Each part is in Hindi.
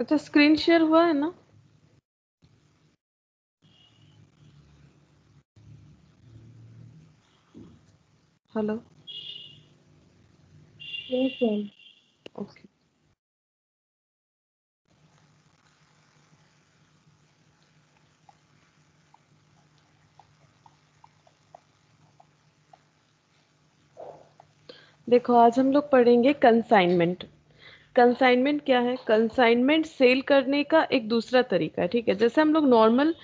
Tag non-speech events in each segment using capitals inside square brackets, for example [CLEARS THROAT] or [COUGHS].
अच्छा स्क्रीन शेयर हुआ है ना हेलो ओके देखो आज हम लोग पढ़ेंगे कंसाइनमेंट कंसाइनमेंट क्या है कंसाइनमेंट सेल करने का एक दूसरा तरीका है ठीक है जैसे हम लोग नॉर्मल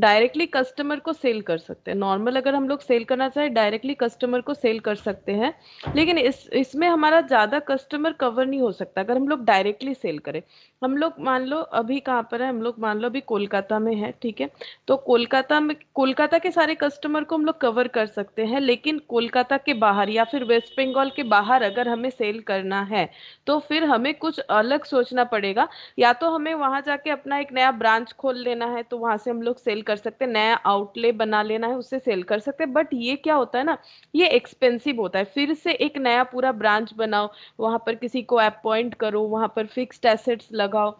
डायरेक्टली कस्टमर को सेल कर सकते हैं नॉर्मल अगर हम लोग सेल करना चाहें डायरेक्टली कस्टमर को सेल कर सकते हैं लेकिन इस इसमें हमारा ज़्यादा कस्टमर कवर नहीं हो सकता अगर हम लोग डायरेक्टली सेल करें हम लोग मान लो अभी कहाँ पर है हम लोग मान लो अभी कोलकाता में है ठीक है तो कोलकाता में कोलकाता के सारे कस्टमर को हम लोग कवर कर सकते हैं लेकिन कोलकाता के बाहर या फिर वेस्ट बंगाल के बाहर अगर हमें सेल करना है तो फिर हमें कुछ अलग सोचना पड़ेगा या तो हमें वहाँ जाके अपना एक नया ब्रांच खोल लेना है तो वहाँ से हम लोग सेल कर सकते हैं नया आउटले बना लेना है उससे सेल कर सकते हैं बट ये क्या होता है ना ये एक्सपेंसिव होता है फिर से एक नया पूरा ब्रांच बनाओ वहाँ पर किसी को अपॉइंट करो वहाँ पर फिक्स्ड एसेट्स लगाओ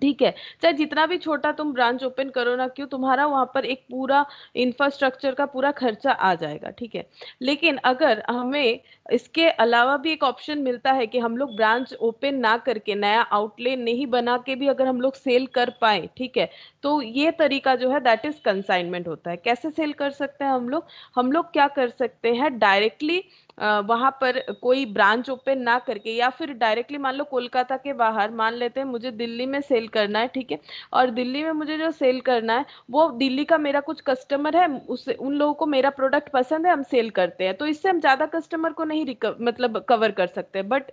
ठीक है चाहे जितना भी छोटा तुम ब्रांच ओपन करो ना क्यों तुम्हारा वहां पर एक पूरा इंफ्रास्ट्रक्चर का पूरा खर्चा आ जाएगा ठीक है लेकिन अगर हमें इसके अलावा भी एक ऑप्शन मिलता है कि हम लोग ब्रांच ओपन ना करके नया आउटलेट नहीं बना के भी अगर हम लोग सेल कर पाए ठीक है तो ये तरीका जो है दैट इज कंसाइनमेंट होता है कैसे सेल कर सकते हैं हम लोग हम लोग क्या कर सकते हैं डायरेक्टली वहां पर कोई ब्रांच ओपन ना करके या फिर डायरेक्टली मान लो कोलकाता के बाहर मान लेते हैं मुझे दिल्ली में सेल करना है ठीक है और दिल्ली में मुझे जो सेल करना है वो दिल्ली का मेरा कुछ कस्टमर है उससे उन लोगों को मेरा प्रोडक्ट पसंद है हम सेल करते हैं तो इससे हम ज़्यादा कस्टमर को नहीं मतलब कवर कर सकते बट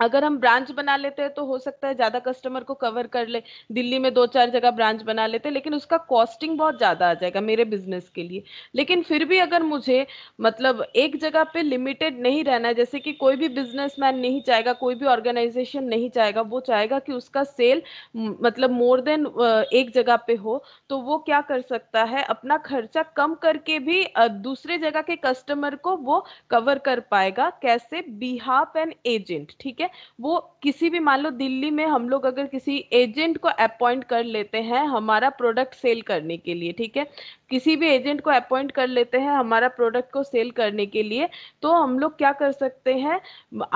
अगर हम ब्रांच बना लेते हैं तो हो सकता है ज़्यादा कस्टमर को कवर कर ले दिल्ली में दो चार जगह ब्रांच बना लेते हैं लेकिन उसका कॉस्टिंग बहुत ज़्यादा आ जाएगा मेरे बिजनेस के लिए लेकिन फिर भी अगर मुझे मतलब एक जगह पे लिमिटेड नहीं रहना है जैसे कि कोई भी बिजनेसमैन नहीं चाहेगा कोई भी ऑर्गेनाइजेशन नहीं चाहेगा वो चाहेगा कि उसका सेल मतलब मोर देन एक जगह पे हो तो वो क्या कर सकता है अपना खर्चा कम करके भी दूसरे जगह के कस्टमर को वो कवर कर पाएगा कैसे बिहाफ एन एजेंट ठीक है है वो किसी भी मान लो दिल्ली में हम लोग अगर किसी एजेंट को अपॉइंट कर लेते हैं हमारा प्रोडक्ट सेल करने के लिए ठीक है किसी भी एजेंट को अपॉइंट कर लेते हैं हमारा प्रोडक्ट को सेल करने के लिए तो हम लोग क्या कर सकते हैं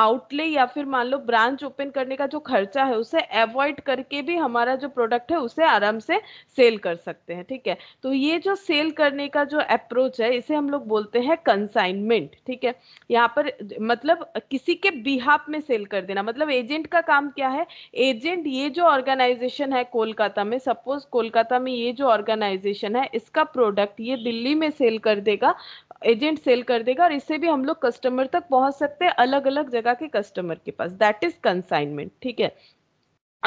आउटले या फिर मान लो ब्रांच ओपन करने का जो खर्चा है उसे अवॉइड करके भी हमारा जो प्रोडक्ट है उसे आराम से सेल कर सकते हैं ठीक है तो ये जो सेल करने का जो अप्रोच है इसे हम लोग बोलते हैं कंसाइनमेंट ठीक है यहाँ पर मतलब किसी के बिहाफ में सेल कर देना मतलब एजेंट का काम क्या है एजेंट ये जो ऑर्गेनाइजेशन है कोलकाता में सपोज कोलकाता में ये जो ऑर्गेनाइजेशन है इसका प्रोडक्ट ये दिल्ली में सेल कर देगा एजेंट सेल कर देगा और इससे भी हम लोग कस्टमर तक पहुंच सकते हैं अलग अलग जगह के कस्टमर के पास दैट इज कंसाइनमेंट ठीक है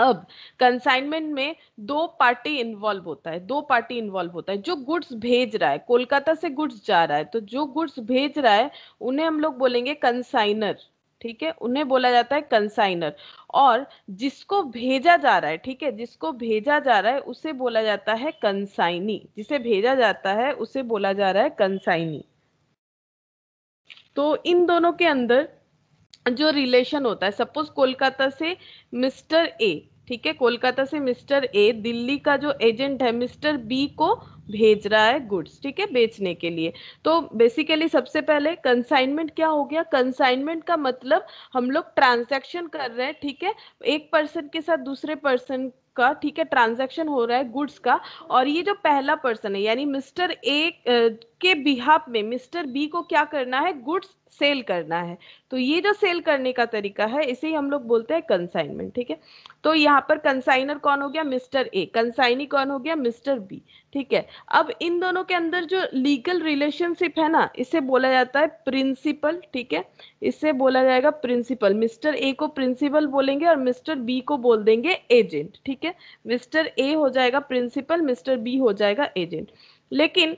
अब कंसाइनमेंट में दो पार्टी इन्वॉल्व होता है दो पार्टी इन्वॉल्व होता है जो गुड्स भेज रहा है कोलकाता से गुड्स जा रहा है तो जो गुड्स भेज रहा है उन्हें हम लोग बोलेंगे कंसाइनर ठीक है उन्हें बोला जाता है कंसाइनर और जिसको भेजा जा रहा है ठीक है जिसको भेजा जा रहा है उसे बोला जाता है कंसाइनी जिसे भेजा जाता है उसे बोला जा रहा है कंसाइनी तो इन दोनों के अंदर जो रिलेशन होता है सपोज कोलकाता से मिस्टर ए ठीक है कोलकाता से मिस्टर ए दिल्ली का जो एजेंट है मिस्टर बी को भेज रहा है गुड्स ठीक है बेचने के लिए तो बेसिकली सबसे पहले कंसाइनमेंट क्या हो गया कंसाइनमेंट का मतलब हम लोग ट्रांजेक्शन कर रहे हैं ठीक है एक पर्सन के साथ दूसरे पर्सन का ठीक है ट्रांजैक्शन हो रहा है गुड्स का और ये जो पहला पर्सन है यानी मिस्टर ए के बिहाफ में मिस्टर बी को क्या करना है गुड्स सेल करना है तो ये जो सेल करने का तरीका है इसे हम लोग बोलते हैं कंसाइनमेंट ठीक है तो यहाँ पर कंसाइनर कौन हो गया मिस्टर ए कंसाइनी कौन हो गया मिस्टर बी ठीक है अब इन दोनों के अंदर जो लीगल रिलेशनशिप है ना इसे बोला जाता है प्रिंसिपल ठीक है इसे बोला जाएगा प्रिंसिपल मिस्टर ए को प्रिंसिपल बोलेंगे और मिस्टर बी को बोल देंगे एजेंट ठीक है मिस्टर ए हो जाएगा प्रिंसिपल मिस्टर बी हो जाएगा एजेंट लेकिन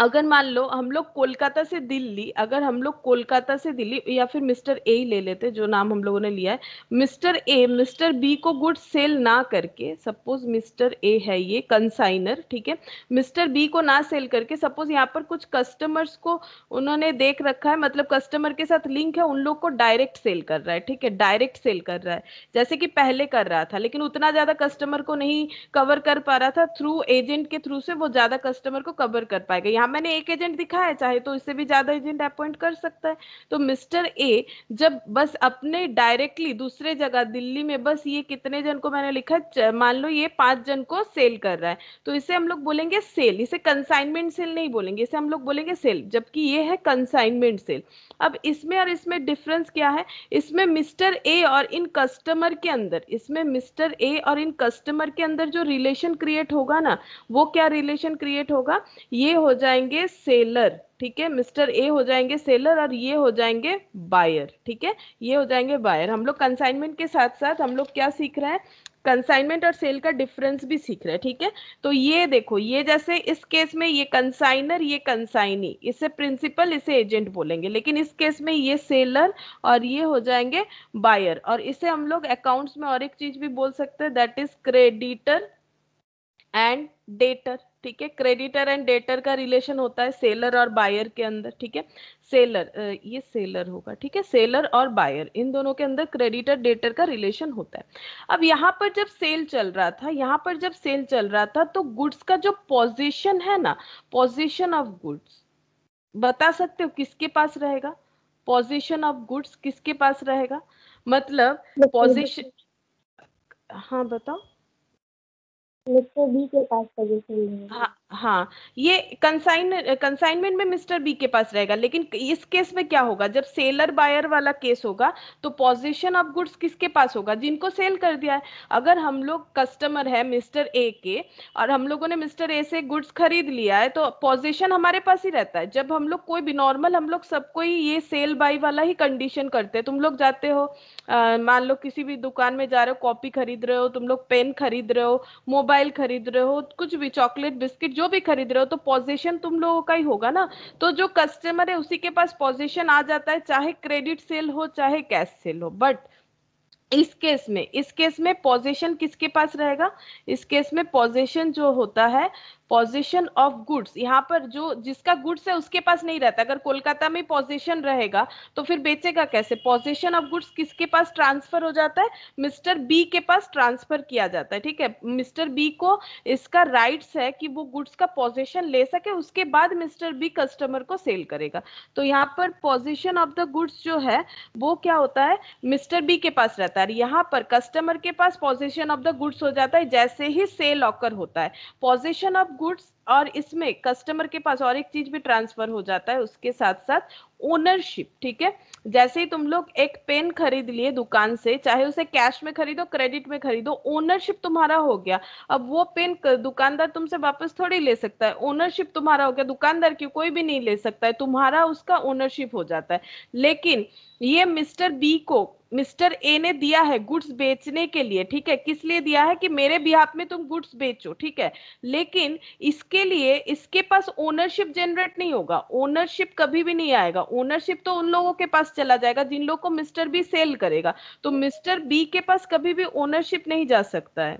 अगर मान लो हम लोग कोलकाता से दिल्ली अगर हम लोग कोलकाता से दिल्ली या फिर मिस्टर ए ही ले लेते जो नाम हम लोगों ने लिया है मिस्टर ए मिस्टर बी को गुड सेल ना करके सपोज मिस्टर ए है ये कंसाइनर ठीक है मिस्टर बी को ना सेल करके सपोज यहाँ पर कुछ कस्टमर्स को उन्होंने देख रखा है मतलब कस्टमर के साथ लिंक है उन लोग को डायरेक्ट सेल कर रहा है ठीक है डायरेक्ट सेल कर रहा है जैसे कि पहले कर रहा था लेकिन उतना ज़्यादा कस्टमर को नहीं कवर कर पा रहा था थ्रू एजेंट के थ्रू से वो ज़्यादा कस्टमर को कवर कर पाएगा यहाँ मैंने एक एजेंट दिखाया चाहे तो इससे भी ज्यादा एजेंट अपॉइंट कर सकता है तो मिस्टर ए जब बस अपने डायरेक्टली दूसरे जगह दिल्ली में बस ये कितने जन को मैंने लिखा मान लो ये पांच जन को सेल कर रहा है तो इसे हम लोग बोलेंगे सेल इसे कंसाइनमेंट सेल नहीं बोलेंगे इसे हम लोग बोलेंगे सेल जबकि ये है कंसाइनमेंट सेल अब इसमें और इसमें डिफरेंस क्या है इसमें मिस्टर ए और इन कस्टमर के अंदर इसमें मिस्टर ए और इन कस्टमर के अंदर जो रिलेशन क्रिएट होगा ना वो क्या रिलेशन क्रिएट होगा ये हो जाए जाएंगे सेलर ठीक है मिस्टर ए हो जाएंगे सेलर और ये हो जाएंगे बायर ठीक है ये हो जाएंगे बायर हम लोग कंसाइनमेंट के साथ साथ हम लोग क्या सीख रहे हैं कंसाइनमेंट और सेल का डिफरेंस भी सीख रहे हैं ठीक है तो ये देखो ये जैसे इस केस में ये कंसाइनर ये कंसाइनी इसे प्रिंसिपल इसे एजेंट बोलेंगे लेकिन इस केस में ये सेलर और ये हो जाएंगे बायर और इसे हम लोग अकाउंट्स में और एक चीज भी बोल सकते हैं that is creditor and debtor ठीक है क्रेडिटर एंड डेटर का रिलेशन होता है सेलर और बायर के अंदर ठीक है सेलर ये सेलर होगा ठीक है सेलर और बायर इन दोनों के अंदर क्रेडिटर डेटर का रिलेशन होता है अब यहाँ पर जब सेल चल रहा था यहाँ पर जब सेल चल रहा था तो गुड्स का जो पोजिशन है ना पोजिशन ऑफ गुड्स बता सकते हो किसके पास रहेगा पोजिशन ऑफ गुड्स किसके पास रहेगा मतलब पोजिशन हाँ बताओ मिस्टर बी के पास सजेशन लेंगे हाँ हाँ ये कंसाइन कंसाइनमेंट में मिस्टर बी के पास रहेगा लेकिन इस केस में क्या होगा जब सेलर बायर वाला केस होगा तो पोजीशन ऑफ गुड्स किसके पास होगा जिनको सेल कर दिया है अगर हम लोग कस्टमर है मिस्टर ए के और हम लोगों ने मिस्टर ए से गुड्स खरीद लिया है तो पोजीशन हमारे पास ही रहता है जब हम लोग कोई भी नॉर्मल हम लोग सबको ही ये सेल बाई वाला ही कंडीशन करते हैं तुम लोग जाते हो मान लो किसी भी दुकान में जा रहे हो कॉपी खरीद रहे हो तुम लोग पेन खरीद रहे हो मोबाइल खरीद रहे हो कुछ भी चॉकलेट बिस्किट जो भी खरीद रहे हो तो पोजीशन तुम लोगों का ही होगा ना तो जो कस्टमर है उसी के पास पोजीशन आ जाता है चाहे क्रेडिट सेल हो चाहे कैश सेल हो बट इस केस में इस केस में पोजीशन किसके पास रहेगा इस केस में पोजीशन जो होता है पोजीशन ऑफ गुड्स यहाँ पर जो जिसका गुड्स है उसके पास नहीं रहता अगर कोलकाता में पोजीशन रहेगा तो फिर बेचेगा कैसे पोजीशन ऑफ गुड्स किसके पास ट्रांसफर हो जाता है मिस्टर बी के पास ट्रांसफर किया जाता है ठीक है मिस्टर बी को इसका राइट्स है कि वो गुड्स का पोजीशन ले सके उसके बाद मिस्टर बी कस्टमर को सेल करेगा तो यहाँ पर पोजिशन ऑफ द गुड्स जो है वो क्या होता है मिस्टर बी के पास रहता है यहाँ पर कस्टमर के पास पोजिशन ऑफ द गुड्स हो जाता है जैसे ही सेल ऑकर होता है पोजिशन ऑफ गुड्स और इसमें कस्टमर के पास और एक चीज भी ट्रांसफर हो जाता है उसके साथ साथ ओनरशिप ठीक है जैसे ही तुम लोग एक पेन खरीद लिए दुकान से चाहे उसे कैश में खरीदो क्रेडिट में खरीदो ओनरशिप तुम्हारा हो गया अब वो पेन दुकानदार तुमसे वापस थोड़ी ले सकता है ओनरशिप तुम्हारा हो गया दुकानदार की कोई भी नहीं ले सकता है तुम्हारा उसका ओनरशिप हो जाता है लेकिन ये मिस्टर बी को मिस्टर ए ने दिया है गुड्स बेचने के लिए ठीक है किस लिए दिया है कि मेरे बिहाफ में तुम गुड्स बेचो ठीक है लेकिन इसके लिए इसके पास ओनरशिप जनरेट नहीं होगा ओनरशिप कभी भी नहीं आएगा ओनरशिप तो उन लोगों के पास चला जाएगा जिन लोगों को मिस्टर बी सेल करेगा तो मिस्टर बी के पास कभी भी ओनरशिप नहीं जा सकता है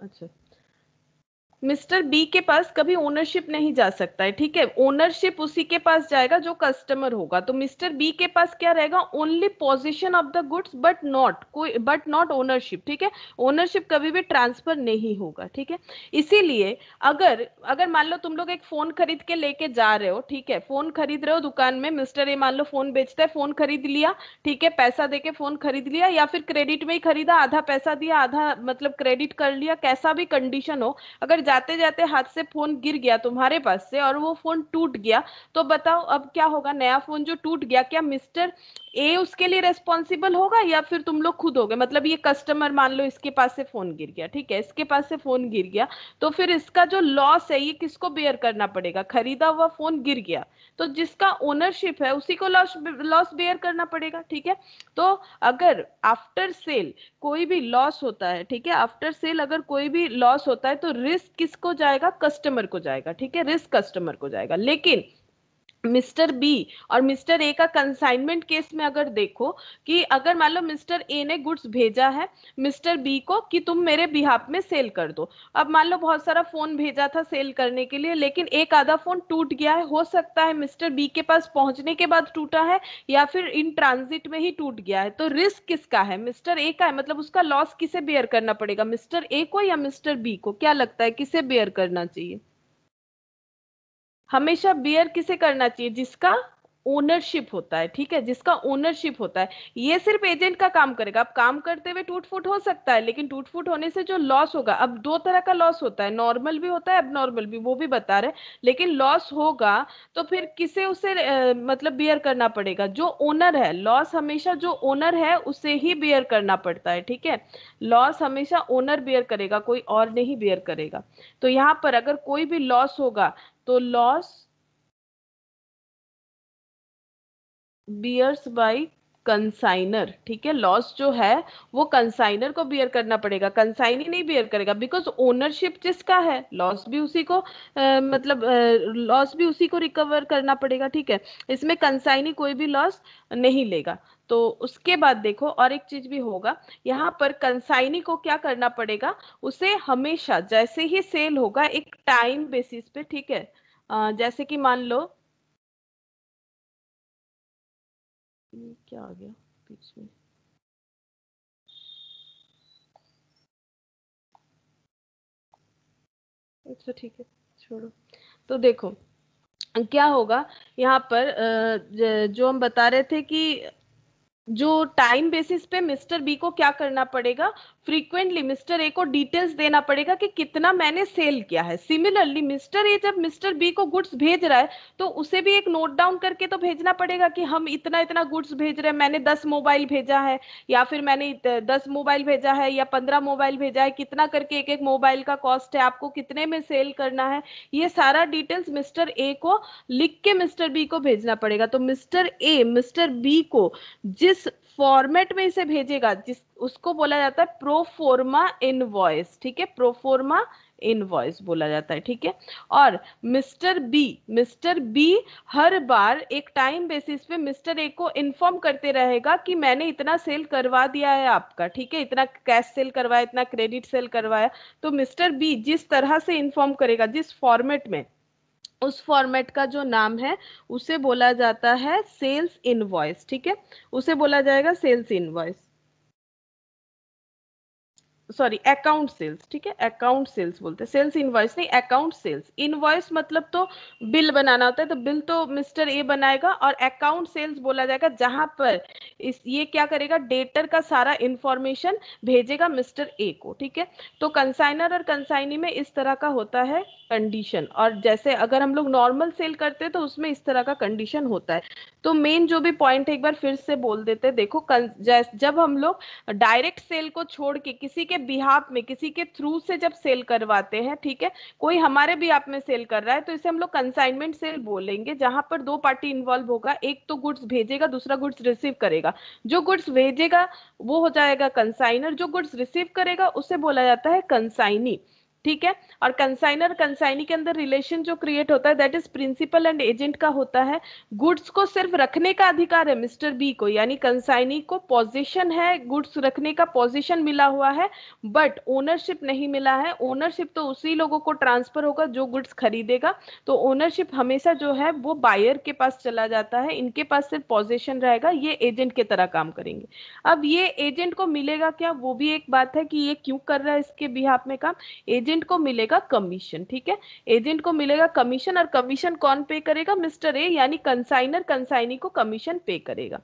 That's it. मिस्टर बी के पास कभी ओनरशिप नहीं जा सकता है ठीक है ओनरशिप उसी के पास जाएगा जो कस्टमर होगा तो मिस्टर बी के पास क्या रहेगा only possession of the goods but not कोई बट नॉट ओनरशिप ठीक है ओनरशिप कभी भी ट्रांसफर नहीं होगा ठीक है इसीलिए अगर अगर मान लो तुम लोग एक फोन खरीद के लेके जा रहे हो ठीक है फोन खरीद रहे हो दुकान में मिस्टर ए मान लो फोन बेचता है फोन खरीद लिया ठीक है पैसा दे फोन खरीद लिया या फिर क्रेडिट में ही खरीदा आधा पैसा दिया आधा मतलब क्रेडिट कर लिया कैसा भी कंडीशन हो अगर जाते जाते हाथ से फोन गिर गया तुम्हारे पास से और वो फोन टूट गया तो बताओ अब क्या होगा नया फोन जो टूट गया क्या मिस्टर ए उसके लिए रेस्पॉन्सिबल होगा या फिर तुम लोग खुद होगे मतलब ये कस्टमर मान लो इसके पास से फोन गिर गया ठीक है इसके पास से फोन गिर गया तो फिर इसका जो लॉस है ये किसको बेयर करना पड़ेगा खरीदा हुआ फोन गिर गया तो जिसका ओनरशिप है उसी को लॉस लॉस बेयर करना पड़ेगा ठीक है तो अगर आफ्टर सेल कोई भी लॉस होता है ठीक है आफ्टर सेल अगर कोई भी लॉस होता है तो रिस्क किसको जाएगा कस्टमर को जाएगा ठीक है रिस्क कस्टमर को जाएगा लेकिन मिस्टर बी और मिस्टर ए का कंसाइनमेंट केस में अगर देखो कि अगर मान लो मिस्टर ए ने गुड्स भेजा है मिस्टर बी को कि तुम मेरे बिहाफ में सेल कर दो अब मान लो बहुत सारा फोन भेजा था सेल करने के लिए लेकिन एक आधा फोन टूट गया है हो सकता है मिस्टर बी के पास पहुंचने के बाद टूटा है या फिर इन ट्रांजिट में ही टूट गया है तो रिस्क किसका है मिस्टर ए का है मतलब उसका लॉस किसे बेयर करना पड़ेगा मिस्टर ए को या मिस्टर बी को क्या लगता है किसे बेयर करना चाहिए हमेशा बियर किसे करना चाहिए जिसका ओनरशिप होता है ठीक है जिसका ओनरशिप होता है ये सिर्फ एजेंट का काम करेगा अब काम करते हुए टूट फूट हो सकता है लेकिन टूट फूट होने से जो लॉस होगा अब दो तरह का लॉस होता है नॉर्मल भी होता है अब नॉर्मल भी वो भी बता रहे लेकिन लॉस होगा तो फिर किसे उसे ए, मतलब बियर करना पड़ेगा जो ओनर है लॉस हमेशा जो ओनर है उसे ही बियर करना पड़ता है ठीक है लॉस हमेशा ओनर बियर करेगा कोई और नहीं बियर करेगा तो यहाँ पर अगर कोई भी लॉस होगा तो लॉस बियर्स बाई कंसाइनर ठीक है लॉस जो है वो कंसाइनर को बियर करना पड़ेगा कंसाइनी नहीं बियर करेगा बिकॉज ओनरशिप जिसका है लॉस भी उसी को आ, मतलब लॉस भी उसी को रिकवर करना पड़ेगा ठीक है इसमें कंसाइनी कोई भी लॉस नहीं लेगा तो उसके बाद देखो और एक चीज भी होगा यहाँ पर कंसाइनी को क्या करना पड़ेगा उसे हमेशा जैसे ही सेल होगा एक टाइम बेसिस पे ठीक है आ, जैसे कि मान लो ये क्या आ गया बीच में अच्छा ठीक है छोड़ो तो देखो क्या होगा यहाँ पर जो हम बता रहे थे कि जो टाइम बेसिस पे मिस्टर बी को क्या करना पड़ेगा फ्रीक्वेंटली मिस्टर ए को डिटेल्स देना पड़ेगा कि कितना मैंने सेल किया है सिमिलरली मिस्टर ए जब मिस्टर बी को गुड्स भेज रहा है तो उसे भी एक नोट डाउन करके तो भेजना पड़ेगा कि हम इतना इतना गुड्स भेज रहे हैं मैंने दस मोबाइल भेजा है या फिर मैंने दस मोबाइल भेजा है या पंद्रह मोबाइल भेजा है कितना करके एक एक मोबाइल का कॉस्ट है आपको कितने में सेल करना है ये सारा डिटेल्स मिस्टर ए को लिख के मिस्टर बी को भेजना पड़ेगा तो मिस्टर ए मिस्टर बी को जिस फॉर्मेट में इसे भेजेगा जिस उसको बोला जाता है प्रोफोर्मा इनवॉइस ठीक है प्रोफोर्मा इनवॉइस बोला जाता है ठीक है और मिस्टर बी मिस्टर बी हर बार एक टाइम बेसिस पे मिस्टर ए को इन्फॉर्म करते रहेगा कि मैंने इतना सेल करवा दिया है आपका ठीक है इतना कैश सेल करवाया इतना क्रेडिट सेल करवाया तो मिस्टर बी जिस तरह से इन्फॉर्म करेगा जिस फॉर्मेट में उस फॉर्मेट का जो नाम है उसे बोला जाता है सेल्स इनवॉइस ठीक है उसे बोला जाएगा sales invoice sorry account sales ठीक है अकाउंट सेल्स बोलते हैं सेल्स इनवॉइस नहीं अकाउंट सेल्स इनवॉइस मतलब तो बिल बनाना होता है तो बिल तो मिस्टर ए बनाएगा और अकाउंट सेल्स बोला जाएगा जहां पर इस ये क्या करेगा डेटर का सारा इंफॉर्मेशन भेजेगा मिस्टर ए को ठीक है तो कंसाइनर और कंसाइनी में इस तरह का होता है कंडीशन और जैसे अगर हम लोग नॉर्मल सेल करते हैं तो उसमें इस तरह का कंडीशन होता है तो मेन जो भी पॉइंट एक बार फिर से बोल देते हैं देखो जब हम लोग डायरेक्ट सेल को छोड़ के किसी के बिहाफ में किसी के थ्रू से जब सेल करवाते हैं ठीक है कोई हमारे बिहाफ में सेल कर रहा है तो इसे हम लोग कंसाइनमेंट सेल बोलेंगे जहां पर दो पार्टी इन्वॉल्व होगा एक तो गुड्स भेजेगा दूसरा गुड्स रिसीव करेगा जो गुड्स भेजेगा वो हो जाएगा कंसाइनर जो गुड्स रिसीव करेगा उसे बोला जाता है कंसाइनी ठीक है और कंसाइनर कंसाइनी के अंदर रिलेशन जो क्रिएट होता है that is principal and agent का होता है गुड्स को सिर्फ रखने का अधिकार है मिस्टर बी को यानी कंसाइनी को पोजीशन है गुड्स रखने का पोजीशन मिला हुआ है बट ओनरशिप नहीं मिला है ओनरशिप तो उसी लोगों को ट्रांसफर होगा जो गुड्स खरीदेगा तो ओनरशिप हमेशा जो है वो बायर के पास चला जाता है इनके पास सिर्फ पॉजिशन रहेगा ये एजेंट के तरह काम करेंगे अब ये एजेंट को मिलेगा क्या वो भी एक बात है कि ये क्यों कर रहा है इसके बिहाफ में काम एजेंट एजेंट को मिलेगा कमीशन ठीक है एजेंट को मिलेगा कमीशन और कमीशन कौन पे करेगा मिस्टर ए यानी कंसाइनर कंसाइनी को कमीशन पे करेगा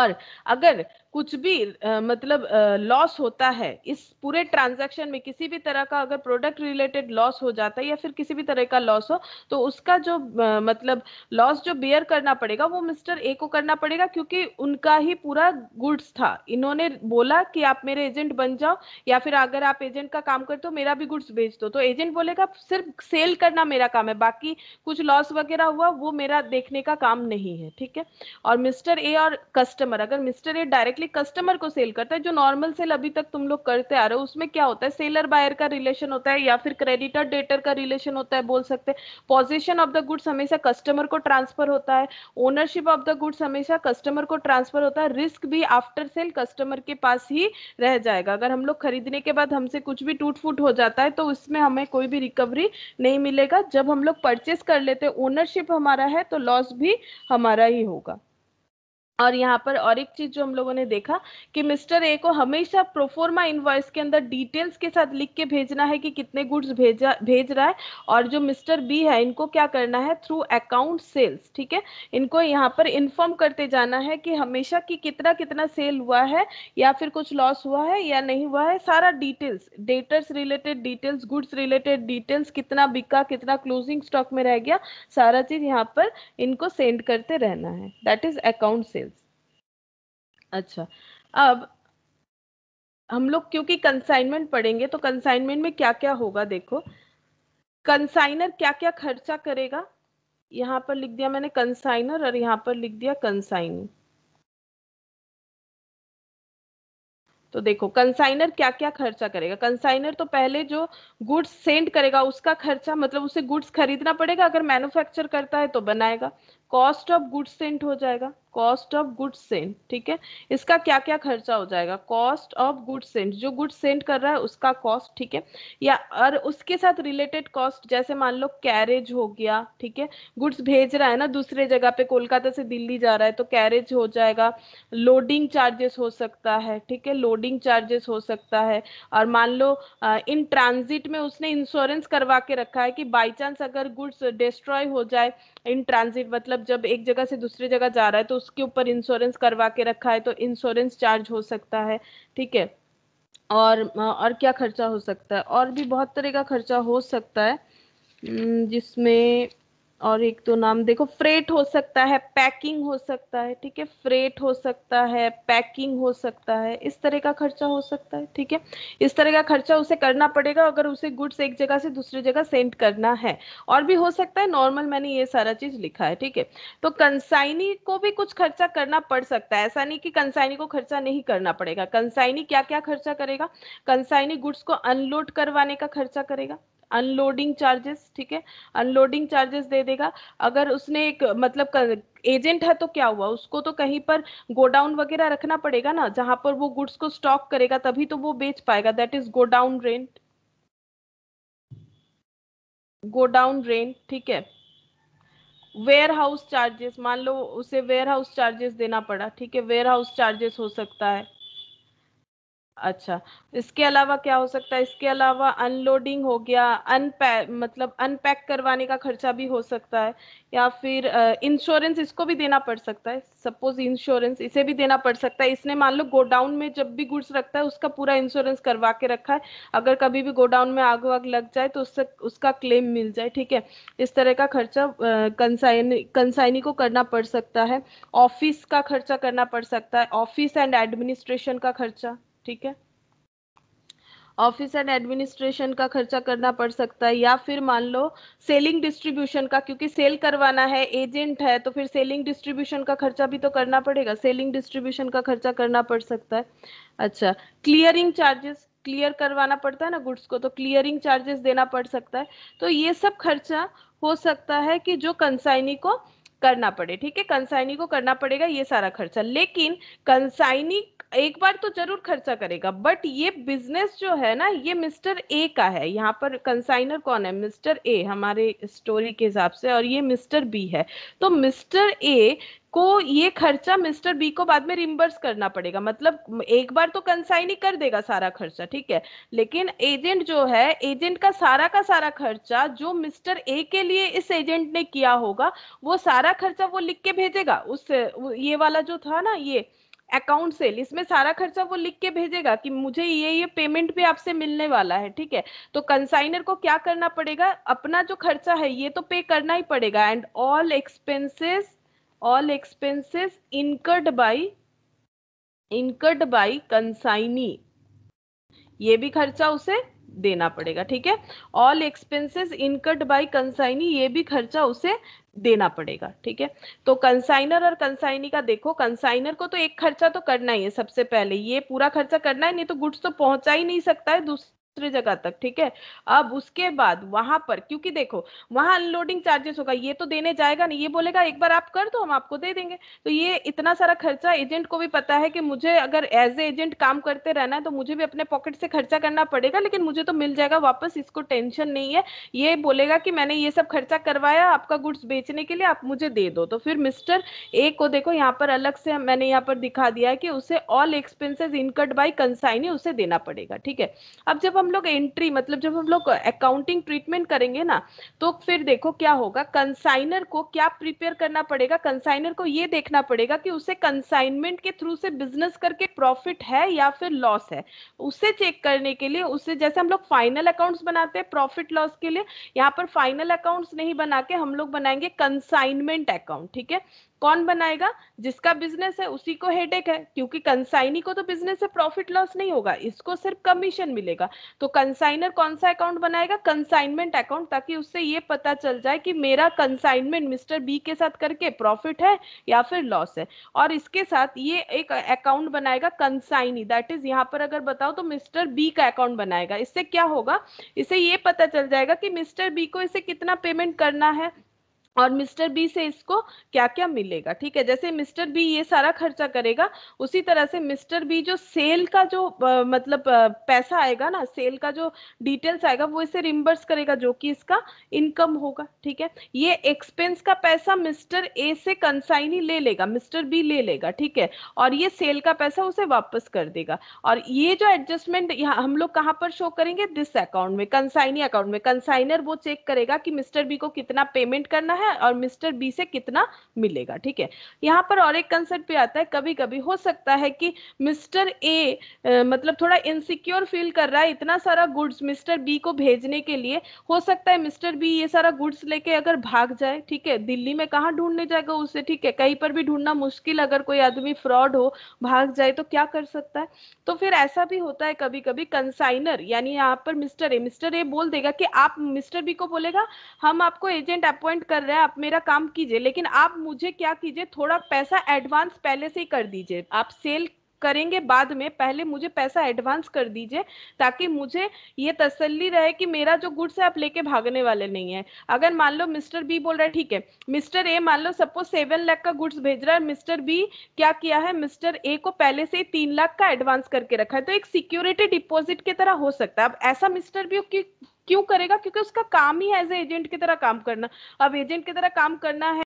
और अगर कुछ भी आ, मतलब लॉस होता है इस पूरे ट्रांजैक्शन में किसी भी तरह का अगर प्रोडक्ट रिलेटेड लॉस हो जाता है या फिर किसी भी तरह का लॉस हो तो उसका जो आ, मतलब लॉस जो बियर करना पड़ेगा वो मिस्टर ए को करना पड़ेगा क्योंकि उनका ही पूरा गुड्स था इन्होंने बोला कि आप मेरे एजेंट बन जाओ या फिर अगर आप एजेंट का काम करते हो मेरा भी गुड्स भेज दो तो एजेंट बोलेगा सिर्फ सेल करना मेरा काम है बाकी कुछ लॉस वगैरह हुआ वो मेरा देखने का काम नहीं है ठीक है और मिस्टर ए और कस्टमर अगर Mister A directly directly customer को सेल करता है जो नॉर्मल सेल अभी तक तुम लोग करते आ रहे हो उसमें क्या होता है सेलर बायर का रिलेशन होता है या फिर क्रेडिटर डेटर का रिलेशन होता है बोल सकते हैं पोजिशन ऑफ द गुड्स हमेशा कस्टमर को ट्रांसफर होता है ओनरशिप ऑफ द गुड्स हमेशा कस्टमर को ट्रांसफर होता है रिस्क भी आफ्टर सेल कस्टमर के पास ही रह जाएगा अगर हम लोग खरीदने के बाद हमसे कुछ भी टूट फूट हो जाता है तो उसमें हमें कोई भी रिकवरी नहीं मिलेगा जब हम लोग परचेस कर लेते ओनरशिप हमारा है तो लॉस भी हमारा ही होगा और यहाँ पर और एक चीज जो हम लोगों ने देखा कि मिस्टर ए को हमेशा प्रोफोर्मा इनवॉइस के अंदर डिटेल्स के साथ लिख के भेजना है कि कितने गुड्स भेजा भेज रहा है और जो मिस्टर बी है इनको क्या करना है थ्रू अकाउंट सेल्स ठीक है इनको यहाँ पर इन्फॉर्म करते जाना है कि हमेशा कि कितना कितना सेल हुआ है या फिर कुछ लॉस हुआ है या नहीं हुआ है सारा details debtors related details goods related details कितना बिका कितना क्लोजिंग स्टॉक में रह गया सारा चीज यहाँ पर इनको सेंड करते रहना है दैट इज अकाउंट सेल्स अच्छा अब हम लोग क्योंकि कंसाइनमेंट पढ़ेंगे तो कंसाइनमेंट में क्या क्या होगा देखो कंसाइनर क्या क्या खर्चा करेगा यहाँ पर लिख दिया मैंने कंसाइनर और यहाँ पर लिख दिया कंसाइन तो देखो कंसाइनर क्या क्या खर्चा करेगा कंसाइनर तो पहले जो गुड्स सेंड करेगा उसका खर्चा मतलब उसे गुड्स खरीदना पड़ेगा अगर मैन्युफैक्चर करता है तो बनाएगा कॉस्ट ऑफ गुड्स सेंड हो जाएगा कॉस्ट ऑफ गुड सेंट ठीक है इसका क्या क्या खर्चा हो जाएगा कॉस्ट ऑफ गुड सेंट जो गुड सेंट कर रहा है उसका कॉस्ट ठीक है या और उसके साथ रिलेटेड कॉस्ट जैसे मान लो कैरेज हो गया ठीक है गुड्स भेज रहा है ना दूसरे जगह पे कोलकाता से दिल्ली जा रहा है तो कैरेज हो जाएगा लोडिंग चार्जेस हो सकता है ठीक है लोडिंग चार्जेस हो सकता है और मान लो इन ट्रांजिट में उसने इंश्योरेंस करवा के रखा है कि बाई चांस अगर गुड्स डिस्ट्रॉय हो जाए इन ट्रांजिट मतलब जब एक जगह से दूसरी जगह जा रहा है तो उसके ऊपर इंश्योरेंस करवा के रखा है तो इंश्योरेंस चार्ज हो सकता है ठीक है और और क्या खर्चा हो सकता है और भी बहुत तरह का खर्चा हो सकता है हम्म, जिसमें और एक तो नाम देखो फ्रेट हो सकता है पैकिंग हो सकता है ठीक है फ्रेट हो सकता है पैकिंग हो सकता है इस तरह का खर्चा हो सकता है ठीक है इस तरह का खर्चा उसे करना पड़ेगा अगर उसे गुड्स एक जगह से दूसरी जगह सेंड करना है और भी हो सकता है नॉर्मल मैंने ये सारा चीज लिखा है ठीक है तो कंसाइनी को भी कुछ खर्चा करना पड़ सकता है ऐसा नहीं कि कंसाइनी को खर्चा नहीं करना पड़ेगा कंसाइनी क्या क्या खर्चा करेगा कंसाइनी गुड्स को अनलोड करवाने का खर्चा करेगा अनलोडिंग चार्जेस ठीक है अनलोडिंग चार्जेस दे देगा अगर उसने एक मतलब कर, एजेंट है तो क्या हुआ उसको तो कहीं पर गोडाउन वगैरह रखना पड़ेगा ना जहां पर वो गुड्स को स्टॉक करेगा तभी तो वो बेच पाएगा that is godown rent godown rent ठीक है वेयर हाउस चार्जेस मान लो उसे वेयर हाउस चार्जेस देना पड़ा ठीक है वेयर हाउस चार्जेस हो सकता है अच्छा इसके अलावा क्या हो सकता है इसके अलावा अनलोडिंग हो गया अनपै मतलब अनपैक करवाने का खर्चा भी हो सकता है या फिर इंश्योरेंस इसको भी देना पड़ सकता है सपोज इंश्योरेंस इसे भी देना पड़ सकता है इसने मान लो गोडाउन में जब भी गुड्स रखता है उसका पूरा इंश्योरेंस करवा के रखा है अगर कभी भी गोडाउन में आग वाग लग जाए तो उससे उसका क्लेम मिल जाए ठीक है इस तरह का खर्चा कंसाइनी कंसाइनी को करना पड़ सकता है ऑफिस का खर्चा करना पड़ सकता है ऑफिस एंड एडमिनिस्ट्रेशन का खर्चा ठीक है ऑफिस एंड एडमिनिस्ट्रेशन का खर्चा करना पड़ सकता है या फिर मान लो सेलिंग डिस्ट्रीब्यूशन का क्योंकि सेल करवाना है एजेंट है तो फिर सेलिंग डिस्ट्रीब्यूशन का खर्चा भी तो करना पड़ेगा सेलिंग डिस्ट्रीब्यूशन का खर्चा करना पड़ सकता है अच्छा क्लियरिंग चार्जेस क्लियर करवाना पड़ता है ना गुड्स को तो क्लियरिंग चार्जेस देना पड़ सकता है तो ये सब खर्चा हो सकता है कि जो कंसाइनी को करना पड़े ठीक है कंसाइनी को करना पड़ेगा ये सारा खर्चा लेकिन कंसाइनी एक बार तो जरूर खर्चा करेगा बट ये बिजनेस जो है ना ये मिस्टर ए का है यहाँ पर कंसाइनर कौन है मिस्टर ए हमारे स्टोरी के हिसाब से और ये मिस्टर बी है तो मिस्टर ए को ये खर्चा मिस्टर बी को बाद में रिम्बर्स करना पड़ेगा मतलब एक बार तो कंसाइन ही कर देगा सारा खर्चा ठीक है लेकिन एजेंट जो है एजेंट का सारा का सारा खर्चा जो मिस्टर ए के लिए इस एजेंट ने किया होगा वो सारा खर्चा वो लिख के भेजेगा उस ये वाला जो था ना ये अकाउंट सेल इसमें सारा खर्चा वो लिख के भेजेगा कि मुझे ये ये पेमेंट भी आपसे मिलने वाला है ठीक है तो कंसाइनर को क्या करना पड़ेगा अपना जो खर्चा है ये तो पे करना ही पड़ेगा and all expenses all expenses incurred by incurred by consignee ये भी खर्चा उसे देना पड़ेगा ठीक है all expenses incurred by consignee ये भी खर्चा उसे देना पड़ेगा ठीक है तो कंसाइनर और कंसाइनी का देखो कंसाइनर को तो एक खर्चा तो करना ही है सबसे पहले ये पूरा खर्चा करना है नहीं तो गुड्स तो पहुंचा ही नहीं सकता है दूसरा दूसरे जगह तक ठीक है अब उसके बाद वहां पर क्योंकि देखो वहां अनलोडिंग चार्जेस होगा ये तो देने जाएगा नहीं ये बोलेगा एक बार आप कर दो हम आपको दे देंगे तो ये इतना सारा खर्चा एजेंट को भी पता है कि मुझे अगर एज ए एजेंट काम करते रहना है तो मुझे भी अपने पॉकेट से खर्चा करना पड़ेगा लेकिन मुझे तो मिल जाएगा वापस इसको टेंशन नहीं है ये बोलेगा कि मैंने ये सब खर्चा करवाया आपका गुड्स बेचने के लिए आप मुझे दे दो तो फिर मिस्टर ए को देखो यहाँ पर अलग से मैंने यहाँ पर दिखा दिया है कि उसे all expenses incurred by consignee उसे देना पड़ेगा ठीक है अब जब हम लोग एंट्री मतलब जब हम लोग अकाउंटिंग ट्रीटमेंट करेंगे ना तो फिर देखो क्या होगा कंसाइनर को क्या प्रिपेयर करना पड़ेगा कंसाइनर को ये देखना पड़ेगा कि उसे कंसाइनमेंट के थ्रू से बिजनेस करके प्रॉफिट है या फिर लॉस है उसे चेक करने के लिए उसे जैसे हम लोग फाइनल अकाउंट्स बनाते हैं प्रॉफिट लॉस के लिए यहाँ पर फाइनल अकाउंट्स नहीं बना के हम लोग बनाएंगे कंसाइनमेंट अकाउंट ठीक है कौन बनाएगा जिसका बिजनेस है उसी को हेडेक है क्योंकि कंसाइनी को तो बिजनेस से प्रॉफिट लॉस नहीं होगा इसको सिर्फ कमीशन मिलेगा तो कंसाइनर कौन सा अकाउंट बनाएगा कंसाइनमेंट अकाउंट ताकि उससे ये पता चल जाए कि मेरा कंसाइनमेंट मिस्टर बी के साथ करके प्रॉफिट है या फिर लॉस है और इसके साथ ये एक अकाउंट बनाएगा कंसाइनी दैट इज यहाँ पर अगर बताओ तो मिस्टर बी का अकाउंट बनाएगा इससे क्या होगा इसे ये पता चल जाएगा कि मिस्टर बी को इसे कितना पेमेंट करना है और मिस्टर बी से इसको क्या क्या मिलेगा ठीक है जैसे मिस्टर बी ये सारा खर्चा करेगा उसी तरह से मिस्टर बी जो सेल का जो आ, मतलब आ, पैसा आएगा ना सेल का जो डिटेल्स आएगा वो इसे रिमबर्स करेगा जो कि इसका इनकम होगा ठीक है ये एक्सपेंस का पैसा मिस्टर ए से कंसाइन ही ले लेगा मिस्टर बी ले लेगा ठीक है और ये सेल का पैसा उसे वापस कर देगा और ये जो एडजस्टमेंट यहाँ हम लोग कहाँ पर शो करेंगे दिस अकाउंट में कंसाइनी अकाउंट में कंसाइनर वो चेक करेगा कि मिस्टर बी को कितना पेमेंट करना है है और मिस्टर बी से कितना मिलेगा ठीक है यहाँ पर और एक कंसेप्ट भी आता है कभी कभी हो सकता है कि मिस्टर ए मतलब थोड़ा इनसिक्योर फील कर रहा है इतना सारा गुड्स मिस्टर बी को भेजने के लिए हो सकता है मिस्टर बी ये सारा गुड्स लेके अगर भाग जाए ठीक है दिल्ली में कहाँ ढूंढने जाएगा उसे ठीक है कहीं पर भी ढूंढना मुश्किल अगर कोई आदमी फ्रॉड हो भाग जाए तो क्या कर सकता है तो फिर ऐसा भी होता है कभी कभी कंसाइनर यानी यहाँ पर मिस्टर ए मिस्टर ए बोल देगा कि आप मिस्टर बी को बोलेगा हम आपको एजेंट अपॉइंट कर रहे हैं रहा है आप मेरा काम कीजिए लेकिन आप मुझे क्या कीजिए थोड़ा पैसा एडवांस पहले से ही कर दीजिए आप सेल करेंगे बाद में पहले मुझे पैसा एडवांस कर दीजिए ताकि मुझे ये तसल्ली रहे कि मेरा जो गुड्स है आप लेके भागने वाले नहीं है अगर मान लो मिस्टर बी बोल रहा है ठीक है मिस्टर ए मान लो सपोज सेवन लाख का गुड्स भेज रहा है मिस्टर बी क्या किया है मिस्टर ए को पहले से ही तीन लाख का एडवांस करके रखा है तो एक सिक्योरिटी डिपॉजिट की तरह हो सकता है अब ऐसा मिस्टर बी की क्यों करेगा क्योंकि उसका काम ही एज ए एजेंट की तरह काम करना अब एजेंट की तरह काम करना है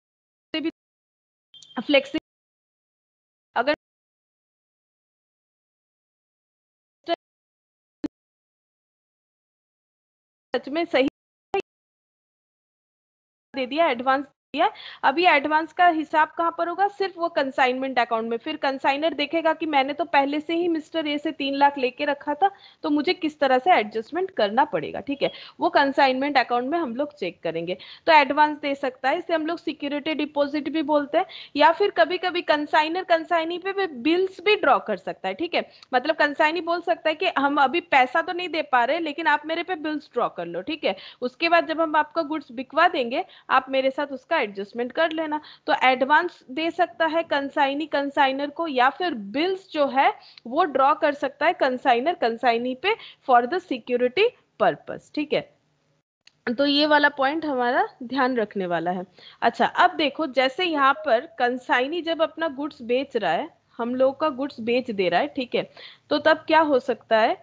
फ्लेक्सी अगर सच में सही दे दिया एडवांस है अभी एडवांस का हिसाब कहाँ पर होगा सिर्फ वो कंसाइनमेंट अकाउंट में फिर कंसाइनर देखेगा कि मैंने तो पहले से ही मिस्टर ए से तीन लाख लेके रखा था तो मुझे किस तरह से एडजस्टमेंट करना पड़ेगा ठीक है वो कंसाइनमेंट अकाउंट में हम लोग चेक करेंगे तो एडवांस दे सकता है इसे हम लोग सिक्योरिटी डिपोजिट भी बोलते हैं या फिर कभी कभी कंसाइनर कंसाइनी पे भी बिल्स भी ड्रॉ कर सकता है ठीक है मतलब कंसाइनी बोल सकता है कि हम अभी पैसा तो नहीं दे पा रहे लेकिन आप मेरे पे बिल्स ड्रॉ कर लो ठीक है उसके बाद जब हम आपका गुड्स बिकवा देंगे आप मेरे साथ उसका एडजस्टमेंट कर लेना तो एडवांस दे सकता है कंसाइनी कंसाइनर को या फिर बिल्स जो है वो ड्रॉ कर सकता है कंसाइनर कंसाइनी पे फॉर द सिक्योरिटी पर्पस ठीक है तो ये वाला पॉइंट हमारा ध्यान रखने वाला है अच्छा अब देखो जैसे यहाँ पर कंसाइनी जब अपना गुड्स बेच रहा है हम लोग का गुड्स बेच दे रहा है ठीक है तो तब क्या हो सकता है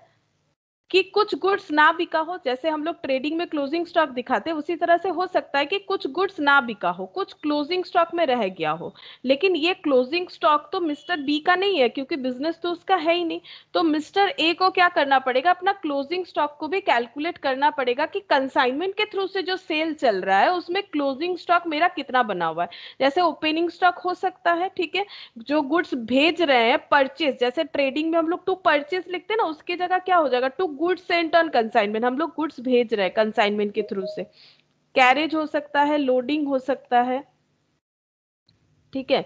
कि कुछ गुड्स ना बिका हो जैसे हम लोग ट्रेडिंग में क्लोजिंग स्टॉक दिखाते हैं उसी तरह से हो सकता है कि कुछ गुड्स ना बिका हो कुछ क्लोजिंग स्टॉक में रह गया हो लेकिन ये क्लोजिंग स्टॉक तो मिस्टर बी का नहीं है क्योंकि बिजनेस तो उसका है ही नहीं तो मिस्टर ए को क्या करना पड़ेगा अपना क्लोजिंग स्टॉक को भी कैलकुलेट करना पड़ेगा कि कंसाइनमेंट के थ्रू से जो सेल चल रहा है उसमें क्लोजिंग स्टॉक मेरा कितना बना हुआ है जैसे ओपनिंग स्टॉक हो सकता है ठीक है जो गुड्स भेज रहे हैं परचेज जैसे ट्रेडिंग में हम लोग टू परचेज लिखते हैं ना उसकी जगह क्या हो जाएगा to goods sent on consignment हम लोग गुड्स भेज रहे हैं कंसाइनमेंट के थ्रू से कैरेज हो सकता है लोडिंग हो सकता है ठीक है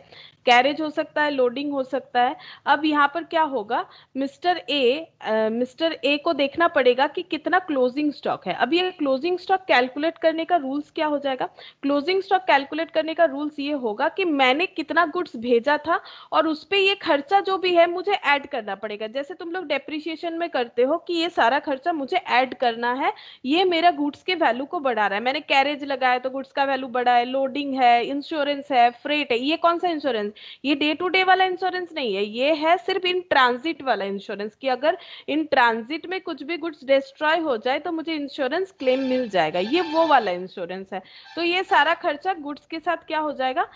कैरेज हो सकता है लोडिंग हो सकता है अब यहाँ पर क्या होगा मिस्टर ए मिस्टर ए को देखना पड़ेगा कि कितना क्लोजिंग स्टॉक है अब ये क्लोजिंग स्टॉक कैलकुलेट करने का रूल्स क्या हो जाएगा क्लोजिंग स्टॉक कैलकुलेट करने का रूल्स ये होगा कि मैंने कितना गुड्स भेजा था और उस पर ये खर्चा जो भी है मुझे ऐड करना पड़ेगा जैसे तुम लोग डेप्रिशिएशन में करते हो कि ये सारा खर्चा मुझे ऐड करना है ये मेरा गुड्स के वैल्यू को बढ़ा रहा है मैंने कैरेज लगाया तो गुड्स का वैल्यू बढ़ा है लोडिंग है इंश्योरेंस है फ्रेट है ये कौन सा इंश्योरेंस ये डे टू डे वाला इंश्योरेंस नहीं है ये है सिर्फ इन ट्रांजिट वाला इंश्योरेंस कि अगर इन ट्रांजिट में कुछ भी गुड्स डिस्ट्रॉय हो जाए तो मुझे इंश्योरेंस क्लेम मिल जाएगा ये वो वाला इंश्योरेंस है तो ये सारा खर्चा गुड्स के साथ क्या हो जाएगा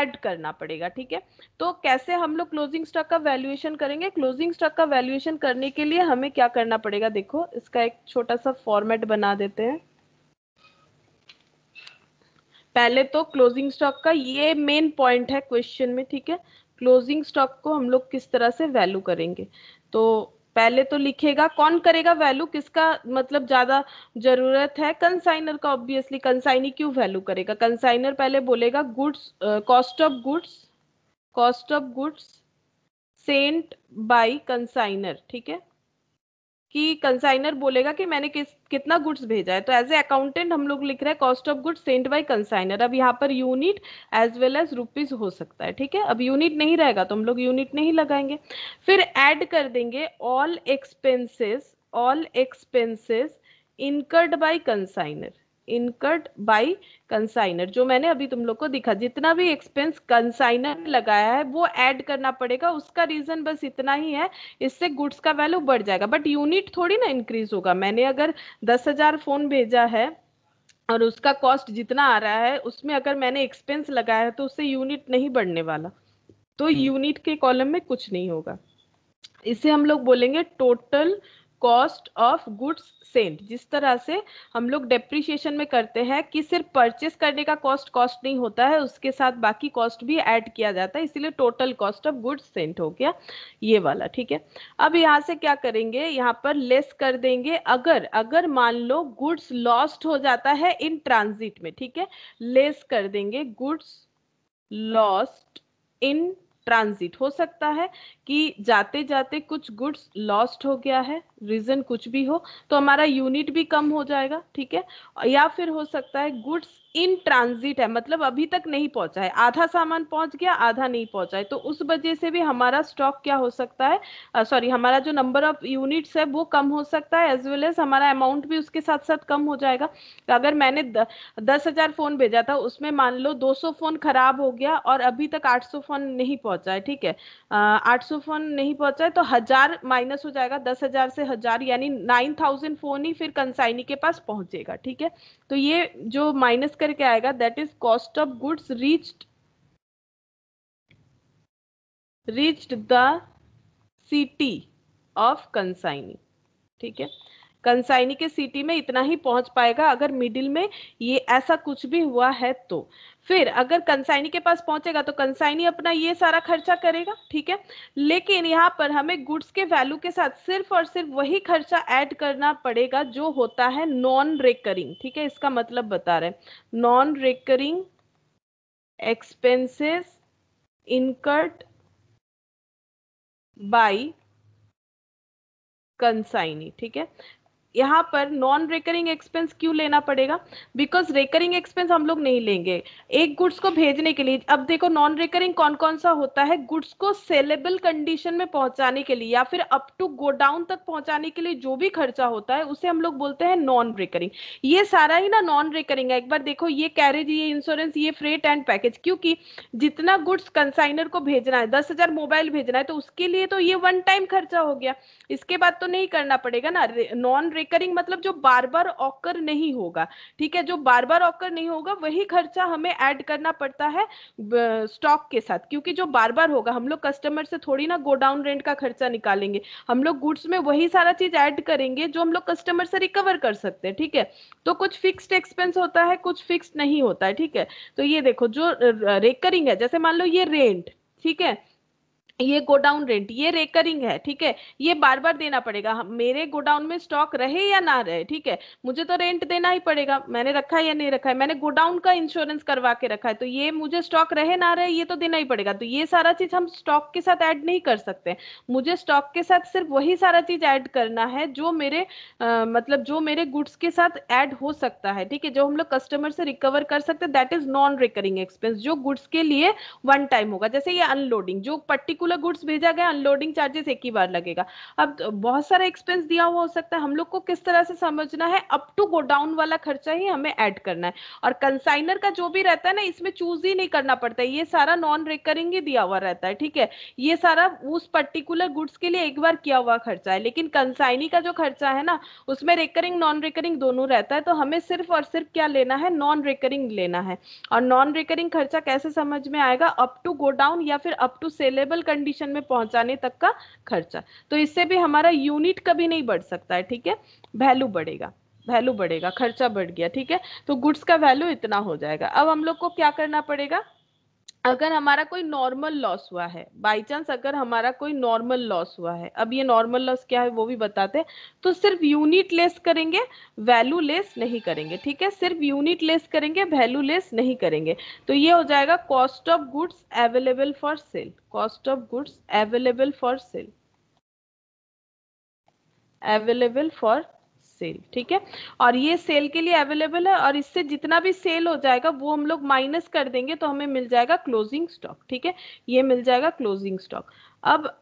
एड करना पड़ेगा ठीक है तो कैसे हम लोग क्लोजिंग स्टॉक का वैल्यूएशन करेंगे क्लोजिंग स्टॉक का वैल्यूएशन करने के लिए हमें क्या करना पड़ेगा देखो इसका एक छोटा सा फॉर्मेट बना देते हैं पहले तो क्लोजिंग स्टॉक का ये मेन पॉइंट है क्वेश्चन में ठीक है क्लोजिंग स्टॉक को हम लोग किस तरह से वैल्यू करेंगे तो पहले तो लिखेगा कौन करेगा वैल्यू किसका मतलब ज्यादा जरूरत है कंसाइनर का ऑब्वियसली कंसाइनी क्यों वैल्यू करेगा कंसाइनर पहले बोलेगा goods cost of goods cost of goods sent by consigner ठीक है कि कंसाइनर बोलेगा कि मैंने किस कितना गुड्स भेजा है तो एज ए अकाउंटेंट हम लोग लिख रहे हैं cost of goods send by consigner अब यहाँ पर unit as well as rupees हो सकता है ठीक है अब यूनिट नहीं रहेगा तो हम लोग यूनिट नहीं लगाएंगे फिर ऐड कर देंगे all expenses all expenses incurred by consigner incurred by consigner जो मैंने अभी तुम लोग को दिखा जितना भी एक्सपेंस कंसाइनर लगाया है वो ऐड करना पड़ेगा उसका रीजन बस इतना ही है इससे गुड्स का वैल्यू बढ़ जाएगा बट यूनिट थोड़ी ना इंक्रीज होगा मैंने अगर दस हजार फोन भेजा है और उसका कॉस्ट जितना आ रहा है उसमें अगर मैंने एक्सपेंस लगाया है तो उससे यूनिट नहीं बढ़ने वाला तो यूनिट हम्म। के कॉलम में कुछ नहीं होगा इसे हम लोग बोलेंगे total cost of goods sent जिस तरह से हम लोग डेप्रिशिएशन में करते हैं कि सिर्फ परचेस करने का कॉस्ट कॉस्ट नहीं होता है उसके साथ बाकी कॉस्ट भी ऐड किया जाता है इसीलिए total cost of goods sent हो गया ये वाला ठीक है अब यहाँ से क्या करेंगे यहाँ पर लेस कर देंगे अगर अगर मान लो गुड्स लॉस्ट हो जाता है इन ट्रांजिट में ठीक है लेस कर देंगे गुड्स लॉस्ट इन ट्रांजिट हो सकता है कि जाते जाते कुछ गुड्स लॉस्ट हो गया है रीजन कुछ भी हो तो हमारा यूनिट भी कम हो जाएगा ठीक है या फिर हो सकता है गुड्स इन ट्रांजिट है मतलब अभी तक नहीं पहुंचा है आधा सामान पहुंच गया आधा नहीं पहुंचा है तो उस वजह से भी हमारा स्टॉक क्या हो सकता है सॉरी हमारा जो नंबर ऑफ यूनिट्स है वो कम हो सकता है एज वेल एज हमारा अमाउंट भी उसके साथ साथ कम हो जाएगा तो अगर मैंने द, दस हजार फोन भेजा था उसमें मान लो दो सौ फोन खराब हो गया और अभी तक आठ सौ फोन नहीं पहुंचा है ठीक है आठ सौ फोन नहीं पहुंचा है तो हजार माइनस हो जाएगा दस हजार से हजार यानी नाइन थाउजेंड फोन ही फिर कंसाइनी के पास पहुंचेगा ठीक है तो ये जो माइनस कर करके आएगा that is cost of goods reached reached the city of consigning ठीक है कंसाइनी के सिटी में इतना ही पहुंच पाएगा अगर मिडिल में ये ऐसा कुछ भी हुआ है तो फिर अगर कंसाइनी के पास पहुंचेगा तो कंसाइनी अपना ये सारा खर्चा करेगा ठीक है लेकिन यहाँ पर हमें गुड्स के वैल्यू के साथ सिर्फ और सिर्फ वही खर्चा ऐड करना पड़ेगा जो होता है नॉन रेकरिंग ठीक है इसका मतलब बता रहे non recurring expenses incurred by consignee ठीक है यहाँ पर नॉन रिकरिंग एक्सपेंस क्यों लेना पड़ेगा बिकॉज रिकरिंग एक्सपेंस हम लोग नहीं लेंगे एक गुड्स को भेजने के लिए अब देखो नॉन रिकरिंग कौन कौन सा होता है गुड्स को सेलेबल कंडीशन में पहुंचाने के लिए या फिर अप टू गोडाउन तक पहुंचाने के लिए जो भी खर्चा होता है उसे हम लोग बोलते हैं नॉन रिकरिंग ये सारा ही ना नॉन रिकरिंग है एक बार देखो ये कैरेज ये इंश्योरेंस ये फ्रेट एंड पैकेज क्योंकि जितना गुड्स कंसाइनर को भेजना है दस हजार मोबाइल भेजना है तो उसके लिए तो ये वन टाइम खर्चा हो गया इसके बाद तो नहीं करना पड़ेगा ना नॉन रिकरिंग मतलब जो बार बार ऑकर नहीं होगा ठीक है जो बार बार ऑकर नहीं होगा वही खर्चा हमें ऐड करना पड़ता है स्टॉक के साथ क्योंकि जो बार बार होगा हम लोग कस्टमर से थोड़ी ना गोडाउन रेंट का खर्चा निकालेंगे हम लोग गुड्स में वही सारा चीज ऐड करेंगे जो हम लोग कस्टमर से रिकवर कर सकते हैं ठीक है तो कुछ फिक्स्ड एक्सपेंस होता है कुछ फिक्स्ड नहीं होता है ठीक है तो ये देखो जो रेकरिंग है जैसे मान लो ये रेंट ठीक है ये गोडाउन रेंट ये रेकरिंग है ठीक है ये बार बार देना पड़ेगा मेरे गोडाउन में स्टॉक रहे या ना रहे ठीक है मुझे तो रेंट देना ही पड़ेगा मैंने रखा है या नहीं रखा है मैंने गोडाउन का इंश्योरेंस करवा के रखा है तो ये मुझे स्टॉक रहे ना रहे ये तो देना ही पड़ेगा तो ये सारा चीज हम स्टॉक के साथ ऐड नहीं कर सकते मुझे स्टॉक के साथ सिर्फ वही सारा चीज ऐड करना है जो मेरे आ, मतलब जो मेरे गुड्स के साथ ऐड हो सकता है ठीक है जो हम लोग कस्टमर से रिकवर कर सकते हैं that is non recurring expense जो गुड्स के लिए वन टाइम होगा जैसे ये अनलोडिंग जो पर्टिकुलर पर्टिकुलर गुड्स भेजा गया अनलोडिंग चार्जेस एक ही बार लगेगा अब तो बहुत सारा एक्सपेंस दिया हुआ हो सकता है हम लोग को किस तरह से समझना है अप टू गोडाउन वाला खर्चा ही हमें ऐड करना है और कंसाइनर का जो भी रहता है ना इसमें चूज ही नहीं करना पड़ता ये सारा नॉन रिकरिंग ही दिया हुआ रहता है ठीक है ये सारा उस पर्टिकुलर गुड्स के लिए एक बार किया हुआ खर्चा है लेकिन कंसाइनी का जो खर्चा है ना उसमें रिकरिंग नॉन रिकरिंग दोनों रहता है तो हमें सिर्फ और सिर्फ क्या लेना है नॉन रिकरिंग लेना है और नॉन रिकरिंग खर्चा कैसे समझ में आएगा अप टू गोडाउन या फिर अप टू सेलेबल का कंडीशन में पहुंचाने तक का खर्चा तो इससे भी हमारा यूनिट कभी नहीं बढ़ सकता है ठीक है वैल्यू बढ़ेगा वैल्यू बढ़ेगा खर्चा बढ़ गया ठीक है तो गुड्स का वैल्यू इतना हो जाएगा अब हम लोग को क्या करना पड़ेगा अगर हमारा कोई नॉर्मल लॉस हुआ है बाई चांस अगर हमारा कोई नॉर्मल लॉस हुआ है अब ये नॉर्मल लॉस क्या है वो भी बताते हैं तो सिर्फ यूनिट लेस करेंगे वैल्यू लेस नहीं करेंगे ठीक है सिर्फ यूनिट लेस करेंगे वैल्यू लेस नहीं करेंगे तो ये हो जाएगा cost of goods available for sale cost of goods available for sale available for sale ठीक है और ये सेल के लिए अवेलेबल है और इससे जितना भी सेल हो जाएगा वो हम लोग माइनस कर देंगे तो हमें मिल जाएगा क्लोजिंग स्टॉक ठीक है ये मिल जाएगा क्लोजिंग स्टॉक अब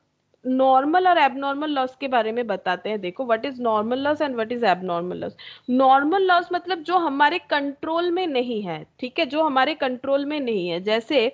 नॉर्मल और एबनॉर्मल लॉस के बारे में बताते हैं देखो what is normal loss and what is abnormal loss normal loss मतलब जो हमारे कंट्रोल में नहीं है ठीक है जो हमारे कंट्रोल में नहीं है जैसे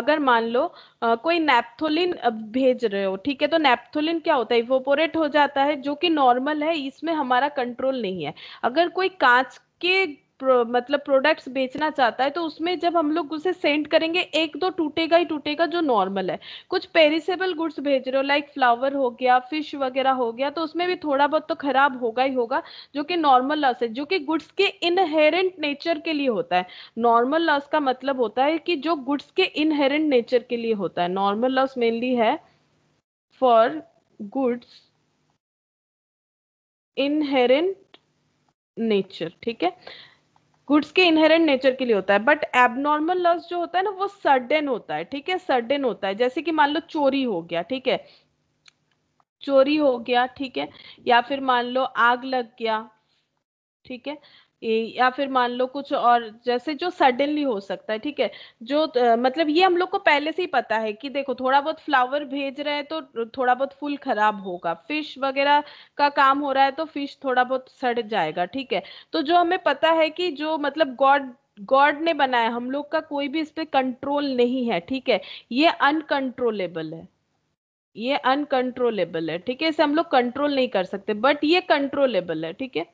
अगर मान लो आ, कोई नेपथोलिन भेज रहे हो ठीक है तो नेपथोलिन क्या होता है इवोपोरेट हो जाता है जो कि नॉर्मल है इसमें हमारा कंट्रोल नहीं है अगर कोई कांच के प्रो, मतलब प्रोडक्ट्स बेचना चाहता है तो उसमें जब हम लोग उसे सेंड करेंगे एक दो टूटेगा ही टूटेगा जो नॉर्मल है कुछ पेरिसेबल गुड्स भेज रहे हो लाइक फ्लावर हो गया फिश वगैरह हो गया तो उसमें भी थोड़ा बहुत तो खराब होगा ही होगा जो कि नॉर्मल लॉस है जो कि गुड्स के इनहेरेंट नेचर के लिए होता है नॉर्मल लॉस का मतलब होता है कि जो गुड्स के इनहेरेंट नेचर के लिए होता है नॉर्मल लॉस मेनली है फॉर गुड्स इनहेरेंट नेचर ठीक है गुड्स के इनहेरेंट नेचर के लिए होता है बट एबनॉर्मल लॉस जो होता है ना वो सडन होता है ठीक है सडन होता है जैसे कि मान लो चोरी हो गया ठीक है चोरी हो गया ठीक है या फिर मान लो आग लग गया ठीक है या फिर मान लो कुछ और जैसे जो सडनली हो सकता है ठीक है जो मतलब ये हम लोग को पहले से ही पता है कि देखो थोड़ा बहुत फ्लावर भेज रहे हैं तो थोड़ा बहुत फूल खराब होगा फिश वगैरह का काम हो रहा है तो फिश थोड़ा बहुत सड़ जाएगा ठीक है तो जो हमें पता है कि जो मतलब गॉड गॉड ने बनाया हम लोग का कोई भी इस पर कंट्रोल नहीं है ठीक है ये अनकंट्रोलेबल है ये अनकंट्रोलेबल है ठीक है इसे हम लोग कंट्रोल नहीं कर सकते बट ये कंट्रोलेबल है ठीक है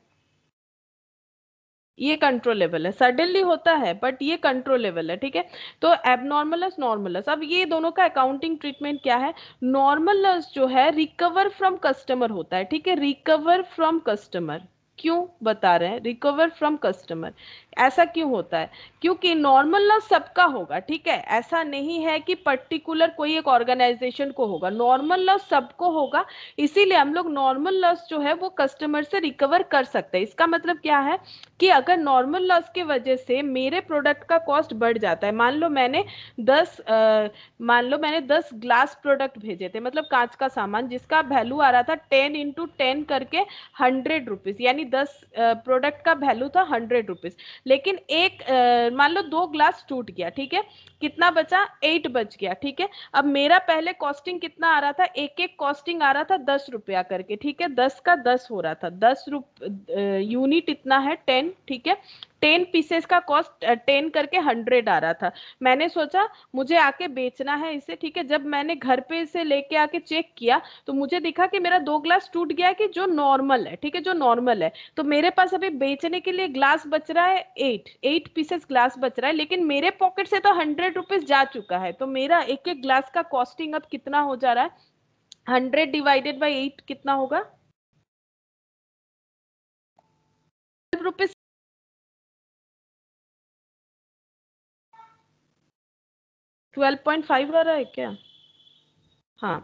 ये कंट्रोलेबल है सडनली होता है बट ये कंट्रोलेबल है ठीक है तो एबनॉर्मलस नॉर्मलस अब ये दोनों का अकाउंटिंग ट्रीटमेंट क्या है नॉर्मलस जो है रिकवर फ्रॉम कस्टमर होता है ठीक है रिकवर फ्रॉम कस्टमर क्यों बता रहे हैं रिकवर फ्रॉम कस्टमर ऐसा क्यों होता है क्योंकि नॉर्मल ना सबका होगा ठीक है ऐसा नहीं है कि पर्टिकुलर कोई एक ऑर्गेनाइजेशन को होगा नॉर्मल लॉस सबको होगा इसीलिए हम लोग नॉर्मल लॉस जो है वो कस्टमर से रिकवर कर सकते हैं इसका मतलब क्या है कि अगर नॉर्मल लॉस की वजह से मेरे प्रोडक्ट का कॉस्ट बढ़ जाता है मान लो मैंने दस मान लो मैंने दस ग्लास प्रोडक्ट भेजे थे मतलब कांच का सामान जिसका वैल्यू आ रहा था टेन इंटू टेन करके हंड्रेड रुपीज यानी दस प्रोडक्ट का वैल्यू था हंड्रेड रुपीज लेकिन एक मान लो दो ग्लास टूट गया ठीक है कितना बचा एट बच गया ठीक है अब मेरा पहले कॉस्टिंग कितना आ रहा था एक एक कॉस्टिंग आ रहा था दस रुपया करके ठीक है दस का दस हो रहा था दस रुप यूनिट इतना है टेन ठीक है टेन पीसेस का कॉस्ट टेन करके हंड्रेड आ रहा था मैंने सोचा मुझे आके बेचना है इसे ठीक है जब मैंने घर पे इसे लेके आके चेक किया तो मुझे दिखा कि मेरा दो ग्लास टूट गया कि जो नॉर्मल है ठीक है जो नॉर्मल है तो मेरे पास अभी बेचने के लिए ग्लास बच रहा है एट एट पीसेस ग्लास बच रहा है लेकिन मेरे पॉकेट से तो हंड्रेड रुपीज जा चुका है तो मेरा एक एक ग्लास का कॉस्टिंग अब कितना हो जा रहा है हंड्रेड डिवाइडेड बाई एट कितना होगा रुपीज ट्वेल्व पॉइंट फाइव आ रहा है क्या हाँ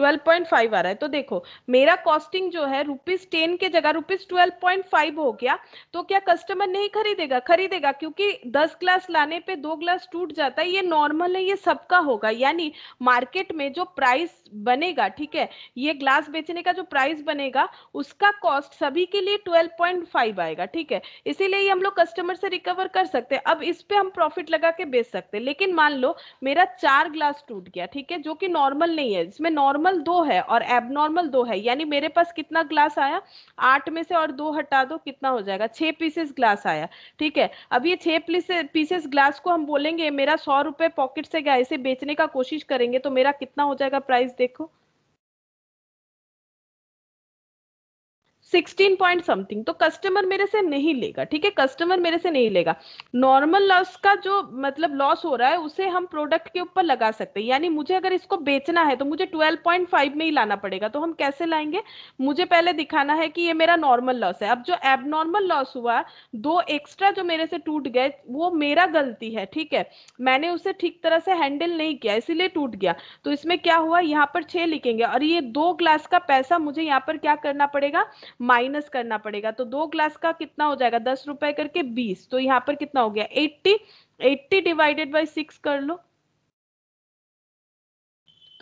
12.5 आ रहा है तो देखो मेरा कॉस्टिंग जो है रुपीज टेन के जगह रुपीज ट्वेल्व पॉइंट फाइव हो गया तो क्या कस्टमर नहीं खरीदेगा खरीदेगा क्योंकि 10 ग्लास लाने पे दो ग्लास टूट जाता है ये नॉर्मल है ये सबका होगा यानी मार्केट में जो प्राइस बनेगा ठीक है ये ग्लास बेचने का जो प्राइस बनेगा उसका कॉस्ट सभी के लिए ट्वेल्व आएगा ठीक है इसीलिए हम लोग कस्टमर से रिकवर कर सकते हैं अब इस पे हम प्रॉफिट लगा के बेच सकते हैं लेकिन मान लो मेरा चार ग्लास टूट गया ठीक है जो कि नॉर्मल नहीं है है इसमें नॉर्मल दो है और एबनॉर्मल दो है यानी मेरे पास कितना ग्लास आया आठ में से और दो हटा दो कितना हो जाएगा छह पीसेस ग्लास आया ठीक है अब ये छह पीसेस ग्लास को हम बोलेंगे मेरा सौ रुपए पॉकेट से गया इसे बेचने का कोशिश करेंगे तो मेरा कितना हो जाएगा प्राइस देखो सिक्सटीन पॉइंट समथिंग तो कस्टमर मेरे से नहीं लेगा ठीक है कस्टमर मेरे से नहीं लेगा नॉर्मल लॉस का जो मतलब लॉस हो रहा है उसे हम प्रोडक्ट के ऊपर लगा सकते हैं यानी मुझे अगर इसको बेचना है तो मुझे ट्वेल्व पॉइंट फाइव में ही लाना पड़ेगा तो हम कैसे लाएंगे मुझे पहले दिखाना है कि ये मेरा नॉर्मल लॉस है अब जो एबनॉर्मल लॉस हुआ दो एक्स्ट्रा जो मेरे से टूट गए वो मेरा गलती है ठीक है मैंने उसे ठीक तरह से हैंडल नहीं किया इसीलिए टूट गया तो इसमें क्या हुआ यहाँ पर छह लिखेंगे और ये दो ग्लास का पैसा मुझे यहाँ पर क्या करना पड़ेगा माइनस करना पड़ेगा तो दो ग्लास का कितना हो जाएगा दस रुपए करके बीस तो यहाँ पर कितना हो गया eighty eighty divided by six कर लो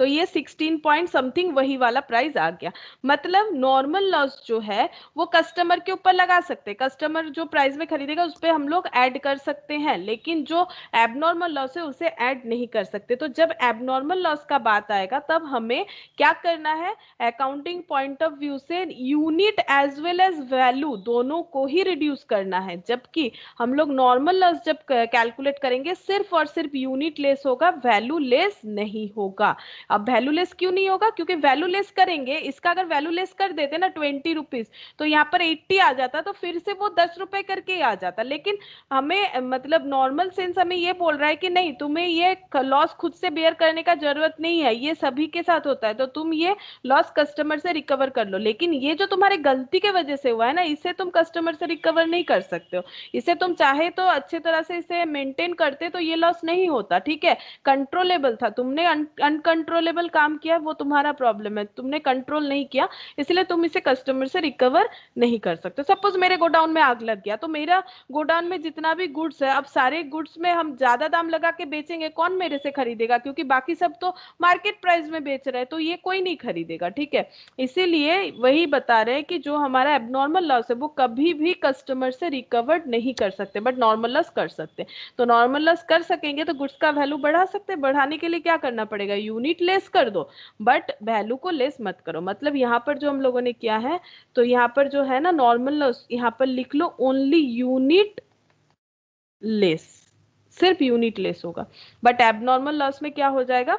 तो ये सिक्सटीन पॉइंट समथिंग वही वाला प्राइस आ गया मतलब नॉर्मल लॉस जो है वो कस्टमर के ऊपर लगा सकते हैं कस्टमर जो प्राइस में खरीदेगा उस पर हम लोग ऐड कर सकते हैं लेकिन जो एबनॉर्मल लॉस है उसे ऐड नहीं कर सकते तो जब एबनॉर्मल लॉस का बात आएगा तब हमें क्या करना है अकाउंटिंग पॉइंट ऑफ व्यू से unit as well as value दोनों को ही रिड्यूस करना है जबकि हम लोग नॉर्मल लॉस जब कैलकुलेट करेंगे सिर्फ और सिर्फ यूनिट लेस होगा वैल्यू लेस नहीं होगा अब वैल्यूलेस क्यों नहीं होगा क्योंकि वैल्यूलेस करेंगे इसका अगर वैल्यूलेस कर देते ना ट्वेंटी रुपीज तो यहाँ पर एट्टी आ जाता तो फिर से वो दस रुपए करके आ जाता लेकिन हमें मतलब नॉर्मल सेंस हमें ये बोल रहा है कि नहीं तुम्हें ये लॉस खुद से बेयर करने का जरूरत नहीं है ये सभी के साथ होता है तो तुम ये लॉस कस्टमर से रिकवर कर लो लेकिन ये जो तुम्हारे गलती के वजह से हुआ है ना इसे तुम कस्टमर से रिकवर नहीं कर सकते हो इसे तुम चाहे तो अच्छे तरह से इसे मेंटेन करते तो ये लॉस नहीं होता ठीक है कंट्रोलेबल था तुमने अनकंट्रोल अनकंट्रोलेबल काम किया है वो तुम्हारा प्रॉब्लम है तुमने कंट्रोल नहीं किया इसलिए तुम इसे कस्टमर से रिकवर नहीं कर सकते सपोज मेरे गोडाउन में आग लग गया तो मेरा गोडाउन में जितना भी गुड्स है अब सारे गुड्स में हम ज्यादा दाम लगा के बेचेंगे कौन मेरे से खरीदेगा क्योंकि बाकी सब तो मार्केट प्राइस में बेच रहे हैं तो ये कोई नहीं खरीदेगा ठीक है इसीलिए वही बता रहे हैं कि जो हमारा एबनॉर्मल लॉस है वो कभी भी कस्टमर से रिकवर नहीं कर सकते बट नॉर्मल लॉस कर सकते तो नॉर्मल लॉस कर सकेंगे तो गुड्स का वैल्यू बढ़ा सकते बढ़ाने के लिए क्या करना पड़ेगा यूनिट वेट लेस कर दो बट वैल्यू को लेस मत करो मतलब यहाँ पर जो हम लोगों ने किया है तो यहाँ पर जो है ना नॉर्मल यहाँ पर लिख लो ओनली यूनिट लेस सिर्फ यूनिट लेस होगा बट एबनॉर्मल लॉस में क्या हो जाएगा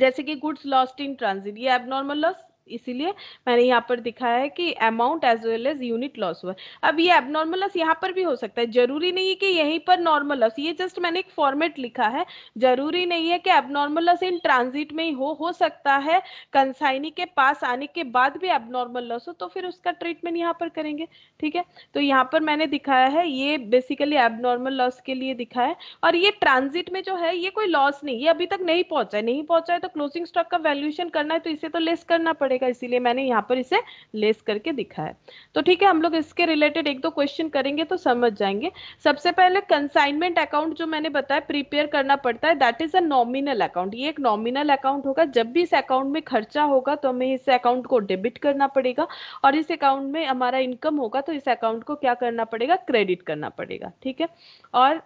जैसे कि गुड्स लॉस्ट इन ट्रांजिट ये एबनॉर्मल लॉस इसीलिए मैंने यहाँ पर दिखाया है कि amount as well as unit loss हुआ अब ये एबनॉर्मल लॉस यहाँ पर भी हो सकता है जरूरी नहीं है कि यहीं पर नॉर्मल लॉस ये जस्ट मैंने एक फॉर्मेट लिखा है जरूरी नहीं है कि एबनॉर्मल लॉस इन ट्रांजिट में ही हो हो सकता है कंसाइनी के पास आने के बाद भी एबनॉर्मल लॉस हो तो फिर उसका ट्रीटमेंट यहाँ पर करेंगे ठीक है तो यहाँ पर मैंने दिखाया है ये बेसिकली एबनॉर्मल लॉस के लिए दिखा है और ये ट्रांजिट में जो है ये कोई लॉस नहीं ये अभी तक नहीं पहुंचा है नहीं पहुंचा है तो क्लोजिंग स्टॉक का वैल्यूएशन करना है तो इसे तो लेस करना पड़ेगा पड़ेगा इसीलिए मैंने यहाँ पर इसे लेस करके दिखा है तो ठीक है हम लोग इसके रिलेटेड एक दो क्वेश्चन करेंगे तो समझ जाएंगे सबसे पहले कंसाइनमेंट अकाउंट जो मैंने बताया प्रिपेयर करना पड़ता है that is a nominal account ये एक नॉमिनल अकाउंट होगा जब भी इस अकाउंट में खर्चा होगा तो हमें इस अकाउंट को डेबिट करना पड़ेगा और इस अकाउंट में हमारा इनकम होगा तो इस अकाउंट को क्या करना पड़ेगा क्रेडिट करना पड़ेगा ठीक है और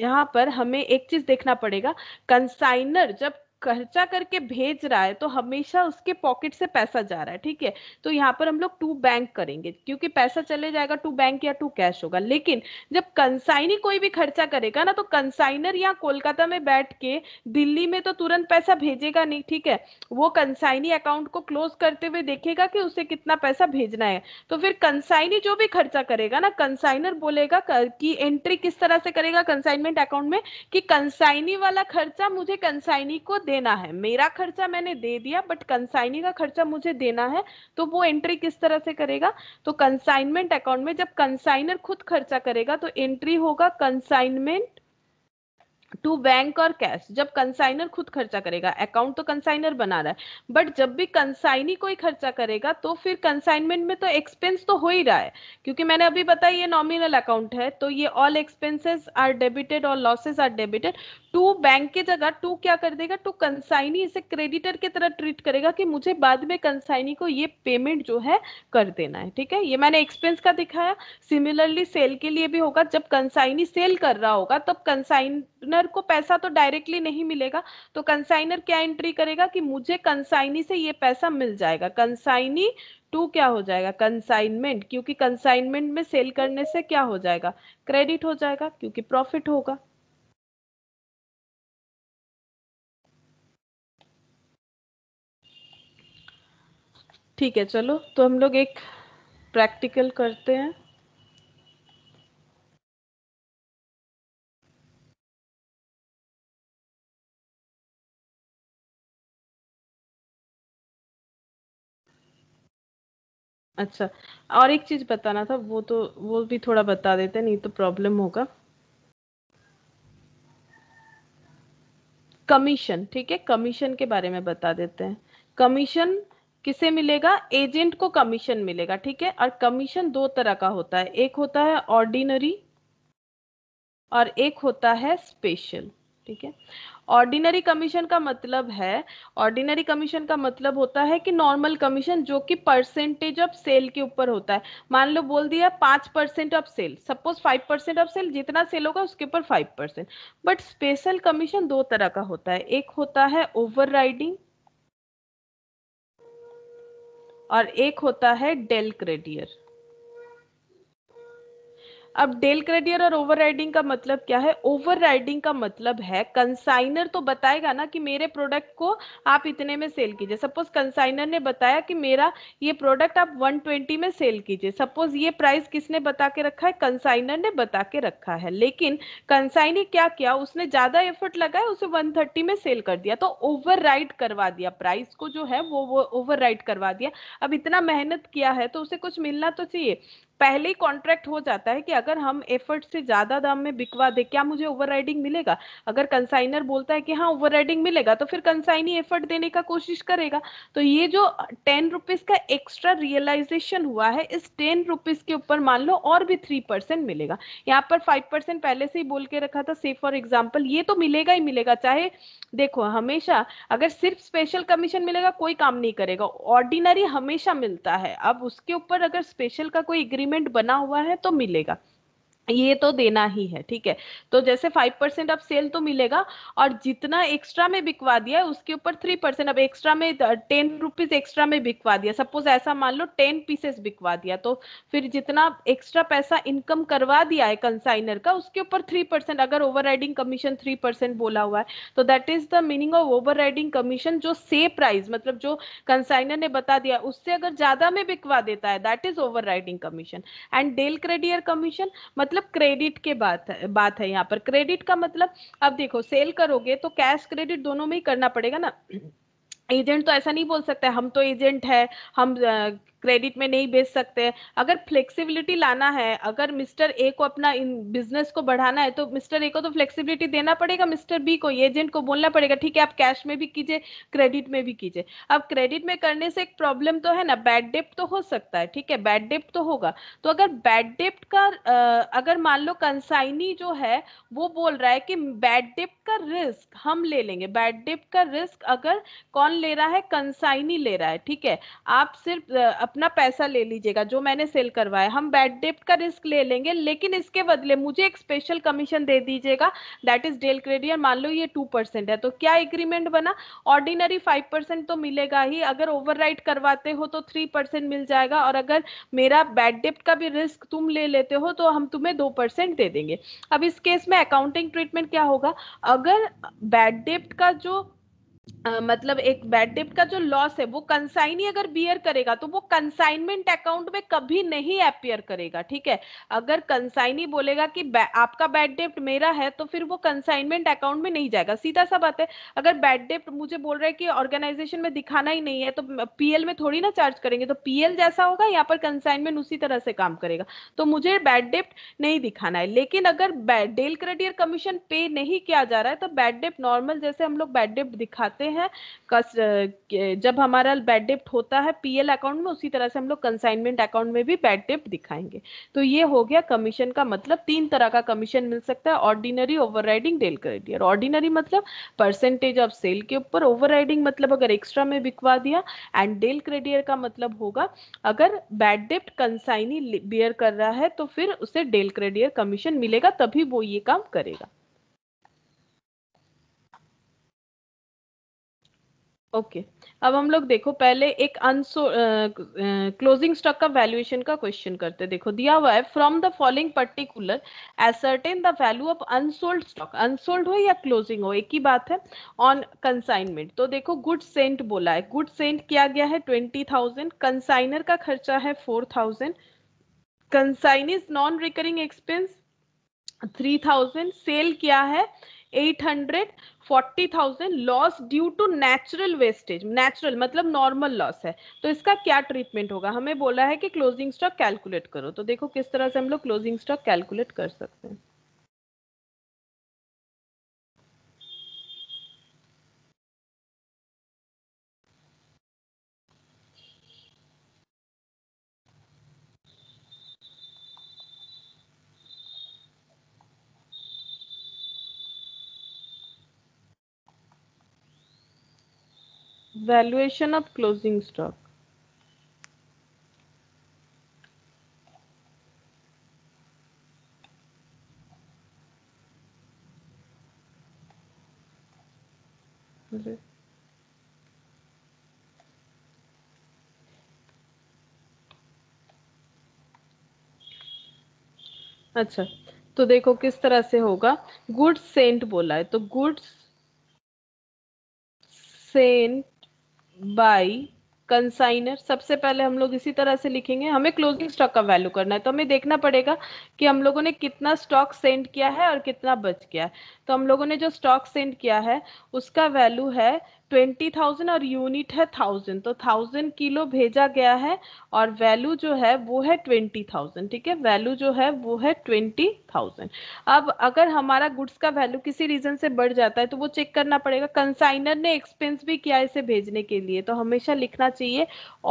यहाँ पर हमें एक चीज देखना पड़ेगा कंसाइनर जब खर्चा करके भेज रहा है तो हमेशा उसके पॉकेट से पैसा जा रहा है ठीक है तो यहाँ पर हम लोग टू बैंक करेंगे क्योंकि पैसा चले जाएगा टू बैंक या टू कैश होगा लेकिन जब कंसाइनी कोई भी खर्चा करेगा ना तो कंसाइनर यहाँ कोलकाता में बैठ के दिल्ली में तो तुरंत पैसा भेजेगा नहीं ठीक है वो कंसाइनी अकाउंट को क्लोज करते हुए देखेगा कि उसे कितना पैसा भेजना है तो फिर कंसाइनी जो भी खर्चा करेगा ना कंसाइनर बोलेगा कि एंट्री किस तरह से करेगा कंसाइनमेंट अकाउंट में कि कंसाइनी वाला खर्चा मुझे कंसाइनी को देना है मेरा खर्चा मैंने दे दिया बट कंसाइनी का खर्चा मुझे देना है तो वो एंट्री किस तरह से करेगा तो कंसाइनमेंट अकाउंट में जब कंसाइनर खुद खर्चा करेगा तो एंट्री होगा कंसाइनमेंट टू बैंक और कैश जब कंसाइनर खुद खर्चा करेगा अकाउंट तो कंसाइनर बना रहा है बट जब भी कंसाइनी कोई खर्चा करेगा तो फिर कंसाइनमेंट में तो एक्सपेंस तो हो ही रहा है क्योंकि मैंने अभी बताया ये नॉमिनल अकाउंट है तो ये ऑल एक्सपेंसेस आर डेबिटेड और losses are debited to bank के जगह टू क्या कर देगा टू कंसाइनी इसे क्रेडिटर की तरह ट्रीट करेगा कि मुझे बाद में कंसाइनी को ये पेमेंट जो है कर देना है ठीक है ये मैंने एक्सपेंस का दिखाया सिमिलरली सेल के लिए भी होगा जब कंसाइनी सेल कर रहा होगा तब कंसाइनर कंसाइनर को पैसा तो डायरेक्टली नहीं मिलेगा तो कंसाइनर क्या एंट्री करेगा कि मुझे कंसाइनी से ये पैसा मिल जाएगा कंसाइनी टू क्या हो जाएगा कंसाइनमेंट क्योंकि कंसाइनमेंट में सेल करने से क्या हो जाएगा क्रेडिट हो जाएगा क्योंकि प्रॉफिट होगा ठीक है चलो तो हम लोग एक प्रैक्टिकल करते हैं अच्छा और एक चीज बताना था वो तो वो भी थोड़ा बता देते नहीं तो प्रॉब्लम होगा कमीशन ठीक है कमीशन के बारे में बता देते हैं कमीशन किसे मिलेगा एजेंट को कमीशन मिलेगा ठीक है और कमीशन दो तरह का होता है एक होता है ऑर्डिनरी और एक होता है स्पेशल ठीक है ऑर्डिनरी कमीशन का मतलब है ऑर्डिनरी कमीशन का मतलब होता है कि नॉर्मल कमीशन जो कि परसेंटेज ऑफ सेल के ऊपर होता है मान लो बोल दिया पांच percent of sale suppose five percent of sale जितना सेल होगा उसके ऊपर five percent but special commission दो तरह का होता है एक होता है ओवर और एक होता है डेल क्रेडियर अब डेल क्रेडियर और ओवरराइडिंग का मतलब क्या है ओवरराइडिंग का मतलब है कंसाइनर तो बताएगा ना कि मेरे प्रोडक्ट को आप इतने में सेल कीजिए सपोज कंसाइनर ने बताया कि मेरा ये प्रोडक्ट आप 120 में सेल कीजिए सपोज ये प्राइस किसने बता के रखा है कंसाइनर ने बता के रखा है लेकिन कंसाइनी क्या किया उसने ज्यादा एफर्ट लगाया उसे वन में सेल कर दिया तो ओवर करवा दिया प्राइस को जो है वो वो ओवर करवा दिया अब इतना मेहनत किया है तो उसे कुछ मिलना तो चाहिए पहले ही कॉन्ट्रैक्ट हो जाता है कि अगर हम एफर्ट से ज्यादा दाम में बिकवा दे क्या मुझे ओवरराइडिंग मिलेगा अगर कंसाइनर बोलता है कि हाँ ओवरराइडिंग मिलेगा तो फिर कंसाइनी एफर्ट देने का कोशिश करेगा तो ये जो टेन रुपीज का एक्स्ट्रा रियलाइजेशन हुआ है इस टेन रुपीज के ऊपर मान लो और भी थ्री परसेंट मिलेगा यहाँ पर फाइव परसेंट पहले से ही बोल के रखा था से फॉर एग्जाम्पल ये तो मिलेगा ही मिलेगा चाहे देखो हमेशा अगर सिर्फ स्पेशल कमीशन मिलेगा कोई काम नहीं करेगा ऑर्डिनरी हमेशा मिलता है अब उसके ऊपर अगर स्पेशल का कोई एग्रीमेंट एग्रीमेंट बना हुआ है तो मिलेगा ये तो देना ही है ठीक है तो जैसे फाइव परसेंट अब सेल तो मिलेगा और जितना एक्स्ट्रा में बिकवा दिया है उसके ऊपर थ्री परसेंट अब एक्स्ट्रा में टेन रुपीज एक्स्ट्रा में बिकवा दिया सपोज ऐसा मान लो टेन पीसेस बिकवा दिया तो फिर जितना एक्स्ट्रा पैसा इनकम करवा दिया है कंसाइनर का उसके ऊपर थ्री परसेंट अगर ओवर कमीशन थ्री परसेंट बोला हुआ है तो that is the meaning of over commission जो से प्राइस मतलब जो कंसाइनर ने बता दिया उससे अगर ज्यादा में बिकवा देता है that is over commission and del credere commission मतलब मतलब क्रेडिट के बात है बात है यहाँ पर क्रेडिट का मतलब अब देखो सेल करोगे तो कैश क्रेडिट दोनों में ही करना पड़ेगा ना एजेंट तो ऐसा नहीं बोल सकता है, हम तो एजेंट है हम क्रेडिट में नहीं बेच सकते अगर फ्लेक्सिबिलिटी लाना है अगर मिस्टर ए को अपना बिजनेस को बढ़ाना है तो मिस्टर ए को तो फ्लेक्सिबिलिटी देना पड़ेगा मिस्टर बी को एजेंट को बोलना पड़ेगा ठीक है आप कैश में भी कीजिए क्रेडिट में भी कीजिए अब क्रेडिट में करने से एक प्रॉब्लम तो है ना बैड डेप्ट तो हो सकता है ठीक है बैड डेप्ट तो होगा तो अगर बैड डेप्ट का अगर मान लो कंसाइनी जो है वो बोल रहा है कि बैड डेप्ट का रिस्क हम ले लेंगे बैड डेप्ट का रिस्क अगर कौन ले रहा है कंसाइनी ले रहा है ठीक है आप सिर्फ अपना पैसा ले लीजिएगा जो मैंने सेल करवाया हम बैड डेप्ट का रिस्क ले लेंगे लेकिन इसके बदले मुझे एक स्पेशल कमीशन दे दीजिएगा दैट इज डेल क्रेडियर मान लो ये टू परसेंट है तो क्या एग्रीमेंट बना ऑर्डिनरी फाइव तो मिलेगा ही अगर ओवर करवाते हो तो थ्री मिल जाएगा और अगर मेरा बैड डेप्ट का भी रिस्क तुम ले लेते हो तो हम तुम्हें दो दे देंगे अब इस केस में अकाउंटिंग ट्रीटमेंट क्या होगा अगर बैड डेप्ट का जो Uh, मतलब एक बैड डेप का जो लॉस है वो कंसाइन ही अगर बियर करेगा तो वो कंसाइनमेंट अकाउंट में कभी नहीं अपियर करेगा ठीक है अगर कंसाइन ही बोलेगा कि आपका बैड डेप्ट मेरा है तो फिर वो कंसाइनमेंट अकाउंट में नहीं जाएगा सीधा सा बात है अगर बैड डेप्ट मुझे बोल रहा है कि ऑर्गेनाइजेशन में दिखाना ही नहीं है तो पीएल में थोड़ी ना चार्ज करेंगे तो पीएल जैसा होगा यहाँ पर कंसाइनमेंट उसी तरह से काम करेगा तो मुझे बैड डेप्ट नहीं दिखाना है लेकिन अगर डेल क्रेडियर कमीशन पे नहीं किया जा रहा है तो बैड डेप्ट नॉर्मल जैसे हम लोग बैड डेप्ट दिखाते करते हैं कस जब हमारा बैड डेप्ट होता है पीएल अकाउंट में उसी तरह से हम लोग कंसाइनमेंट अकाउंट में भी बैड डेप्ट दिखाएंगे तो ये हो गया कमीशन का मतलब तीन तरह का कमीशन मिल सकता है ordinary over riding del credere ordinary मतलब परसेंटेज ऑफ सेल के ऊपर ओवर मतलब अगर एक्स्ट्रा में बिकवा दिया एंड डेल क्रेडियर का मतलब होगा अगर बैड डेप्ट कंसाइनी बियर कर रहा है तो फिर उसे डेल क्रेडियर कमीशन मिलेगा तभी वो ये काम करेगा ओके अब हम लोग देखो पहले एक अनसो क्लोजिंग स्टॉक का वैल्यूएशन का क्वेश्चन करते हैं देखो दिया हुआ है from the following particular ascertain the value of unsold stock unsold हो या क्लोजिंग हो एक ही बात है ऑन कंसाइनमेंट तो देखो गुड सेंट बोला है गुड सेंट किया गया है ट्वेंटी थाउजेंड कंसाइनर का खर्चा है four thousand consign is non recurring expense three thousand sale क्या है eight hundred forty thousand loss due to natural wastage natural मतलब नॉर्मल लॉस है तो इसका क्या ट्रीटमेंट होगा हमें बोला है कि क्लोजिंग स्टॉक कैलकुलेट करो तो देखो किस तरह से हम लोग क्लोजिंग स्टॉक कैलकुलेट कर सकते हैं valuation ऑफ क्लोजिंग स्टॉक अच्छा तो देखो किस तरह से होगा गुड सेंट बोला है तो गुड सेंट बाई कंसाइनर सबसे पहले हम लोग इसी तरह से लिखेंगे हमें क्लोजिंग स्टॉक का वैल्यू करना है तो हमें देखना पड़ेगा कि हम लोगों ने कितना स्टॉक सेंड किया है और कितना बच गया है तो हम लोगों ने जो स्टॉक सेंड किया है उसका वैल्यू है ट्वेंटी थाउजेंड और यूनिट है थाउजेंड तो थाउजेंड किलो भेजा गया है और वैल्यू जो है वो है ट्वेंटी थाउजेंड ठीक है वैल्यू जो है वो है ट्वेंटी थाउजेंड अब अगर हमारा गुड्स का वैल्यू किसी रीजन से बढ़ जाता है तो वो चेक करना पड़ेगा कंसाइनर ने एक्सपेंस भी किया इसे भेजने के लिए तो हमेशा लिखना चाहिए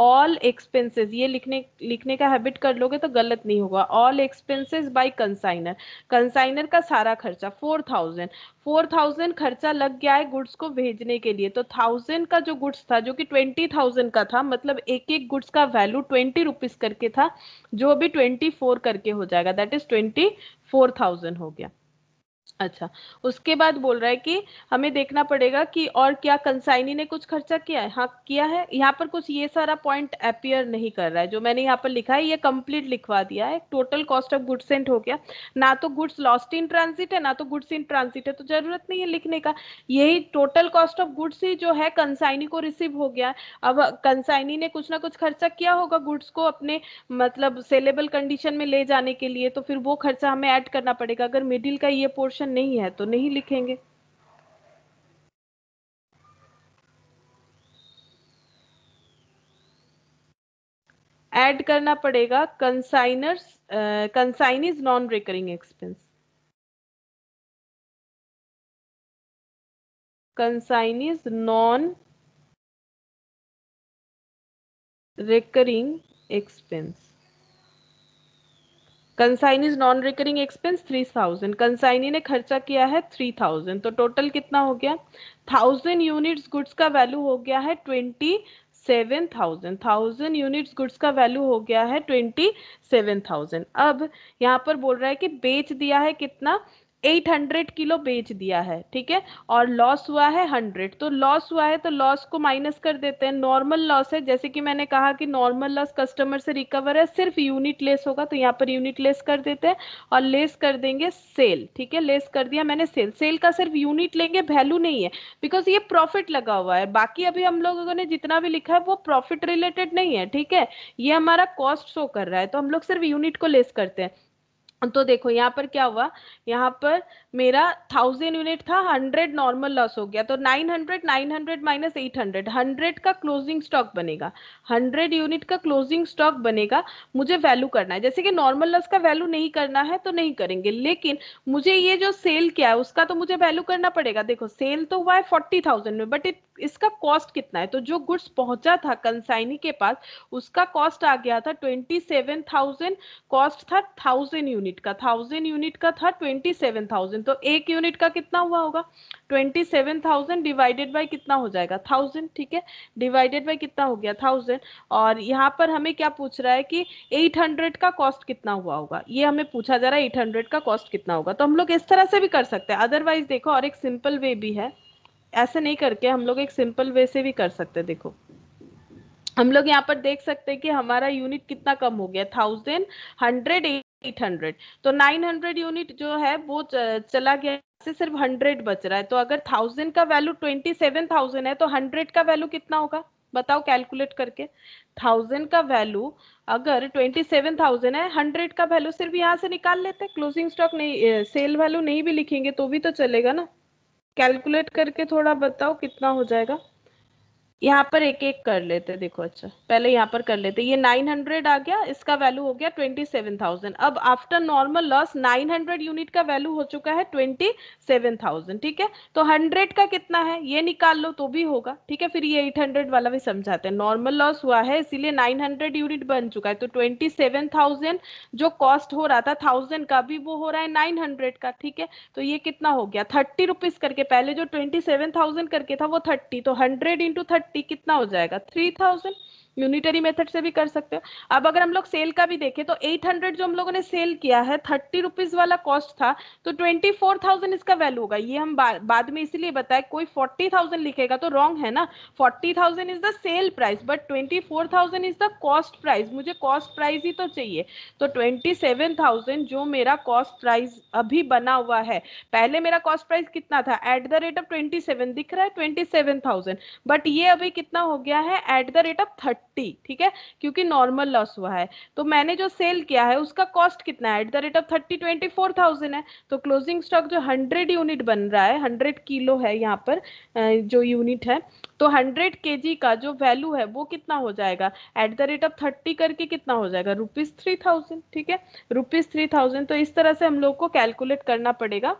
ऑल एक्सपेंसेज ये लिखने लिखने का हैबिट कर लोगे तो गलत नहीं होगा all expenses by consignor consignor का सारा खर्चा फोर थाउजेंड फोर थाउजेंड खर्चा लग गया है गुड्स को भेजने के लिए तो थाउजेंड का जो गुड्स था जो कि ट्वेंटी थाउजेंड का था मतलब एक एक गुड्स का वैल्यू ट्वेंटी रुपीज करके था जो अभी ट्वेंटी फोर करके हो जाएगा that is twenty four thousand हो गया अच्छा उसके बाद बोल रहा है कि हमें देखना पड़ेगा कि और क्या कंसाइनी ने कुछ खर्चा किया है हाँ किया है यहाँ पर कुछ ये सारा पॉइंट अपियर नहीं कर रहा है जो मैंने यहाँ पर लिखा है ये कंप्लीट लिखवा दिया है total cost of goods end हो गया ना तो गुड्स लॉस्ट इन ट्रांसिट है ना तो गुड्स इन ट्रांसिट है तो जरूरत नहीं है लिखने का यही टोटल कॉस्ट ऑफ गुड्स ही जो है कंसाइनी को रिसीव हो गया अब कंसाइनी ने कुछ ना कुछ खर्चा किया होगा गुड्स को अपने मतलब सेलेबल कंडीशन में ले जाने के लिए तो फिर वो खर्चा हमें ऐड करना पड़ेगा अगर मिडिल का ये पोर्स ऑप्शन नहीं है तो नहीं लिखेंगे ऐड करना पड़ेगा consignor's consign is non recurring expense consign is non recurring expense consign is non recurring expense three thousand consignee ने खर्चा किया है थ्री थाउजेंड तो टोटल कितना हो गया थाउजेंड यूनिट्स गुड्स का वैल्यू हो गया है twenty seven thousand thousand units goods का वैल्यू हो गया है ट्वेंटी सेवन थाउजेंड अब यहाँ पर बोल रहा है कि बेच दिया है कितना 800 किलो बेच दिया है ठीक है और लॉस हुआ है 100 तो लॉस हुआ है तो लॉस को माइनस कर देते हैं नॉर्मल लॉस है जैसे कि मैंने कहा कि नॉर्मल लॉस कस्टमर से रिकवर है सिर्फ यूनिट लेस होगा तो यहाँ पर यूनिट लेस कर देते हैं और लेस कर देंगे सेल ठीक है लेस कर दिया मैंने सेल सेल का सिर्फ यूनिट लेंगे वैल्यू नहीं है बिकॉज ये प्रॉफिट लगा हुआ है बाकी अभी हम लोगों ने जितना भी लिखा है वो प्रॉफिट रिलेटेड नहीं है ठीक है ये हमारा कॉस्ट शो कर रहा है तो हम लोग सिर्फ यूनिट को लेस करते हैं तो देखो यहाँ पर क्या हुआ यहाँ पर मेरा थाउजेंड यूनिट था हंड्रेड नॉर्मल लॉस हो गया तो nine hundred nine hundred minus eight hundred hundred का क्लोजिंग स्टॉक बनेगा हंड्रेड यूनिट का क्लोजिंग स्टॉक बनेगा मुझे वैल्यू करना है जैसे कि नॉर्मल लॉस का वैल्यू नहीं करना है तो नहीं करेंगे लेकिन मुझे ये जो सेल क्या है उसका तो मुझे वैल्यू करना पड़ेगा देखो सेल तो हुआ है फोर्टी थाउजेंड में बट इट इसका कॉस्ट कितना है तो जो गुड्स पहुंचा था कंसाइनी के पास उसका कॉस्ट आ गया था ट्वेंटी सेवन थाउजेंड कॉस्ट था थाउजेंड यूनिट का थाउजेंड यूनिट का था ट्वेंटी सेवन थाउजेंड तो एक यूनिट का कितना हुआ होगा twenty seven thousand divided by कितना हो जाएगा थाउजेंड ठीक है डिवाइडेड बाई कितना हो गया थाउजेंड और यहाँ पर हमें क्या पूछ रहा है कि एट हंड्रेड का कॉस्ट कितना हुआ होगा ये हमें पूछा जा रहा है एट हंड्रेड का कॉस्ट कितना होगा तो हम लोग इस तरह से भी कर सकते हैं अदरवाइज देखो और एक सिंपल वे भी है ऐसे नहीं करके हम लोग एक सिंपल वे से भी कर सकते देखो हम लोग यहाँ पर देख सकते हैं कि हमारा यूनिट कितना कम हो गया थाउजेंड हंड्रेड एट हंड्रेड तो नाइन हंड्रेड यूनिट जो है वो चला गया से सिर्फ हंड्रेड बच रहा है तो अगर थाउजेंड का वैल्यू ट्वेंटी सेवन थाउजेंड है तो हंड्रेड का वैल्यू कितना होगा बताओ कैलकुलेट करके थाउजेंड का वैल्यू अगर ट्वेंटी सेवन थाउजेंड है हंड्रेड का वैल्यू सिर्फ यहाँ से निकाल लेते हैं क्लोजिंग स्टॉक नहीं सेल वैल्यू नहीं भी लिखेंगे तो भी तो चलेगा ना कैलकुलेट करके थोड़ा बताओ कितना हो जाएगा यहाँ पर एक एक कर लेते देखो अच्छा पहले यहाँ पर कर लेते ये 900 आ गया इसका वैल्यू हो गया 27,000 अब आफ्टर नॉर्मल लॉस 900 यूनिट का वैल्यू हो चुका है 27,000 ठीक है तो 100 का कितना है ये निकाल लो तो भी होगा ठीक है फिर ये 800 वाला भी समझाते हैं नॉर्मल लॉस हुआ है इसीलिए 900 यूनिट बन चुका है तो 27,000 जो कॉस्ट हो रहा था थाउजेंड का भी वो हो रहा है नाइन का ठीक है तो ये कितना हो गया थर्टी करके पहले जो ट्वेंटी करके था वो थर्टी तो हंड्रेड इंटू थर्टी कितना हो जाएगा थ्री थाउजेंड यूनिटरी मेथड से भी कर सकते हो अब अगर हम लोग सेल का भी देखें तो 800 जो हम लोगों ने सेल किया है थर्टी रुपीज वाला कॉस्ट था तो 24,000 इसका वैल्यू होगा ये हम बा, बाद में इसीलिए बताए कोई 40,000 लिखेगा तो रॉन्ग है ना 40,000 is the sale price but 24,000 is the cost price मुझे कॉस्ट प्राइस ही तो चाहिए तो ट्वेंटी जो मेरा कॉस्ट प्राइस अभी बना हुआ है पहले मेरा कॉस्ट प्राइस कितना था at the rate of twenty दिख रहा है ट्वेंटी बट ये अभी कितना हो गया है at the rate of thirty thirty ठीक है क्योंकि नॉर्मल लॉस हुआ है तो मैंने जो सेल किया है उसका कॉस्ट कितना है at the rate of thirty twenty four thousand है तो क्लोजिंग स्टॉक जो हंड्रेड यूनिट बन रहा है हंड्रेड किलो है यहाँ पर जो यूनिट है तो हंड्रेड के का जो वैल्यू है वो कितना हो जाएगा at the rate of thirty करके कितना हो जाएगा रुपीज थ्री थाउजेंड ठीक है रुपीज थ्री थाउजेंड तो इस तरह से हम लोग को कैलकुलेट करना पड़ेगा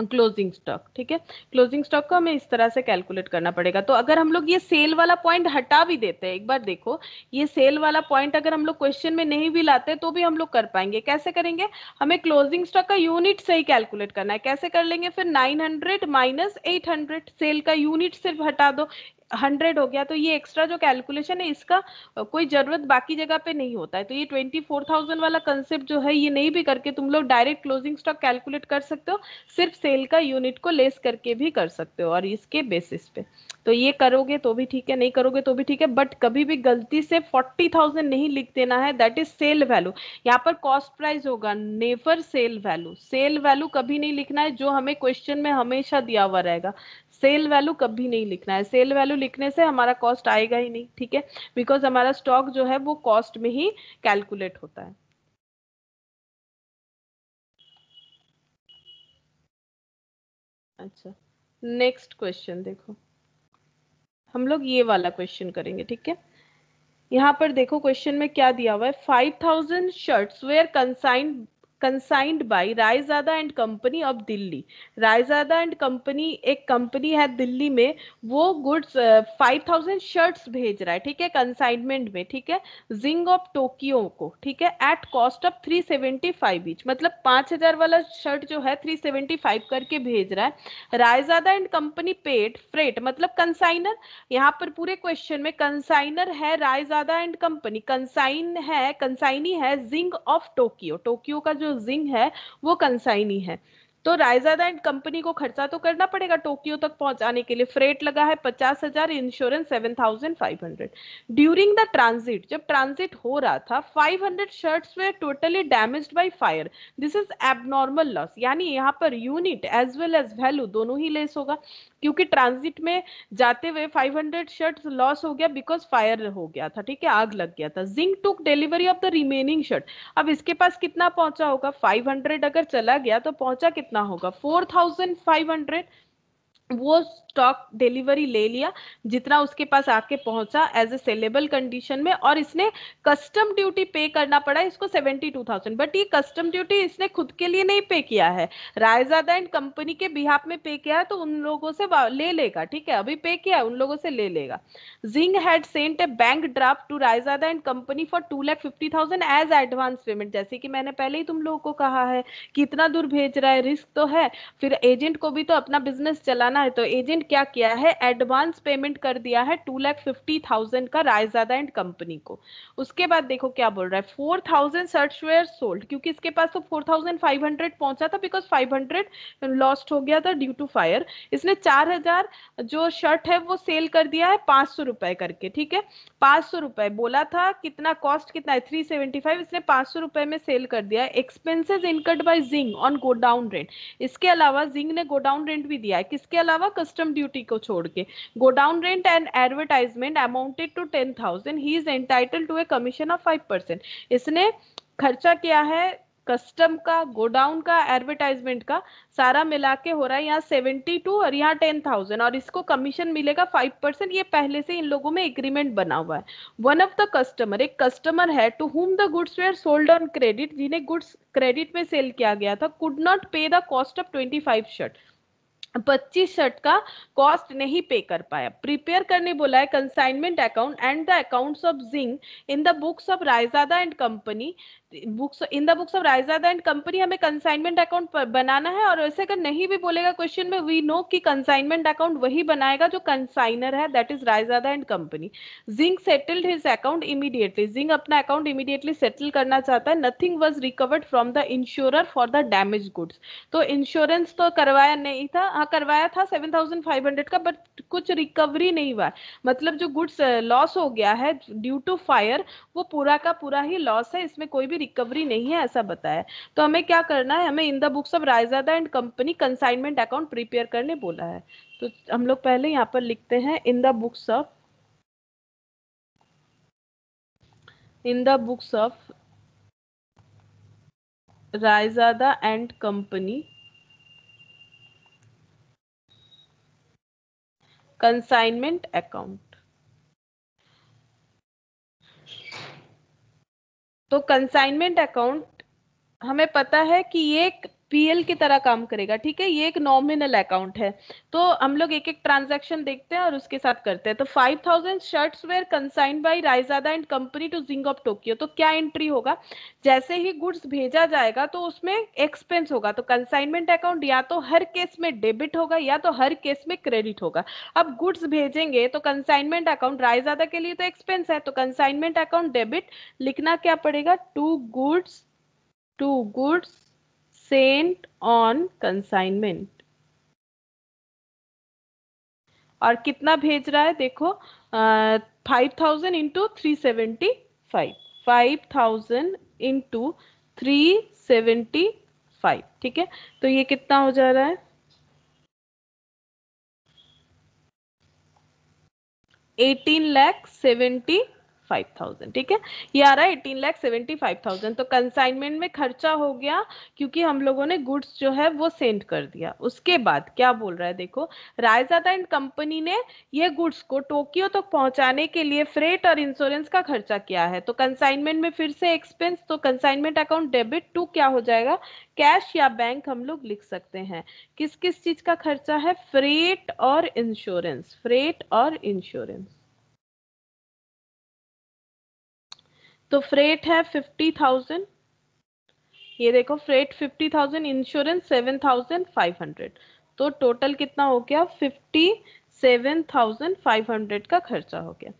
क्लोजिंग स्टॉक ठीक है क्लोजिंग स्टॉक को हमें इस तरह से कैलकुलेट करना पड़ेगा तो अगर हम लोग ये सेल वाला पॉइंट हटा भी देते हैं एक बार देखो ये सेल वाला पॉइंट अगर हम लोग क्वेश्चन में नहीं भी लाते तो भी हम लोग कर पाएंगे कैसे करेंगे हमें क्लोजिंग स्टॉक का यूनिट से ही कैलकुलेट करना है कैसे कर लेंगे फिर nine hundred minus eight hundred sale का यूनिट सिर्फ हटा दो हंड्रेड हो गया तो ये एक्स्ट्रा जो कैलकुलेशन है इसका कोई जरूरत बाकी जगह पे नहीं होता है तो ये ट्वेंटी फोर थाउजेंड वाला कंसेप्ट जो है ये नहीं भी करके तुम लोग डायरेक्ट क्लोजिंग स्टॉक कैलकुलेट कर सकते हो सिर्फ सेल का यूनिट को लेस करके भी कर सकते हो और इसके बेसिस पे तो ये करोगे तो भी ठीक है नहीं करोगे तो भी ठीक है बट कभी भी गलती से फोर्टी थाउजेंड नहीं लिख देना है दैट इज सेल वैल्यू यहाँ पर कॉस्ट प्राइस होगा never sale value sale value कभी नहीं लिखना है जो हमें क्वेश्चन में हमेशा दिया हुआ रहेगा सेल वैल्यू कभी नहीं लिखना है सेल वैल्यू लिखने से हमारा कॉस्ट आएगा ही नहीं ठीक है बिकॉज हमारा स्टॉक जो है वो कॉस्ट में ही कैलकुलेट होता है अच्छा नेक्स्ट क्वेश्चन देखो हम लोग ये वाला क्वेश्चन करेंगे ठीक है यहाँ पर देखो क्वेश्चन में क्या दिया हुआ है five thousand shirts were consigned consigned by Raizada and company of Delhi Raizada and company एक कंपनी है दिल्ली में वो गुड्स फाइव थाउजेंड शर्ट्स भेज रहा है ठीक है कंसाइनमेंट में ठीक है जिंग ऑफ टोकियो को ठीक है at cost of three seventy five each मतलब पांच हजार वाला शर्ट जो है थ्री सेवेंटी फाइव करके भेज रहा है Raizada and company paid freight मतलब कंसाइनर यहाँ पर पूरे क्वेश्चन में कंसाइनर है रायजादा एंड कंपनी कंसाइन है कंसाइनी है जिंग ऑफ टोकियो टोकियो का जो जो जिंग है वो कंसाइनी है तो रायजादा एंड कंपनी को खर्चा तो करना पड़ेगा टोक्यो तक पहुंचाने के लिए फ्रेट लगा है पचास हजार insurance seven thousand five hundred during the transit जब ट्रांजिट हो रहा था five hundred shirts were totally damage by fire this is abnormal loss यानी यहाँ पर unit as well as value दोनों ही लेस होगा क्योंकि ट्रांजिट में जाते हुए फाइव हंड्रेड शर्ट लॉस हो गया बिकॉज फायर हो गया था ठीक है आग लग गया था Jing took delivery of the remaining shirt अब इसके पास कितना पहुंचा होगा हंड्रेड अगर चला गया तो पहुंचा कितना कितना होगा फोर थाउजेंड फाइव हंड्रेड वो स्टॉक डिलीवरी ले लिया जितना उसके पास आके पहुंचा एज ए सेलेबल कंडीशन में और इसने कस्टम ड्यूटी पे करना पड़ा इसको सेवेंटी टू थाउजेंड बट ये कस्टम ड्यूटी इसने खुद के लिए नहीं पे किया है रायजादा एंड कंपनी के बिहाफ में पे किया है तो उन लोगों से ले लेगा ठीक है अभी पे किया है उन लोगों से ले लेगा Jing had sent a bank draft to Raizada and company for two lakh fifty thousand as advance payment जैसे कि मैंने पहले ही तुम लोगों को कहा है कि इतना दूर भेज रहा है रिस्क तो है फिर एजेंट को भी तो अपना बिजनेस चलाना है तो एजेंट क्या किया है एडवांस पेमेंट कर दिया है टू लैख फिफ्टी थाउजेंड का रायजादा एंड कंपनी को उसके बाद देखो क्या बोल रहा है फोर थाउजेंड सर्चवेयर सोल्ड क्योंकि इसके पास तो फोर थाउजेंड फाइव हंड्रेड पहुंचा था बिकॉज फाइव हंड्रेड लॉस्ट हो गया था ड्यू टू फायर इसने चार हजार जो शर्ट है वो सेल कर दिया है पांच सौ रुपए करके ठीक है पांच सौ रुपए बोला था कितना कॉस्ट कितना है थ्री सेवेंटी फाइव इसने पांच सौ रुपए में सेल कर दिया है expenses incurred by Jing on godown rent इसके अलावा जिंग ने गोडाउन रेंट भी दिया है किसके अलावा अलावा कस्टम ड्यूटी को छोड़ के godown rent and advertisement amounted to ten thousand he is entitle to a commission of five percent इसने खर्चा किया है कस्टम का गोडाउन का एडवर्टाइजमेंट का सारा मिला के हो रहा है यहाँ सेवेंटी टू और यहाँ टेन थाउजेंड और इसको कमीशन मिलेगा फाइव परसेंट ये पहले से इन लोगों में एग्रीमेंट बना हुआ है वन ऑफ द कस्टमर एक कस्टमर है to whom the goods were sold on credit जिन्हें गुड्स क्रेडिट में सेल किया गया था could not pay the cost of twenty five shirt पच्चीस शर्ट का कॉस्ट नहीं पे कर पाया प्रिपेयर करने बोला है consignment account and the accounts of Jing in the books of Raizada and company books in the books of Raiza and company हमें कंसाइनमेंट अकाउंट बनाना है और ऐसे अगर नहीं भी बोलेगा क्वेश्चन में वी नो कि कंसाइनमेंट अकाउंट वही बनाएगा जो कंसाइनर है that is Raiza and company Jing settled his account immediately Jing अपना अकाउंट इमीडिएटली सेटल करना चाहता है nothing was recovered from the insure for the damage goods तो इंश्योरेंस तो करवाया नहीं था हाँ करवाया था सेवन का बट कुछ रिकवरी नहीं हुआ मतलब जो गुड्स लॉस हो गया है ड्यू टू फायर वो पूरा का पूरा ही लॉस है इसमें कोई भी रिकवरी नहीं है ऐसा बताया तो हमें क्या करना है हमें in the books of Raizada and company consignment account prepare करने बोला है तो हम लोग पहले यहाँ पर लिखते हैं in the books of in the books of Raizada and company consignment account तो कंसाइनमेंट अकाउंट हमें पता है कि ये पीएल की तरह काम करेगा ठीक है ये एक नॉमिनल अकाउंट है तो हम लोग एक एक ट्रांजैक्शन देखते हैं और उसके साथ करते हैं तो 5000 thousand shirts were consign by Raizada and company to Jing of Tokyo तो क्या एंट्री होगा जैसे ही गुड्स भेजा जाएगा तो उसमें एक्सपेंस होगा तो कंसाइनमेंट अकाउंट या तो हर केस में डेबिट होगा या तो हर केस में क्रेडिट होगा अब गुड्स भेजेंगे तो कंसाइनमेंट अकाउंट रायजादा के लिए तो एक्सपेंस है तो कंसाइनमेंट अकाउंट डेबिट लिखना क्या पड़ेगा to goods to goods sent on consignment और कितना भेज रहा है देखो five thousand into three seventy five five thousand into three seventy five ठीक है तो ये कितना हो जा रहा है eighteen lakh seventy five thousand ठीक है ये आ रहा है eighteen lakh seventy five thousand तो कंसाइनमेंट में खर्चा हो गया क्योंकि हम लोगों ने गुड्स जो है वो सेंड कर दिया उसके बाद क्या बोल रहा है देखो रायजादा एंड कंपनी ने ये गुड्स को टोक्यो तक तो पहुंचाने के लिए फ्रेट और इंश्योरेंस का खर्चा किया है तो कंसाइनमेंट में फिर से एक्सपेंस तो कंसाइनमेंट अकाउंट डेबिट टू क्या हो जाएगा कैश या बैंक हम लोग लिख सकते हैं किस किस चीज का खर्चा है फ्रेट और इंश्योरेंस फ्रेट और इंश्योरेंस तो फ्रेट है फिफ्टी थाउजेंड ये देखो freight fifty thousand insurance seven thousand five hundred तो टोटल कितना हो गया fifty seven thousand five hundred का खर्चा हो गया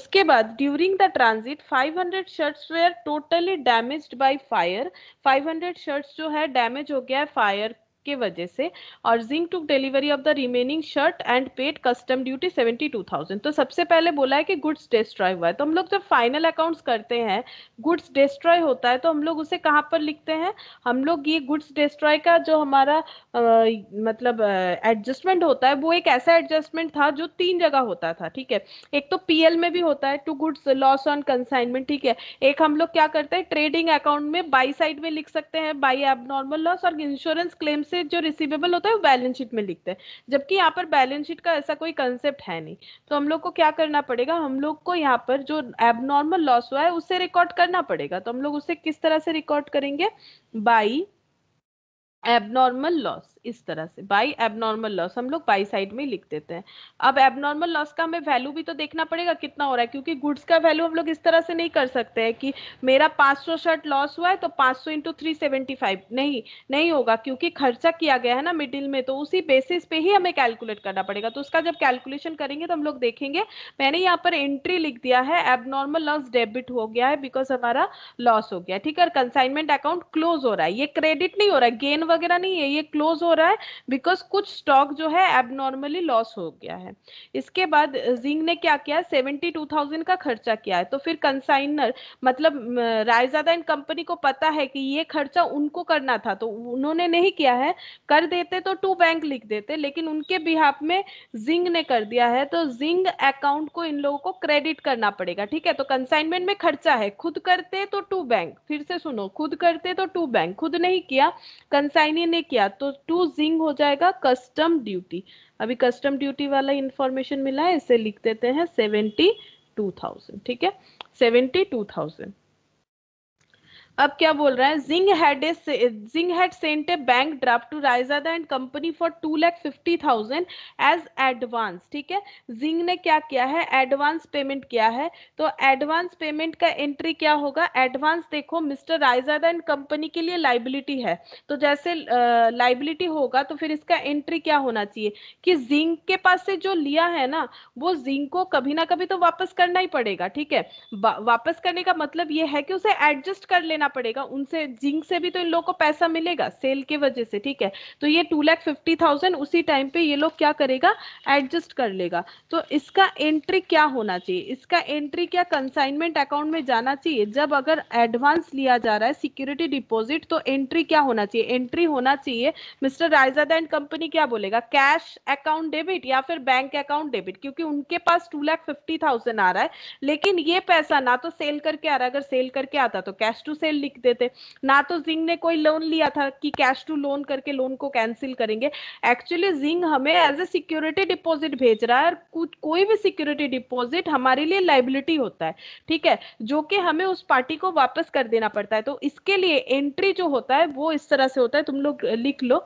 उसके बाद during the transit five hundred shirts were totally damage by fire five hundred shirts जो है डैमेज हो गया है फायर के वजह से और Jing took delivery of the remaining shirt and paid custom duty seventy two thousand तो सबसे पहले बोला है कि गुड्स डिस्ट्रॉय हुआ है तो हम लोग जब फाइनल अकाउंट्स करते हैं गुड्स डिस्ट्रॉय होता है तो हम लोग उसे कहाँ पर लिखते हैं हम लोग ये गुड्स डिस्ट्रॉय का जो हमारा आ, मतलब एडजस्टमेंट होता है वो एक ऐसा एडजस्टमेंट था जो तीन जगह होता था ठीक है एक तो पीएल में भी होता है to goods loss on consignment ठीक है एक हम लोग क्या करते हैं ट्रेडिंग अकाउंट में बाई साइड में लिख सकते हैं बाई एबनॉर्मल लॉस और इंश्योरेंस क्लेम्स से जो रिसीवेबल होता है वो बैलेंस शीट में लिखते हैं जबकि यहाँ पर बैलेंस शीट का ऐसा कोई कंसेप्ट है नहीं तो हम लोग को क्या करना पड़ेगा हम लोग को यहाँ पर जो एबनॉर्मल लॉस हुआ है उसे रिकॉर्ड करना पड़ेगा तो हम लोग उसे किस तरह से रिकॉर्ड करेंगे बाई एबनॉर्मल लॉस इस तरह से बाई एबनॉर्मल लॉस हम लोग बाई साइड में लिख देते हैं अब एबनॉर्मल लॉस का हमें वैल्यू भी तो देखना पड़ेगा कितना हो रहा है क्योंकि गुड्स का वैल्यू हम लोग इस तरह से नहीं कर सकते हैं कि मेरा 500 शर्ट लॉस हुआ है तो 500 सौ इंटू थ्री नहीं नहीं होगा क्योंकि खर्चा किया गया है ना मिडिल में तो उसी बेसिस पे ही हमें कैलकुलेट करना पड़ेगा तो उसका जब कैलकुलेशन करेंगे तो हम लोग देखेंगे मैंने यहाँ पर एंट्री लिख दिया है एबनॉर्मल लॉस डेबिट हो गया है बिकॉज हमारा लॉस हो गया ठीक है कंसाइनमेंट अकाउंट क्लोज हो रहा है ये क्रेडिट नहीं हो रहा है गेन वगैरह नहीं है ये क्लोज हो रहा है बिकॉज कुछ स्टॉक जो है एबनॉर्मली लॉस हो गया है इसके बाद जिंग ने क्या किया सेवेंटी टू थाउजेंड का खर्चा किया है तो फिर कंसाइनर मतलब रायजादा इन कंपनी को पता है कि ये खर्चा उनको करना था तो उन्होंने नहीं किया है कर देते तो टू बैंक लिख देते लेकिन उनके बिहाफ में जिंग ने कर दिया है तो जिंग अकाउंट को इन लोगों को क्रेडिट करना पड़ेगा ठीक है तो कंसाइनमेंट में खर्चा है खुद करते तो टू बैंक फिर से सुनो खुद करते तो टू बैंक खुद नहीं किया कंसाइन चाइनी ने किया तो टू जिंग हो जाएगा कस्टम ड्यूटी अभी कस्टम ड्यूटी वाला इंफॉर्मेशन मिला है इसे लिख देते हैं सेवेंटी टू थाउजेंड ठीक है सेवेंटी टू थाउजेंड अब क्या बोल रहा है Jing is Jing had sent a bank draft to Raiza and company for two lakh fifty thousand as advance ठीक है जिंग ने क्या किया है एडवांस पेमेंट किया है तो एडवांस पेमेंट का एंट्री क्या होगा एडवांस देखो मिस्टर राइजा एंड कंपनी के लिए लाइबिलिटी है तो जैसे लाइबिलिटी uh, होगा तो फिर इसका एंट्री क्या होना चाहिए कि जिंग के पास से जो लिया है ना वो जिंग को कभी ना कभी तो वापस करना ही पड़ेगा ठीक है वापस करने का मतलब ये है कि उसे एडजस्ट कर लेना लेना पड़ेगा उनसे जिंक से भी तो इन लोग को पैसा मिलेगा सेल के वजह से ठीक है तो ये टू लैख फिफ्टी थाउजेंड उसी टाइम पे ये लोग क्या करेगा एडजस्ट कर लेगा तो इसका एंट्री क्या होना चाहिए इसका एंट्री क्या कंसाइनमेंट अकाउंट में जाना चाहिए जब अगर एडवांस लिया जा रहा है सिक्योरिटी डिपोजिट तो एंट्री क्या होना चाहिए एंट्री होना चाहिए मिस्टर रायजादा एंड कंपनी क्या बोलेगा कैश अकाउंट डेबिट या फिर बैंक अकाउंट डेबिट क्योंकि उनके पास टू लैख फिफ्टी थाउजेंड आ रहा है लेकिन ये पैसा ना तो सेल करके आ रहा है अगर सेल करके आता तो कैश टू सेल फेल लिख देते ना तो जिंग ने कोई लोन लिया था कि कैश टू लोन करके लोन को कैंसिल करेंगे एक्चुअली जिंग हमें एज ए सिक्योरिटी डिपॉजिट भेज रहा है और कुछ कोई भी सिक्योरिटी डिपॉजिट हमारे लिए लाइबिलिटी होता है ठीक है जो कि हमें उस पार्टी को वापस कर देना पड़ता है तो इसके लिए एंट्री जो होता है वो इस तरह से होता है तुम लोग लिख लो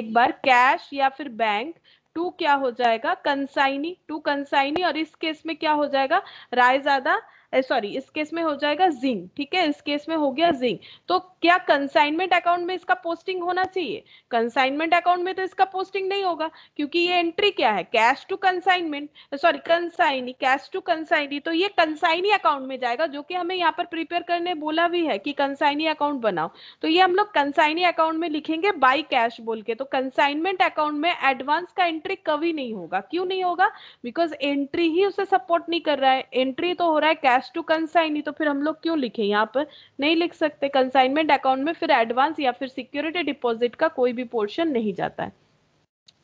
एक बार कैश या फिर बैंक टू क्या हो जाएगा कंसाइनी टू कंसाइनी और इस केस में क्या हो जाएगा रायजादा सॉरी इस केस में हो जाएगा जिंग ठीक है इस केस में हो गया जिंग तो क्या कंसाइनमेंट अकाउंट में इसका पोस्टिंग होना चाहिए कंसाइनमेंट अकाउंट में तो इसका पोस्टिंग नहीं होगा क्योंकि ये एंट्री क्या है cash to consignment sorry consignee cash to consignee तो ये कंसाइनी अकाउंट में जाएगा जो कि हमें यहाँ पर प्रिपेयर करने बोला भी है कि कंसाइनी अकाउंट बनाओ तो ये हम लोग कंसाइनी अकाउंट में लिखेंगे बाई कैश बोल के तो कंसाइनमेंट अकाउंट में एडवांस का एंट्री कभी नहीं होगा क्यों नहीं होगा बिकॉज एंट्री ही उसे सपोर्ट नहीं कर रहा है एंट्री तो हो रहा है कैश कैश टू कंसाइन ही तो फिर हम लोग क्यों लिखे यहाँ पर नहीं लिख सकते कंसाइनमेंट अकाउंट में फिर एडवांस या फिर सिक्योरिटी डिपॉजिट का कोई भी पोर्शन नहीं जाता है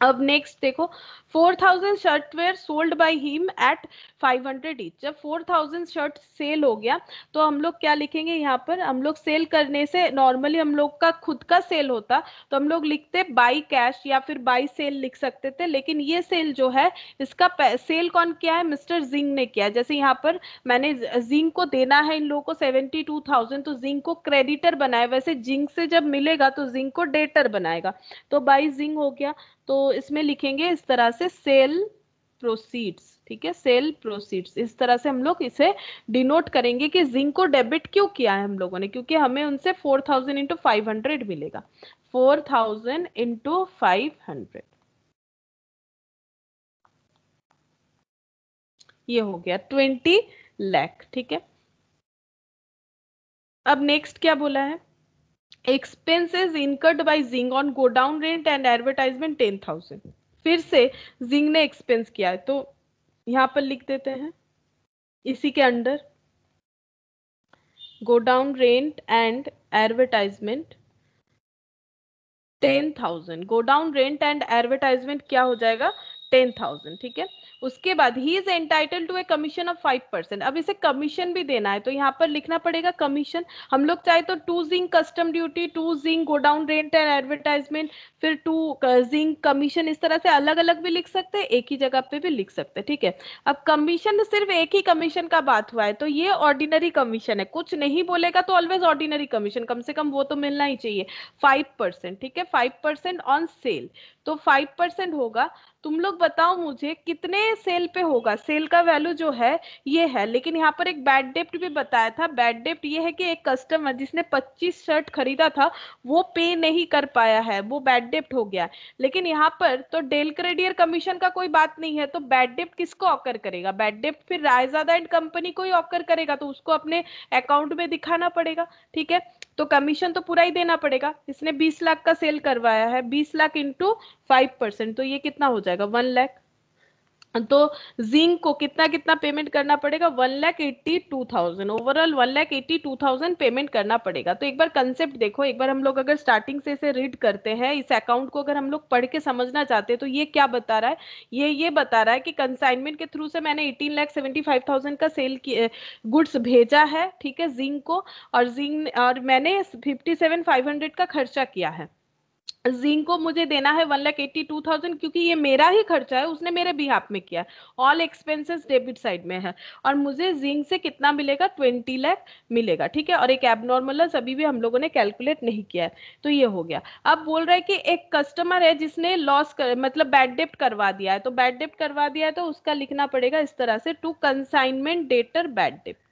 अब नेक्स्ट देखो 4000 shirt were sold by him at 500 hundred each जब 4000 शर्ट सेल हो गया तो हम लोग क्या लिखेंगे यहाँ पर हम लोग सेल करने से नॉर्मली हम लोग का खुद का सेल होता तो हम लोग लिखते बाई कैश या फिर बाई सेल लिख सकते थे लेकिन ये सेल जो है इसका सेल कौन किया है मिस्टर जिंग ने किया जैसे यहाँ पर मैंने जिंग को देना है इन लोगों को सेवेंटी तो जिंग को क्रेडिटर बनाया वैसे जिंग से जब मिलेगा तो जिंग को डेटर बनाएगा तो बाई जिंग हो गया तो इसमें लिखेंगे इस तरह से सेल प्रोसीड्स ठीक है सेल प्रोसीड्स इस तरह से हम लोग इसे डिनोट करेंगे कि जिंक को डेबिट क्यों किया है हम लोगों ने क्योंकि हमें उनसे four thousand into five hundred मिलेगा four thousand into five hundred ये हो गया ट्वेंटी लैख ठीक है अब नेक्स्ट क्या बोला है expenses incurred by Jing on godown rent and advertisement ten thousand फिर से जिंग ने एक्सपेंस किया है तो यहां पर लिख देते हैं इसी के under godown rent and advertisement ten thousand godown rent and advertisement क्या हो जाएगा टेन थाउजेंड ठीक है उसके बाद ही is entitle to a commission of five percent अब इसे कमीशन भी देना है तो यहाँ पर लिखना पड़ेगा कमीशन हम लोग चाहे तो to Zing custom duty to Zing godown rent and advertisement फिर टू जिंग कमीशन इस तरह से अलग अलग भी लिख सकते हैं एक ही जगह पे भी लिख सकते हैं ठीक है अब कमीशन सिर्फ एक ही कमीशन का बात हुआ है तो ये ऑर्डिनरी कमीशन है कुछ नहीं बोलेगा तो ऑलवेज ऑर्डिनरी कमीशन कम से कम वो तो मिलना ही चाहिए फाइव ठीक है फाइव ऑन सेल तो फाइव होगा तुम लोग बताओ मुझे कितने सेल पे होगा सेल का वैल्यू जो है ये है लेकिन यहाँ पर एक बैड डेप्ट भी बताया था बैड डेप्ट ये है कि एक कस्टमर जिसने 25 शर्ट खरीदा था वो पे नहीं कर पाया है वो बैड डेप्ट हो गया लेकिन यहाँ पर तो डेल क्रेडियर कमीशन का कोई बात नहीं है तो बैड डेप्ट किसको ऑकर करेगा बैड डेप्ट फिर रायजादा एंड कंपनी को ही ऑकर करेगा तो उसको अपने अकाउंट में दिखाना पड़ेगा ठीक है तो कमीशन तो पूरा ही देना पड़ेगा इसने 20 लाख का सेल करवाया है 20 लाख इंटू फाइव परसेंट तो ये कितना हो जाएगा वन लैख तो जिंक को कितना कितना पेमेंट करना पड़ेगा one lakh eighty two thousand overall one lakh eighty two thousand payment करना पड़ेगा तो एक बार कंसेप्ट देखो एक बार हम लोग अगर स्टार्टिंग से इसे रीड करते हैं इस अकाउंट को अगर हम लोग पढ़ के समझना चाहते हैं तो ये क्या बता रहा है ये ये बता रहा है कि कंसाइनमेंट के थ्रू से मैंने eighteen lakh seventy five thousand का सेल गुड्स भेजा है ठीक है जिंक को और जिंक और मैंने फिफ्टी सेवन फाइव हंड्रेड का खर्चा किया है जिंक को मुझे देना है one lakh eighty two thousand क्योंकि ये मेरा ही खर्चा है उसने मेरे हाथ में किया ऑल एक्सपेंसेस डेबिट साइड में है और मुझे जिंक से कितना मिलेगा ट्वेंटी लाख मिलेगा ठीक है और एक एबनॉर्मल अभी भी हम लोगों ने कैलकुलेट नहीं किया है तो ये हो गया अब बोल रहा है कि एक कस्टमर है जिसने लॉस कर मतलब बैड डेप्ट करवा दिया है तो बैड डेप्ट करवा दिया है तो उसका लिखना पड़ेगा इस तरह से टू कंसाइनमेंट डेटर बैड डेप्ट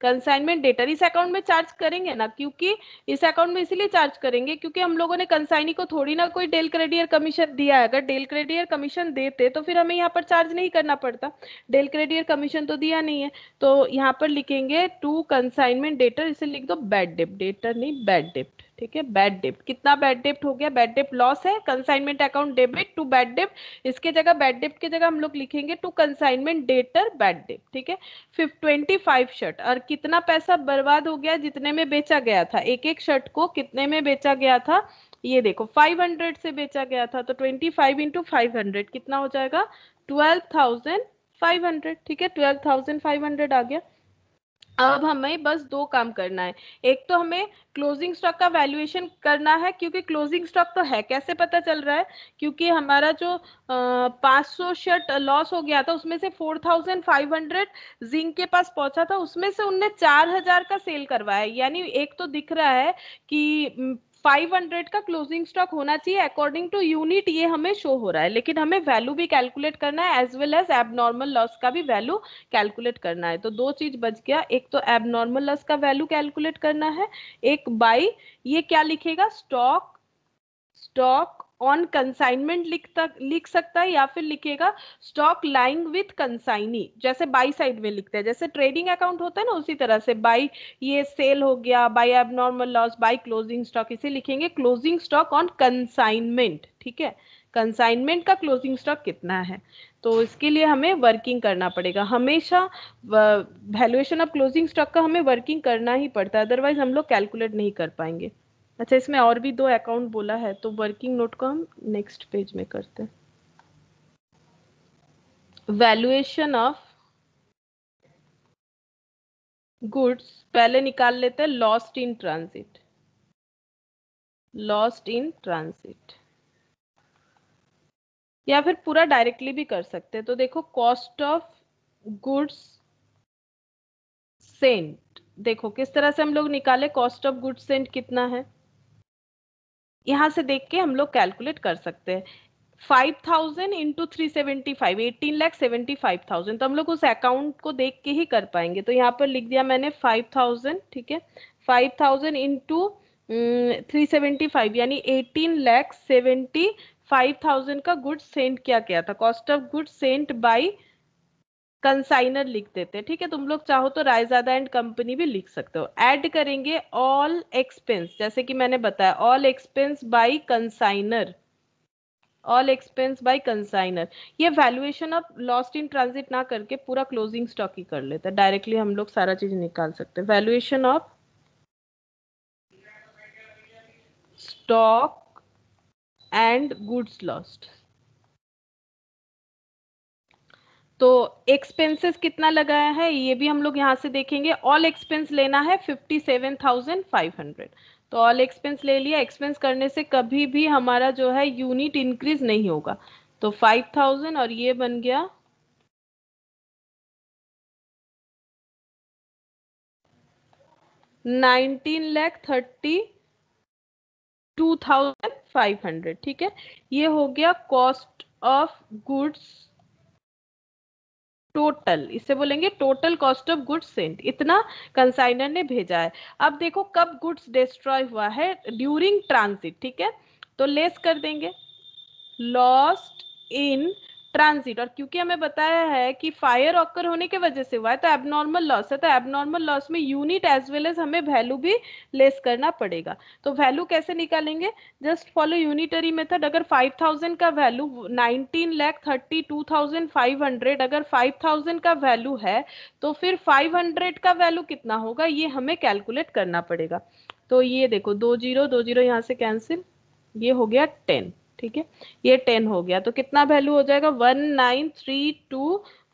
कंसाइनमेंट डेटर इस अकाउंट में चार्ज करेंगे ना क्योंकि इस अकाउंट में इसीलिए चार्ज करेंगे क्योंकि हम लोगों ने कंसाइनी को थोड़ी ना कोई डेल क्रेडियर कमीशन दिया है अगर डेल क्रेडियर कमीशन देते तो फिर हमें यहाँ पर चार्ज नहीं करना पड़ता डेल क्रेडियर कमीशन तो दिया नहीं है तो यहाँ पर लिखेंगे टू कंसाइनमेंट डेटर इसे लिख दो बैड डेप डेटर नहीं बैड डेप्ट ठीक है बैड डेप्ट कितना बैड डेप्ट हो गया बैड डेप्ट लॉस है consignment account debit to bad डेप्ट इसके जगह बैड डेप्ट की जगह हम लोग लिखेंगे टू कंसाइनमेंट डेटर बैड डेप्ट ठीक है फिफ ट्वेंटी फाइव शर्ट और कितना पैसा बर्बाद हो गया जितने में बेचा गया था एक एक शर्ट को कितने में बेचा गया था ये देखो 500 से बेचा गया था तो 25 फाइव इंटू कितना हो जाएगा 12,500 ठीक है 12,500 आ गया अब हमें बस दो काम करना है एक तो हमें क्लोजिंग स्टॉक का वैल्यूएशन करना है क्योंकि क्लोजिंग स्टॉक तो है कैसे पता चल रहा है क्योंकि हमारा जो पाँच सौ शर्ट लॉस हो गया था उसमें से four thousand five hundred Zing के पास पहुंचा था उसमें से उनने चार हजार का सेल करवाया यानी एक तो दिख रहा है कि 500 का क्लोजिंग स्टॉक होना चाहिए अकॉर्डिंग टू यूनिट ये हमें शो हो रहा है लेकिन हमें वैल्यू भी कैलकुलेट करना है as well as abnormal loss का भी वैल्यू कैलकुलेट करना है तो दो चीज बच गया एक तो एबनॉर्मल लॉस का वैल्यू कैलकुलेट करना है एक बाई ये क्या लिखेगा स्टॉक स्टॉक ऑन कंसाइनमेंट लिखता लिख सकता है या फिर लिखेगा स्टॉक लाइंग विथ कंसाइनी जैसे बाई साइड में लिखते हैं जैसे ट्रेडिंग अकाउंट होता है ना उसी तरह से बाई ये सेल हो गया by abnormal loss by closing stock इसे लिखेंगे क्लोजिंग स्टॉक ऑन कंसाइनमेंट ठीक है कंसाइनमेंट का क्लोजिंग स्टॉक कितना है तो इसके लिए हमें वर्किंग करना पड़ेगा हमेशा वैल्यूएशन ऑफ क्लोजिंग स्टॉक का हमें वर्किंग करना ही पड़ता है अदरवाइज हम लोग कैलकुलेट नहीं कर पाएंगे अच्छा इसमें और भी दो अकाउंट बोला है तो वर्किंग नोट को हम नेक्स्ट पेज में करते हैं वैल्यूएशन ऑफ गुड्स पहले निकाल लेते हैं lost in transit lost in transit या फिर पूरा डायरेक्टली भी कर सकते हैं तो देखो कॉस्ट ऑफ गुड्स सेंट देखो किस तरह से हम लोग निकाले कॉस्ट ऑफ गुड्स सेंट कितना है यहाँ से देख के हम लोग कैलकुलेट कर सकते हैं five thousand into three seventy five eighteen lakh seventy five thousand तो हम लोग उस अकाउंट को देख के ही कर पाएंगे तो यहाँ पर लिख दिया मैंने फाइव थाउजेंड ठीक है five thousand into three seventy five यानी eighteen lakh seventy five thousand का गुड सेंट किया गया था cost of good sent by consignor लिख देते हैं ठीक है तुम लोग चाहो तो रायजादा एंड कंपनी भी लिख सकते हो ऐड करेंगे ऑल एक्सपेंस जैसे कि मैंने बताया all expense by consignor all expense by consignor ये वैल्यूएशन आप लॉस्ट इन ट्रांजिट ना करके पूरा क्लोजिंग स्टॉक ही कर लेते हैं डायरेक्टली हम लोग सारा चीज निकाल सकते valuation of stock and goods lost तो एक्सपेंसेस कितना लगाया है ये भी हम लोग यहाँ से देखेंगे ऑल एक्सपेंस लेना है fifty seven thousand five hundred तो ऑल एक्सपेंस ले लिया एक्सपेंस करने से कभी भी हमारा जो है यूनिट इंक्रीज नहीं होगा तो फाइव थाउजेंड और ये बन गया nineteen lakh thirty two thousand five hundred ठीक है ये हो गया कॉस्ट ऑफ गुड्स टोटल इसे बोलेंगे total cost of goods sent इतना कंसाइनर ने भेजा है अब देखो कब गुड्स डिस्ट्रॉय हुआ है ड्यूरिंग ट्रांसिट ठीक है तो लेस कर देंगे लॉस्ट इन ट्रांजिट और क्योंकि हमें बताया है कि फायर ऑकर होने के वजह से हुआ है तो एबनॉर्मल लॉस है तो एबनॉर्मल लॉस में यूनिट एज वेल एज हमें वैल्यू भी लेस करना पड़ेगा तो वैल्यू कैसे निकालेंगे जस्ट फॉलो यूनिटरी मेथड अगर 5000 का value 19 lakh thirty two thousand five hundred अगर 5000 का वैल्यू है तो फिर 500 का वैल्यू कितना होगा ये हमें कैलकुलेट करना पड़ेगा तो ये देखो दो जीरो दो जीरो यहाँ से कैंसिल ये हो गया टेन ठीक है ये टेन हो गया तो कितना वैल्यू हो जाएगा one nine three two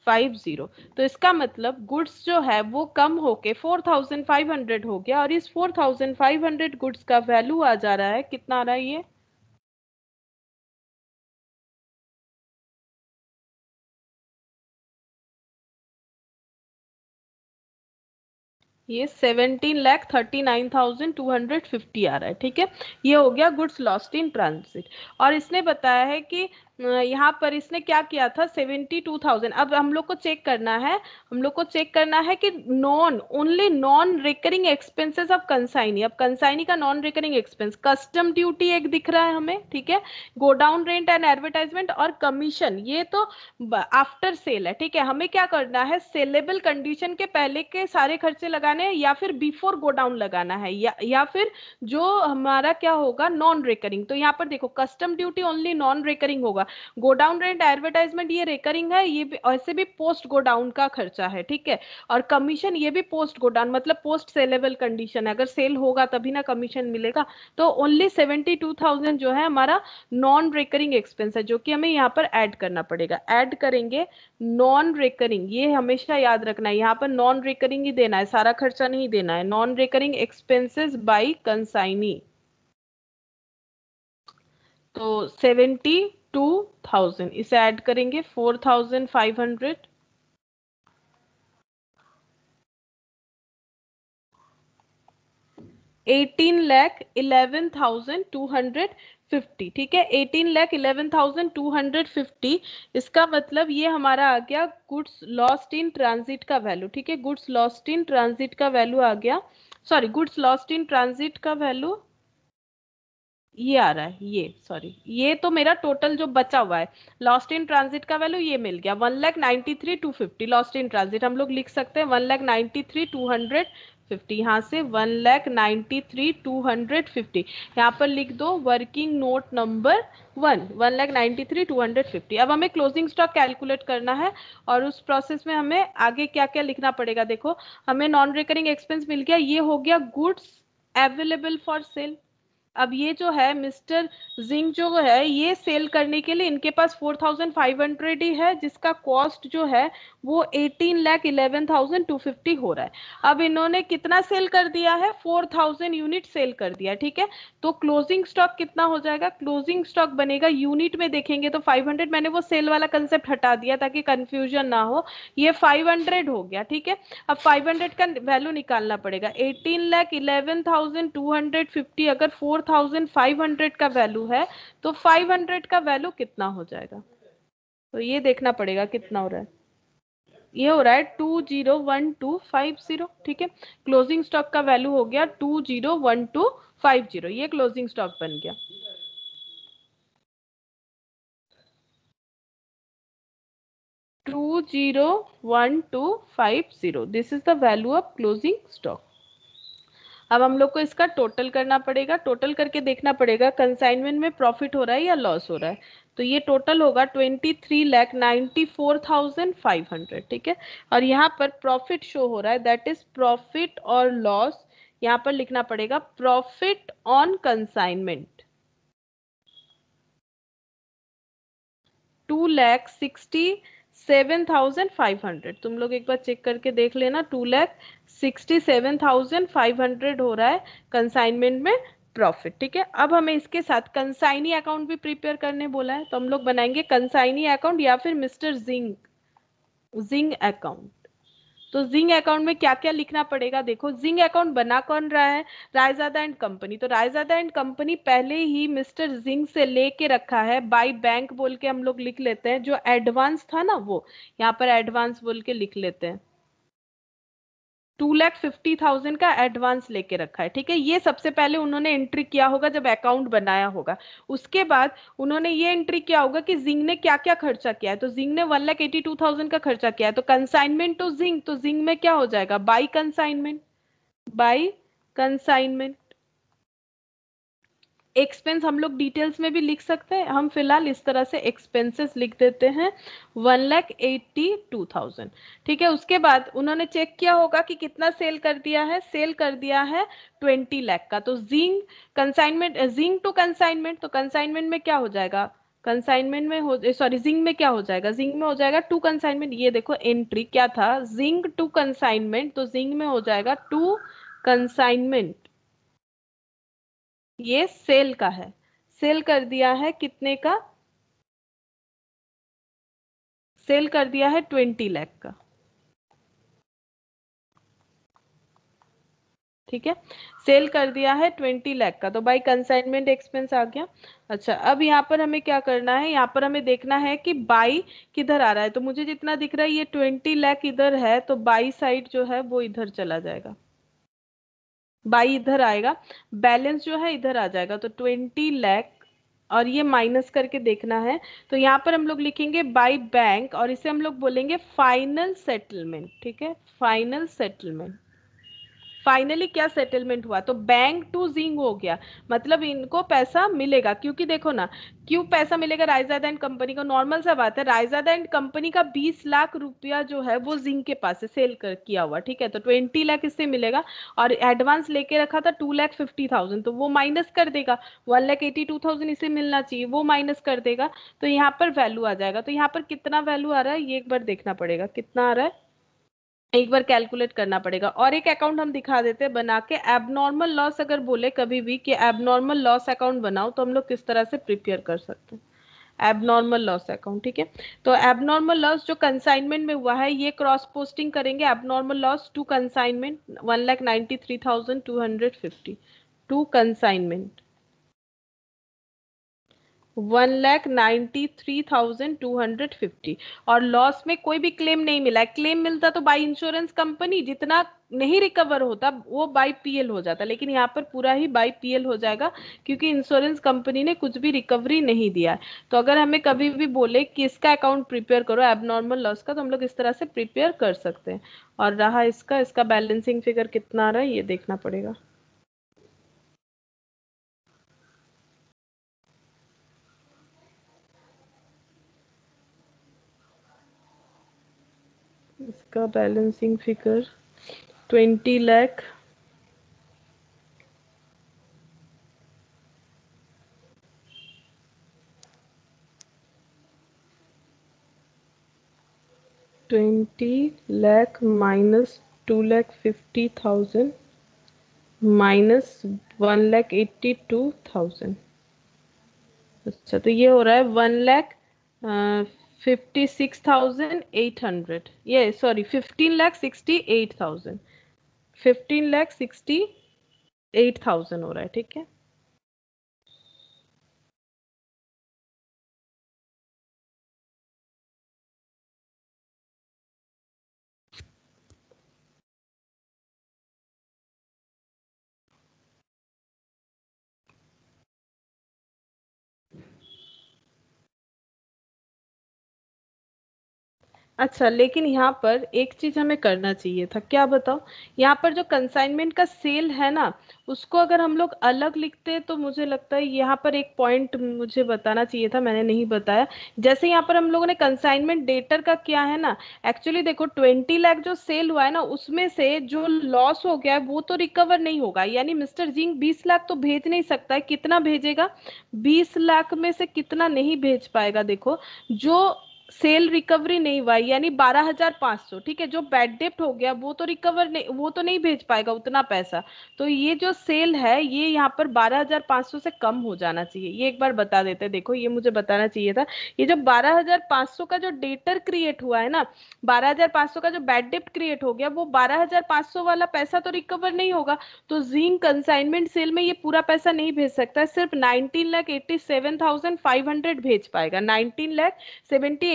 five zero तो इसका मतलब गुड्स जो है वो कम होके फोर थाउजेंड फाइव हंड्रेड हो गया और इस four thousand five hundred goods का वैल्यू आ जा रहा है कितना आ रहा है ये ये seventeen lakh thirty nine thousand two hundred fifty आ रहा है ठीक है ये हो गया गुड्स लॉस्ट इन ट्रांसिट और इसने बताया है कि यहाँ पर इसने क्या किया था सेवेंटी टू थाउजेंड अब हम लोग को चेक करना है हम लोग को चेक करना है कि non only non recurring expenses of consignee अब कंसाइनी का non recurring expense custom duty एक दिख रहा है हमें ठीक है गोडाउन रेंट एंड एडवर्टाइजमेंट और कमीशन ये तो आफ्टर सेल है ठीक है हमें क्या करना है सेलेबल कंडीशन के पहले के सारे खर्चे लगाने हैं या फिर बिफोर गोडाउन लगाना है या, या फिर जो हमारा क्या होगा नॉन रिकरिंग तो यहाँ पर देखो custom duty only non recurring होगा होगा गोडाउन रेंट एडवर्टाइजमेंट ये रेकरिंग है ये भी ऐसे भी पोस्ट गोडाउन का खर्चा है ठीक है और कमीशन ये भी पोस्ट गोडाउन मतलब पोस्ट सेलेबल कंडीशन है अगर सेल होगा तभी ना कमीशन मिलेगा तो ओनली सेवेंटी टू थाउजेंड जो है हमारा नॉन रेकरिंग एक्सपेंस है जो कि हमें यहाँ पर एड करना पड़ेगा एड करेंगे नॉन रेकरिंग ये हमेशा याद रखना है यहाँ पर नॉन रेकरिंग ही देना है सारा खर्चा नहीं देना है non recurring expenses by consignee तो सेवेंटी टू थाउजेंड इसे ऐड करेंगे four thousand five hundred eighteen lakh eleven thousand two hundred fifty ठीक है eighteen lakh eleven thousand two hundred fifty इसका मतलब ये हमारा आ गया गुड्स लॉस्ट इन ट्रांजिट का वैल्यू ठीक है गुड्स लॉस्ट इन ट्रांजिट का वैल्यू आ गया sorry goods lost in transit का वैल्यू ये आ रहा है ये सॉरी ये तो मेरा टोटल जो बचा हुआ है लॉस्ट इन ट्रांजिट का वैल्यू ये मिल गया one lakh ninety three two fifty lost in transit हम लोग लिख सकते हैं one lakh ninety three two hundred fifty यहाँ से one lakh ninety three two hundred fifty यहाँ पर लिख दो working note number one one lakh ninety three two hundred fifty अब हमें क्लोजिंग स्टॉक कैलकुलेट करना है और उस प्रोसेस में हमें आगे क्या क्या लिखना पड़ेगा देखो हमें नॉन रिकरिंग एक्सपेंस मिल गया ये हो गया गुड्स अवेलेबल फॉर सेल अब ये जो है मिस्टर जिंग जो है ये सेल करने के लिए इनके पास 4,500 ही है जिसका कॉस्ट जो है वो 18 लाख 11,250 हो रहा है अब इन्होंने कितना सेल कर दिया है 4,000 यूनिट सेल कर दिया ठीक है तो क्लोजिंग स्टॉक कितना हो जाएगा क्लोजिंग स्टॉक बनेगा यूनिट में देखेंगे तो 500 मैंने वो सेल वाला कंसेप्ट हटा दिया ताकि कन्फ्यूजन ना हो ये फाइव हो गया ठीक है अब फाइव का वैल्यू निकालना पड़ेगा eighteen lakh eleven thousand two hundred fifty अगर फोर थाउजेंड फाइव हंड्रेड का वैल्यू है तो फाइव हंड्रेड का वैल्यू कितना हो जाएगा तो ये देखना पड़ेगा कितना हो रहा है ये हो रहा है two zero one two five zero ठीक है क्लोजिंग स्टॉक का वैल्यू हो गया two zero one two five zero ये क्लोजिंग स्टॉक बन गया two zero one two five zero this is the value of closing stock अब हम लोग को इसका टोटल करना पड़ेगा टोटल करके देखना पड़ेगा कंसाइनमेंट में प्रॉफिट हो रहा है या लॉस हो रहा है तो ये टोटल होगा twenty three lakh ninety four thousand five hundred ठीक है और यहाँ पर प्रॉफिट शो हो रहा है दैट इज प्रॉफिट और लॉस यहाँ पर लिखना पड़ेगा profit on consignment two lakh sixty seven thousand five hundred तुम लोग एक बार चेक करके देख लेना two lakh sixty seven thousand five hundred हो रहा है कंसाइनमेंट में प्रॉफिट ठीक है अब हमें इसके साथ कंसाइनी अकाउंट भी प्रिपेयर करने बोला है तो हम लोग बनाएंगे कंसाइनी अकाउंट या फिर मिस्टर जिंग जिंग अकाउंट तो जिंग अकाउंट में क्या क्या लिखना पड़ेगा देखो जिंग अकाउंट बना कौन रहा है रायजादा एंड कंपनी तो रायजादा एंड कंपनी पहले ही मिस्टर जिंग से लेके रखा है बाई बैंक बोल के हम लोग लिख लेते हैं जो एडवांस था ना वो यहाँ पर एडवांस बोल के लिख लेते हैं टू लैख फिफ्टी थाउजेंड का एडवांस लेके रखा है ठीक है ये सबसे पहले उन्होंने एंट्री किया होगा जब अकाउंट बनाया होगा उसके बाद उन्होंने ये एंट्री किया होगा कि जिंग ने क्या क्या खर्चा किया है तो जिंग ने one lakh eighty two thousand का खर्चा किया है तो कंसाइनमेंट टू जिंग तो जिंग में क्या हो जाएगा by consignment by consignment expense हम लोग डिटेल्स में भी लिख सकते हैं हम फिलहाल इस तरह से एक्सपेंसेस लिख देते हैं one lakh eighty two thousand ठीक है उसके बाद उन्होंने चेक किया होगा कि कितना सेल कर दिया है सेल कर दिया है ट्वेंटी लैख का तो Zing consignment Zing to consignment तो कंसाइनमेंट में क्या हो जाएगा कंसाइनमेंट में हो सॉरी eh, जिंग में क्या हो जाएगा जिंग में हो जाएगा टू कंसाइनमेंट ये देखो एंट्री क्या था जिंग टू कंसाइनमेंट तो जिंग में हो जाएगा टू कंसाइनमेंट ये सेल का है सेल कर दिया है कितने का सेल कर दिया है ट्वेंटी लैख का ठीक है सेल कर दिया है ट्वेंटी लैख का तो बाई कंसाइनमेंट एक्सपेंस आ गया अच्छा अब यहाँ पर हमें क्या करना है यहाँ पर हमें देखना है कि बाई किधर आ रहा है तो मुझे जितना दिख रहा है ये ट्वेंटी लैख इधर है तो बाई साइड जो है वो इधर चला जाएगा बाई इधर आएगा बैलेंस जो है इधर आ जाएगा तो ट्वेंटी लैख और ये माइनस करके देखना है तो यहाँ पर हम लोग लिखेंगे बाई बैंक और इसे हम लोग बोलेंगे फाइनल सेटलमेंट ठीक है फाइनल सेटलमेंट फाइनली क्या सेटलमेंट हुआ तो बैंक टू जिंग हो गया मतलब इनको पैसा मिलेगा क्योंकि देखो ना क्यों पैसा मिलेगा रायजादा एंड कंपनी को नॉर्मल सा बात है रायजादा एंड कंपनी का 20 लाख रुपया जो है वो जिंग के पास से सेल कर किया हुआ ठीक है तो 20 लाख इससे मिलेगा और एडवांस लेके रखा था टू लाख फिफ्टी थाउजेंड तो वो माइनस कर देगा one lakh eighty two thousand इसे मिलना चाहिए वो माइनस कर देगा तो यहाँ पर वैल्यू आ जाएगा तो यहाँ पर कितना वैल्यू आ रहा है ये एक बार देखना पड़ेगा कितना आ रहा है एक बार कैलकुलेट करना पड़ेगा और एक अकाउंट हम दिखा देते हैं बना के एबनॉर्मल लॉस अगर बोले कभी भी कि एबनॉर्मल लॉस अकाउंट बनाओ तो हम लोग किस तरह से प्रिपेयर कर सकते हैं एबनॉर्मल लॉस अकाउंट ठीक है तो एबनॉर्मल लॉस जो कंसाइनमेंट में हुआ है ये क्रॉस पोस्टिंग करेंगे abnormal loss to consignment one lakh ninety three thousand two hundred fifty to consignment one lakh ninety three thousand two hundred fifty और लॉस में कोई भी क्लेम नहीं मिला क्लेम मिलता तो बाई इंश्योरेंस कंपनी जितना नहीं रिकवर होता वो बाई पीएल हो जाता लेकिन यहाँ पर पूरा ही बाई पीएल हो जाएगा क्योंकि इंश्योरेंस कंपनी ने कुछ भी रिकवरी नहीं दिया है तो अगर हमें कभी भी बोले कि इसका अकाउंट प्रिपेयर करो एबनॉर्मल लॉस का तो हम लोग इस तरह से प्रिपेयर कर सकते हैं और रहा इसका इसका बैलेंसिंग फिगर कितना आ रहा है ये देखना पड़ेगा इसका balancing figure twenty lakh twenty lakh minus two lakh fifty thousand minus one lakh eighty two thousand अच्छा तो ये हो रहा है one lakh fifty six thousand eight hundred ये sorry fifteen lakh sixty eight thousand fifteen lakh sixty eight thousand हो रहा है ठीक है अच्छा लेकिन यहाँ पर एक चीज हमें करना चाहिए था क्या बताओ यहाँ पर जो कंसाइनमेंट का सेल है ना उसको अगर हम लोग अलग लिखते तो मुझे लगता है यहाँ पर एक पॉइंट मुझे बताना चाहिए था मैंने नहीं बताया जैसे यहाँ पर हम लोगों ने कंसाइनमेंट डेटर का किया है ना एक्चुअली देखो ट्वेंटी लाख जो सेल हुआ है ना उसमें से जो लॉस हो गया है वो तो रिकवर नहीं होगा यानी मिस्टर जिंग बीस लाख तो भेज नहीं सकता है कितना भेजेगा बीस लाख में से कितना नहीं भेज पाएगा देखो जो सेल रिकवरी नहीं हुआ यानी 12,500 ठीक है जो बैड डेप्ट हो गया वो तो रिकवर नहीं वो तो नहीं भेज पाएगा उतना पैसा तो ये जो सेल है ये यहाँ पर 12,500 से कम हो जाना चाहिए ये एक बार बता देते हैं देखो ये मुझे बताना चाहिए था ये जो 12,500 का जो डेटर क्रिएट हुआ है ना बारह का जो बैड डेप्ट क्रिएट हो गया वो बारह वाला पैसा तो रिकवर नहीं होगा तो जीन कंसाइनमेंट सेल में ये पूरा पैसा नहीं भेज सकता सिर्फ नाइनटीन भेज पाएगा nineteen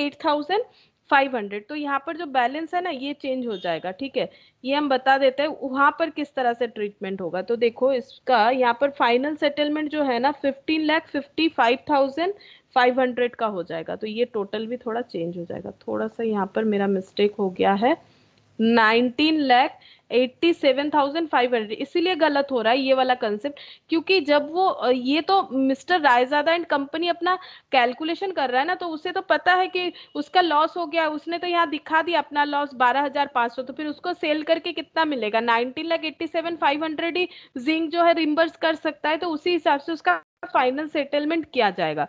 eight thousand five hundred तो यहाँ पर जो बैलेंस है ना ये चेंज हो जाएगा ठीक है ये हम बता देते हैं वहाँ पर किस तरह से ट्रीटमेंट होगा तो देखो इसका यहाँ पर फाइनल सेटलमेंट जो है ना fifteen lakh fifty five thousand five hundred का हो जाएगा तो ये टोटल भी थोड़ा चेंज हो जाएगा थोड़ा सा यहाँ पर मेरा मिस्टेक हो गया है nineteen lakh eighty seven thousand five hundred इसीलिए गलत हो रहा है ये वाला कंसेप्ट क्योंकि जब वो ये तो मिस्टर रायजादा एंड कंपनी अपना कैलकुलेशन कर रहा है ना तो उसे तो पता है कि उसका लॉस हो गया उसने तो यहाँ दिखा दिया अपना लॉस बारह हजार पाँच सौ तो फिर उसको सेल करके कितना मिलेगा nineteen lakh eighty seven five hundred ही जिंक जो है रिम्बर्स कर सकता है तो उसी हिसाब से उसका फाइनल सेटलमेंट किया जाएगा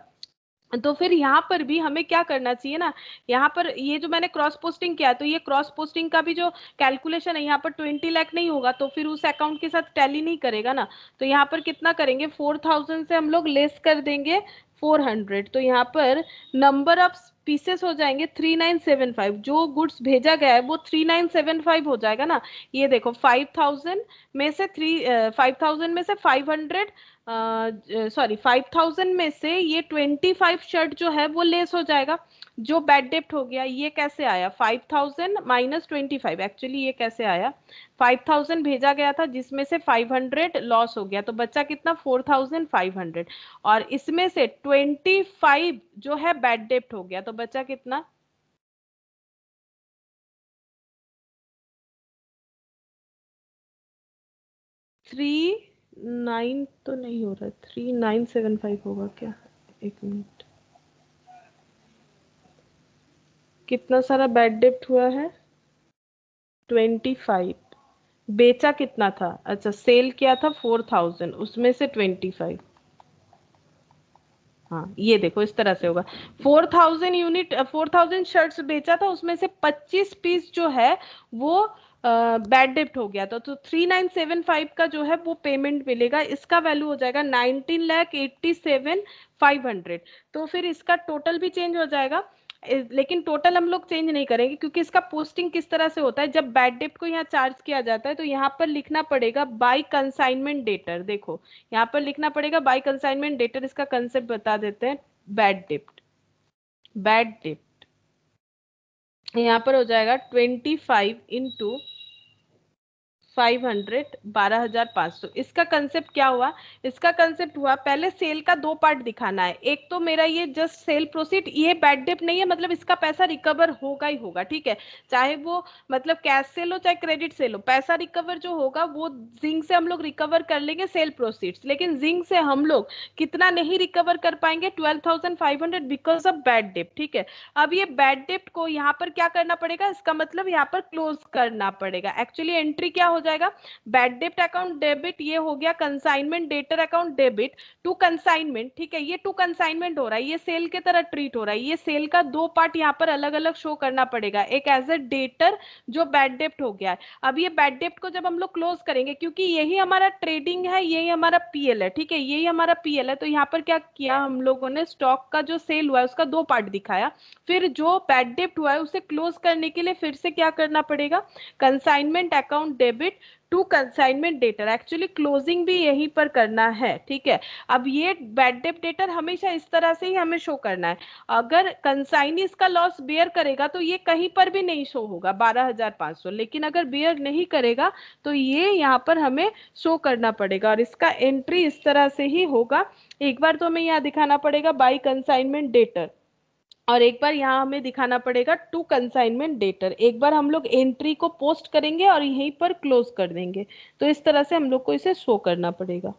तो फिर यहाँ पर भी हमें क्या करना चाहिए ना यहाँ पर ये जो मैंने क्रॉस पोस्टिंग किया तो ये क्रॉस पोस्टिंग का भी जो कैलकुलेशन है यहाँ पर ट्वेंटी लाख नहीं होगा तो फिर उस अकाउंट के साथ टैली नहीं करेगा ना तो यहाँ पर कितना करेंगे फोर थाउजेंड से हम लोग लेस कर देंगे फोर हंड्रेड तो यहाँ पर नंबर ऑफ पीसेस हो जाएंगे 3975 जो गुड्स भेजा गया है वो 3975 हो जाएगा ना ये देखो 5000 में से थ्री फाइव थाउजेंड में से 500 सॉरी uh, 5000 में से ये 25 शर्ट जो है वो लेस हो जाएगा जो बैड डेप्ट हो गया ये कैसे आया 5000 माइनस 25 एक्चुअली ये कैसे आया 5000 भेजा गया था जिसमें से 500 लॉस हो गया तो बच्चा कितना 4500 और इसमें से 25 जो है बैड डेप्ट हो गया तो बच्चा कितना थ्री नाइन तो नहीं हो रहा थ्री नाइन सेवन फाइव होगा क्या एक मिनट कितना सारा बैड डेप्ट हुआ है ट्वेंटी फाइव बेचा कितना था अच्छा सेल किया था फोर थाउजेंड उसमें से ट्वेंटी फाइव हाँ ये देखो इस तरह से होगा four thousand unit four thousand shirts बेचा था उसमें से पच्चीस पीस जो है वो बैड uh, डेप्ट हो गया था तो थ्री नाइन सेवन फाइव का जो है वो पेमेंट मिलेगा इसका वैल्यू हो जाएगा nineteen lakh eighty seven five hundred तो फिर इसका टोटल भी चेंज हो जाएगा लेकिन टोटल हम लोग चेंज नहीं करेंगे क्योंकि इसका पोस्टिंग किस तरह से होता है जब बैड डेट को यहाँ चार्ज किया जाता है तो यहाँ पर लिखना पड़ेगा बाय कंसाइनमेंट डेटर देखो यहाँ पर लिखना पड़ेगा बाय कंसाइनमेंट डेटर इसका कंसेप्ट बता देते हैं बैड डेप्ट बैड डेप्ट यहाँ पर हो जाएगा twenty five into five hundred बारह हजार सौ इसका कंसेप्ट क्या हुआ इसका कंसेप्ट हुआ पहले सेल का दो पार्ट दिखाना है एक तो मेरा ये जस्ट सेल प्रोसीड ये बैड डेप नहीं है मतलब इसका पैसा रिकवर होगा ही होगा ठीक है चाहे वो मतलब कैश सेल हो चाहे क्रेडिट सेल हो पैसा रिकवर जो होगा वो जिंक से हम लोग रिकवर कर लेंगे सेल प्रोसीड लेकिन जिंक से हम लोग कितना नहीं रिकवर कर पाएंगे twelve thousand five hundred because of bad डेप्ट ठीक है अब ये बैड डेप्ट को यहाँ पर क्या करना पड़ेगा इसका मतलब यहाँ पर क्लोज करना पड़ेगा एक्चुअली एंट्री क्या हो जाएगा बैड डेप्ट अकाउंट डेबिट ये हो गया consignment debtor account debit to consignment ठीक है ये टू कंसाइनमेंट हो रहा है ये सेल के तरह ट्रीट हो रहा है ये सेल का दो पार्ट यहाँ पर अलग अलग शो करना पड़ेगा एक एज ए डेटर जो बैड डेप्ट हो गया है अब ये बैड डेप्ट को जब हम लोग क्लोज करेंगे क्योंकि यही हमारा ट्रेडिंग है यही हमारा पीएल है ठीक है यही हमारा पीएल है तो यहाँ पर क्या किया हम लोगों ने स्टॉक का जो सेल हुआ है उसका दो पार्ट दिखाया फिर जो बैड डेप्ट हुआ है उसे क्लोज करने के लिए फिर से क्या करना पड़ेगा consignment account debit debt to consignment debtor actually closing भी यहीं पर करना है ठीक है अब ये बैड डेप डेटर हमेशा इस तरह से ही हमें शो करना है अगर कंसाइन इसका लॉस बेयर करेगा तो ये कहीं पर भी नहीं शो होगा 12,500 लेकिन अगर बेयर नहीं करेगा तो ये यहाँ पर हमें शो करना पड़ेगा और इसका एंट्री इस तरह से ही होगा एक बार तो हमें यहाँ दिखाना पड़ेगा बाई कंसाइनमेंट डेटर और एक बार यहाँ हमें दिखाना पड़ेगा टू कंसाइनमेंट डेटर एक बार हम लोग एंट्री को पोस्ट करेंगे और यहीं पर क्लोज कर देंगे तो इस तरह से हम लोग को इसे शो करना पड़ेगा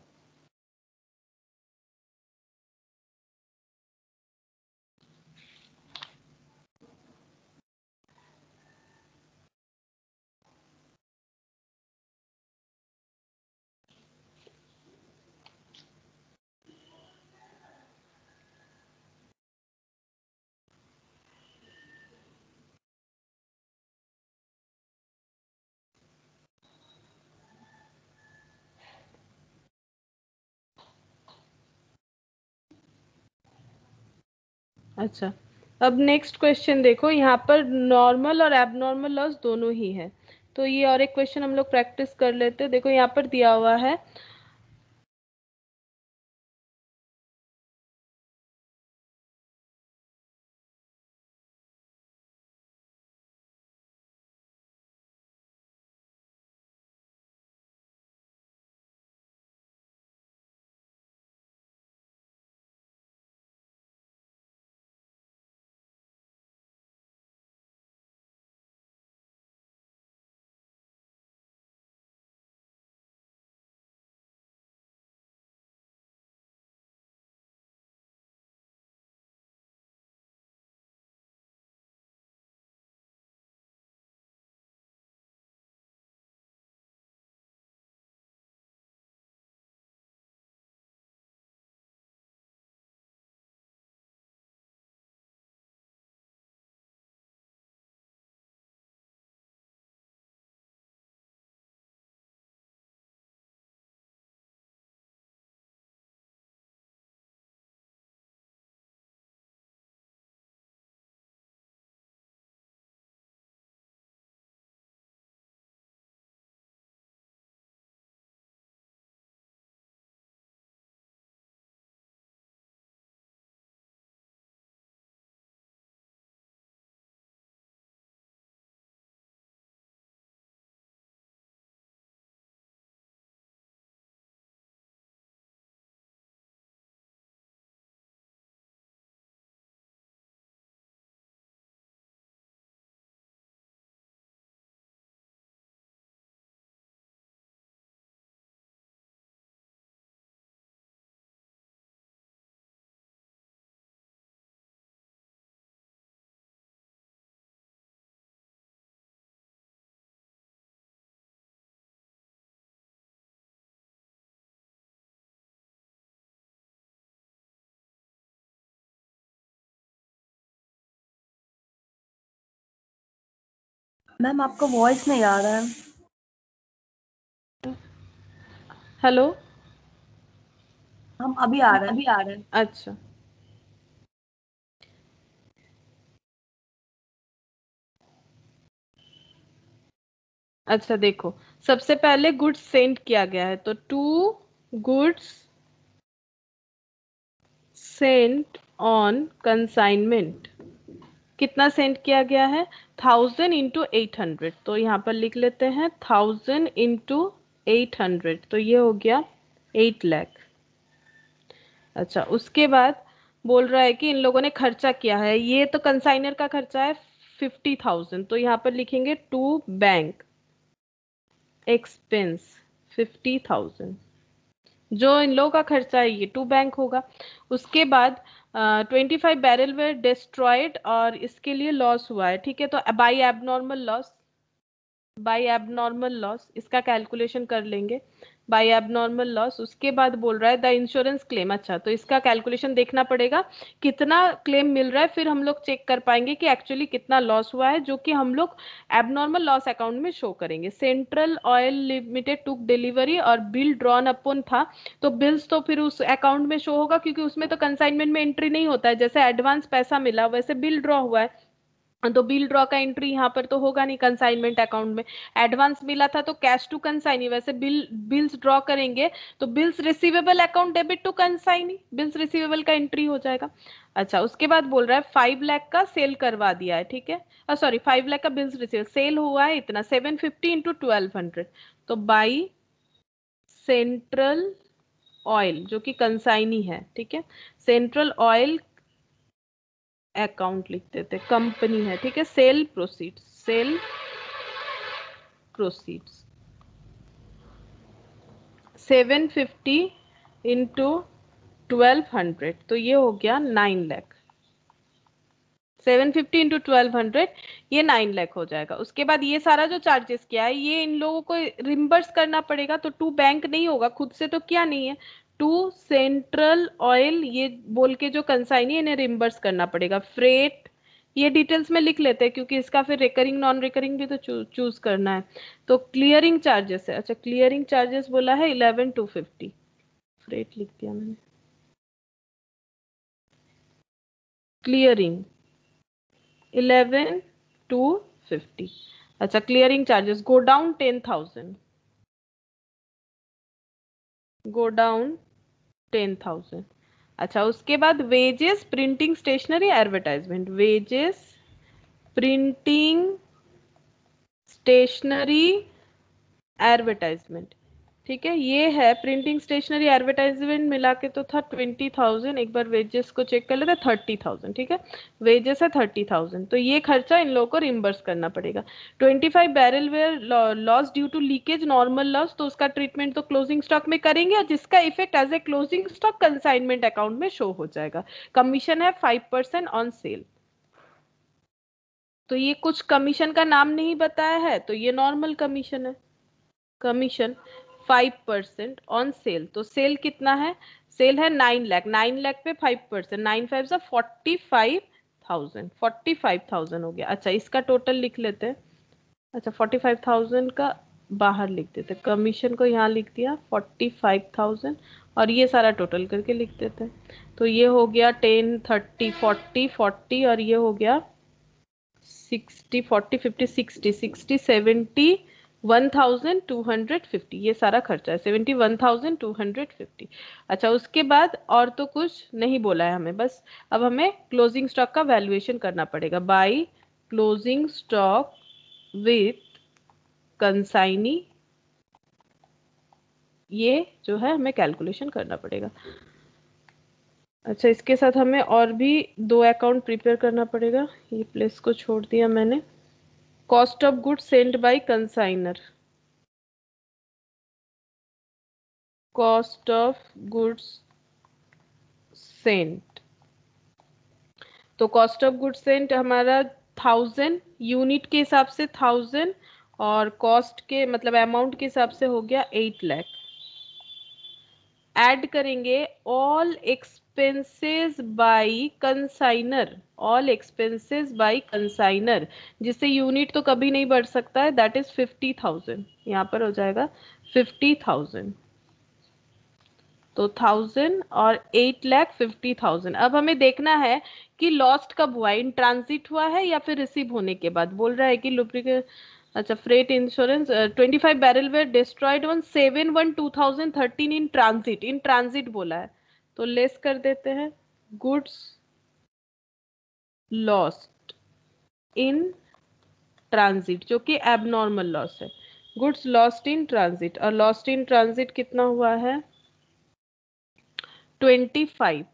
अच्छा अब नेक्स्ट क्वेश्चन देखो यहाँ पर नॉर्मल और एबनॉर्मल लॉस दोनों ही है तो ये और एक क्वेश्चन हम लोग प्रैक्टिस कर लेते हैं देखो यहाँ पर दिया हुआ है मैम आपका वॉइस नहीं आ रहा है हेलो हम अभी आ रहे हैं अभी आ रहे हैं अच्छा अच्छा देखो सबसे पहले गुड्स सेंड किया गया है तो to goods send on consignment कितना सेंड किया गया है थाउजेंड इंटू एट हंड्रेड तो यहाँ पर लिख लेते हैं थाउजेंड इंटू एट हंड्रेड तो ये हो गया एट लैख अच्छा उसके बाद बोल रहा है कि इन लोगों ने खर्चा किया है ये तो कंसाइनर का खर्चा है फिफ्टी थाउजेंड तो यहाँ पर लिखेंगे to bank expense fifty thousand जो इन लोगों का खर्चा है ये टू बैंक होगा उसके बाद twenty five barrel were destroyed और इसके लिए लॉस हुआ है ठीक है तो by abnormal loss by abnormal loss इसका कैलकुलेशन कर लेंगे बाई एबनॉर्मल लॉस उसके बाद बोल रहा है द इंश्योरेंस क्लेम अच्छा तो इसका कैलकुलेशन देखना पड़ेगा कितना क्लेम मिल रहा है फिर हम लोग चेक कर पाएंगे कि एक्चुअली कितना लॉस हुआ है जो कि हम लोग एबनॉर्मल लॉस अकाउंट में शो करेंगे Central Oil Limited took delivery और बिल ड्रॉन अपन था तो बिल्स तो फिर उस अकाउंट में शो होगा क्योंकि उसमें तो कंसाइनमेंट में एंट्री नहीं होता है जैसे एडवांस पैसा मिला वैसे बिल ड्रॉ हुआ है तो बिल ड्रॉ का एंट्री यहाँ पर तो होगा नहीं कंसाइनमेंट अकाउंट में एडवांस मिला था तो कैश टू कंसाइनी वैसे बिल बिल्स ड्रॉ करेंगे तो bills receivable account debit to consignee bills receivable का एंट्री हो जाएगा अच्छा उसके बाद बोल रहा है फाइव लैख का सेल करवा दिया है ठीक है सॉरी फाइव लैख का बिल्स रिसीव सेल हुआ है इतना seven fifty into twelve hundred तो बाई सेंट्रल ऑयल जो कि कंसाइनी है ठीक है सेंट्रल ऑयल अकाउंट लिख देते कंपनी है ठीक है sale proceed sale proceeds seven fifty into twelve hundred तो ये हो गया nine lakh seven fifty into twelve hundred ये नाइन लैख हो जाएगा उसके बाद ये सारा जो चार्जेस किया है ये इन लोगों को रिम्बर्स करना पड़ेगा तो टू बैंक नहीं होगा खुद से तो क्या नहीं है टू सेंट्रल ऑयल ये बोल के जो कंसाइनी इन्हें रिम्बर्स करना पड़ेगा फ्रेट ये डिटेल्स में लिख लेते हैं क्योंकि इसका फिर रिकरिंग नॉन रिकरिंग भी तो चूज करना है तो क्लियरिंग चार्जेस है अच्छा क्लियरिंग चार्जेस बोला है इलेवन टू फिफ्टी फ्रेट लिख दिया मैंने क्लियरिंग इलेवन टू फिफ्टी अच्छा clearing charges go down ten thousand go down ten thousand अच्छा उसके बाद wages printing stationery advertisement wages printing stationery advertisement ठीक है ये है प्रिंटिंग स्टेशनरी एडवर्टाइजमेंट मिला के तो था ट्वेंटी थाउजेंड एक बार वेजेस को चेक कर लेते थर्टी थाउजेंड ठीक है वेजेस है थर्टी थाउजेंड तो ये खर्चा इन लोगों को रिमबर्स करना पड़ेगा twenty five barrel were loss due to leakage normal loss तो उसका ट्रीटमेंट तो क्लोजिंग स्टॉक में करेंगे और जिसका effect as a closing stock consignment account में शो हो जाएगा कमीशन है फाइव परसेंट ऑन सेल तो ये कुछ कमीशन का नाम नहीं बताया है तो ये नॉर्मल कमीशन है commission five percent on sale तो सेल कितना है सेल है नाइन लैख नाइन लैख पे फाइव परसेंट नाइन फाइव सा forty five thousand forty five thousand हो गया अच्छा इसका टोटल लिख लेते हैं अच्छा फोर्टी फाइव थाउजेंड का बाहर लिख देते कमीशन को यहाँ लिख दिया फोर्टी फाइव थाउजेंड और ये सारा टोटल करके लिख देते तो ये हो गया टेन थर्टी फोर्टी फोर्टी और ये हो गया sixty forty fifty sixty sixty seventy 1250 ये सारा खर्चा है 71250 अच्छा उसके बाद और तो कुछ नहीं बोला है हमें बस अब हमें क्लोजिंग स्टॉक का वैल्यूएशन करना पड़ेगा by closing stock with consignee ये जो है हमें कैलकुलेशन करना पड़ेगा अच्छा इसके साथ हमें और भी दो अकाउंट प्रिपेयर करना पड़ेगा ये प्लेस को छोड़ दिया मैंने cost of good sent by consignor cost of goods sent तो कॉस्ट ऑफ गुड सेंट हमारा थाउजेंड यूनिट के हिसाब से थाउजेंड और कॉस्ट के मतलब अमाउंट के हिसाब से हो गया एट लैख ऐड करेंगे all expenses by consignor all expenses by consignor जिससे यूनिट तो कभी नहीं बढ़ सकता है दैट इज फिफ्टी थाउजेंड यहाँ पर हो जाएगा फिफ्टी थाउजेंड तो थाउजेंड और एट लैख फिफ्टी थाउजेंड अब हमें देखना है कि लॉस्ट कब हुआ इन ट्रांजिट हुआ है या फिर रिसीव होने के बाद बोल रहा है कि लुब्रिकेट अच्छा freight insurance twenty five barrel were destroyed seven one two thousand thirteen in transit in transit बोला है तो लेस कर देते हैं गुड्स लॉस्ट इन ट्रांजिट जो कि एबनॉर्मल लॉस है गुड्स लॉस्ट इन ट्रांजिट और लॉस्ट इन ट्रांजिट कितना हुआ है ट्वेंटी फाइव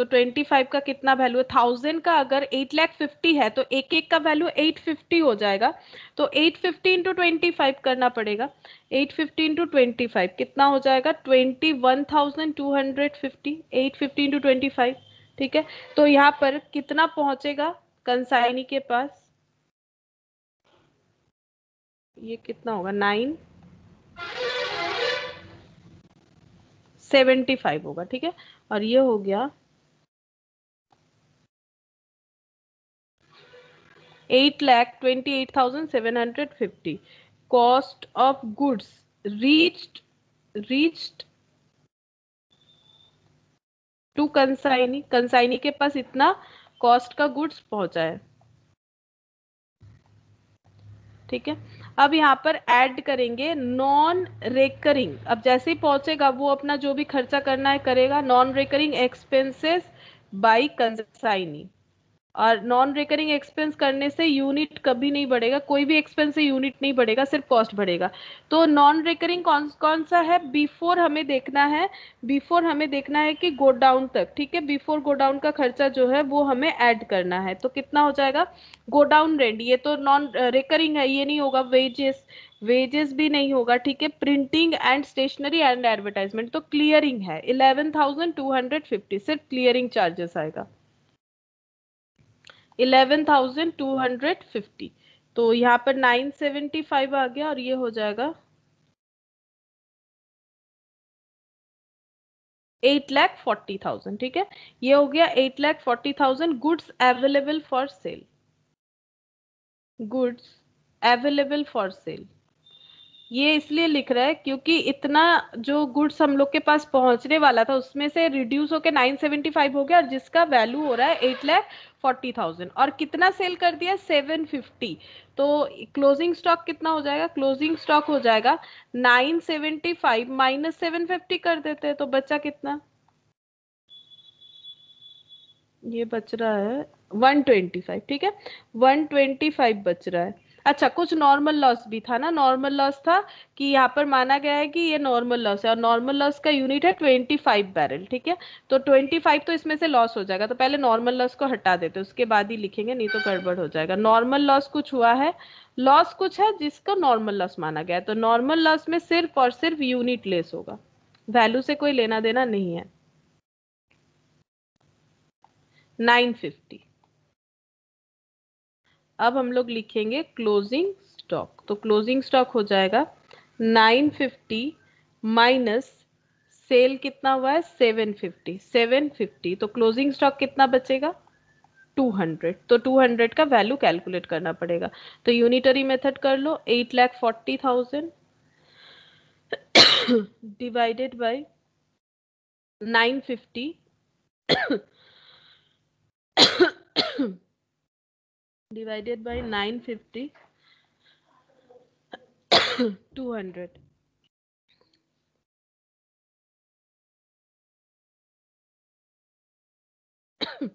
तो 25 का कितना वैल्यू है थाउजेंड का अगर एट लैख फिफ्टी है तो एक एक का वैल्यू 850 हो जाएगा तो 850 फिफ्टी इंटू ट्वेंटी करना पड़ेगा 850 फिफ्टी इंटू ट्वेंटी कितना हो जाएगा 21,250 850 इंटू ट्वेंटी ठीक है तो यहाँ पर कितना पहुंचेगा कंसाइनी के पास ये कितना होगा नाइन सेवेंटी फाइव होगा ठीक है और ये हो गया eight lakh twenty seven hundred fifty cost of goods reached reached to consignee consignee के पास इतना कॉस्ट का गुड्स पहुंचा है ठीक है अब यहाँ पर ऐड करेंगे नॉन रेकरिंग अब जैसे ही पहुंचेगा वो अपना जो भी खर्चा करना है करेगा non recurring expenses by consignee और नॉन रिकरिंग एक्सपेंस करने से यूनिट कभी नहीं बढ़ेगा कोई भी एक्सपेंस से यूनिट नहीं बढ़ेगा सिर्फ कॉस्ट बढ़ेगा तो नॉन रिकरिंग कौन कौन सा है बिफोर हमें देखना है बिफोर हमें देखना है कि गोडाउन तक ठीक है बिफोर गोडाउन का खर्चा जो है वो हमें ऐड करना है तो कितना हो जाएगा गोडाउन रेंट ये तो नॉन रिकरिंग है ये नहीं होगा वेजेस वेजेस भी नहीं होगा ठीक है printing and stationery and advertisement तो क्लियरिंग है eleven thousand two hundred fifty सिर्फ क्लियरिंग चार्जेस आएगा eleven thousand two hundred fifty तो यहाँ पर नाइन सेवेंटी फाइव आ गया और ये हो जाएगा एट लैख फोर्टी थाउजेंड ठीक है ये हो गया eight lakh forty thousand goods available for sale goods available for sale ये इसलिए लिख रहा है क्योंकि इतना जो गुड्स हम लोग के पास पहुंचने वाला था उसमें से रिड्यूस होकर 975 हो गया और जिसका वैल्यू हो रहा है एट लैख फोर्टी थाउजेंड और कितना सेल कर दिया सेवन फिफ्टी तो क्लोजिंग स्टॉक कितना हो जाएगा क्लोजिंग स्टॉक हो जाएगा nine seventy five minus seven fifty कर देते हैं तो बचा कितना ये बच रहा है वन ट्वेंटी फाइव ठीक है वन ट्वेंटी फाइव बच रहा है अच्छा कुछ नॉर्मल लॉस भी था ना नॉर्मल लॉस था कि यहाँ पर माना गया है कि ये नॉर्मल लॉस है और नॉर्मल लॉस का यूनिट है ट्वेंटी फाइव बैरल ठीक है तो ट्वेंटी फाइव तो इसमें से लॉस हो जाएगा तो पहले नॉर्मल लॉस को हटा देते उसके बाद ही लिखेंगे नहीं तो गड़बड़ हो जाएगा नॉर्मल लॉस कुछ हुआ है लॉस कुछ है जिसका नॉर्मल लॉस माना गया है तो नॉर्मल लॉस में सिर्फ और सिर्फ यूनिट लेस होगा वैल्यू से कोई लेना देना नहीं है नाइन फिफ्टी अब हम लोग लिखेंगे क्लोजिंग स्टॉक तो क्लोजिंग स्टॉक हो जाएगा 950 माइनस सेल कितना हुआ है 750 750 तो क्लोजिंग स्टॉक कितना बचेगा 200 तो 200 का वैल्यू कैलकुलेट करना पड़ेगा तो यूनिटरी मेथड कर लो eight lakh forty thousand divided by 950 divided by 950 200 [COUGHS]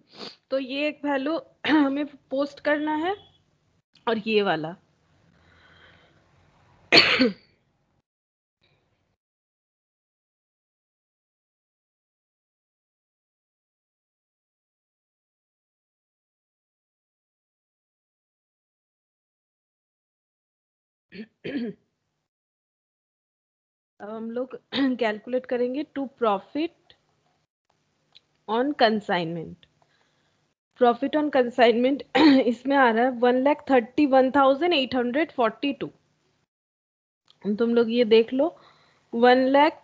तो ये एक वैल्यू [COUGHS] हमें पोस्ट करना है और ये वाला हम लोग कैलकुलेट [CLEARS THROAT] करेंगे to profit on consignment profit on consignment इसमें आ रहा है one lakh thirty one thousand eight hundred forty two तुम लोग ये देख लो one lakh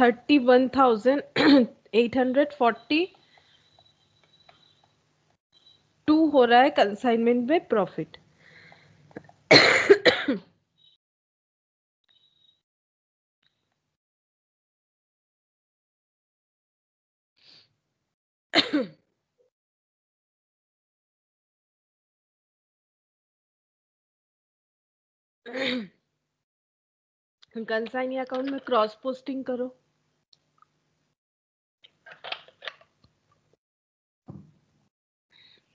thirty one thousand eight hundred forty two हो रहा है कंसाइनमेंट में प्रॉफिट कंसाइनी [COUGHS] अकाउंट में क्रॉस पोस्टिंग करो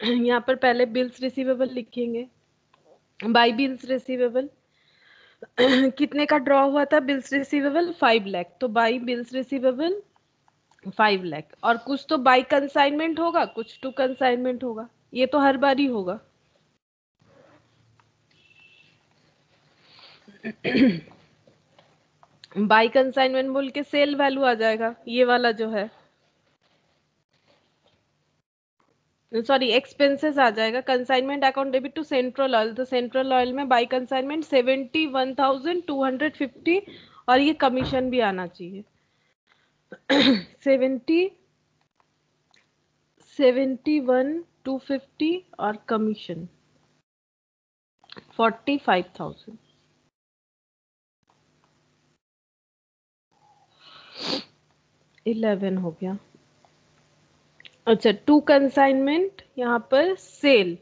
यहाँ पर पहले बिल्स रिसीवेबल लिखेंगे बाय बिल्स रिसीवेबल कितने का ड्रॉ हुआ था बिल्स रिसीवेबल फाइव लैख तो by bills receivable five lakh और कुछ तो बाई कंसाइनमेंट होगा कुछ टू कंसाइनमेंट होगा ये तो हर बार ही होगा बाई कंसाइनमेंट बोल के सेल वैल्यू आ जाएगा ये वाला जो है सॉरी एक्सपेंसेस आ जाएगा consignment account debit to Central Oil तो सेंट्रल ऑयल में by consignment seventy one thousand two hundred fifty और ये कमीशन भी आना चाहिए seventy seventy one two fifty और commission forty five thousand eleven हो गया अच्छा टू कंसाइनमेंट यहाँ पर सेल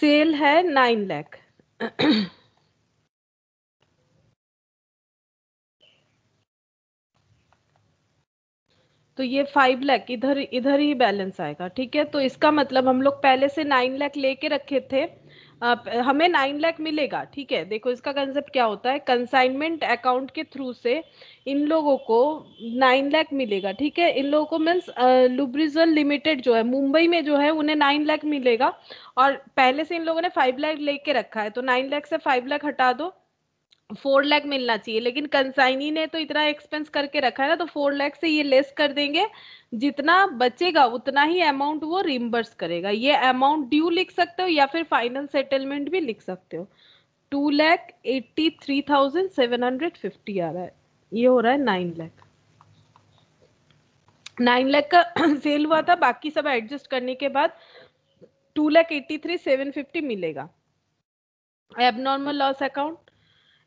सेल है नाइन लैख तो ये फाइव लैख इधर इधर ही बैलेंस आएगा ठीक है तो इसका मतलब हम लोग पहले से नाइन लैख लेके रखे थे आप, हमें नाइन लैख मिलेगा ठीक है देखो इसका कंसेप्ट क्या होता है कंसाइनमेंट अकाउंट के थ्रू से इन लोगों को नाइन लैख मिलेगा ठीक है इन लोगों को मीन्स लुब्रिजल लिमिटेड जो है मुंबई में जो है उन्हें नाइन लैख मिलेगा और पहले से इन लोगों ने फाइव लैख लेके रखा है तो नाइन लैख से फाइव लैख हटा दो फोर लैख मिलना चाहिए लेकिन कंसाइनी ने तो इतना एक्सपेंस करके रखा है ना तो फोर लैख से ये लेस कर देंगे जितना बचेगा उतना ही अमाउंट वो रिमबर्स करेगा ये अमाउंट ड्यू लिख सकते हो या फिर फाइनल सेटलमेंट भी लिख सकते हो two lakh eighty three thousand seven hundred fifty आ रहा है ये हो रहा है नाइन लैख नाइन लैख का सेल [CLEARS THROAT] हुआ था बाकी सब एडजस्ट करने के बाद two lakh eighty three seven fifty मिलेगा abnormal loss account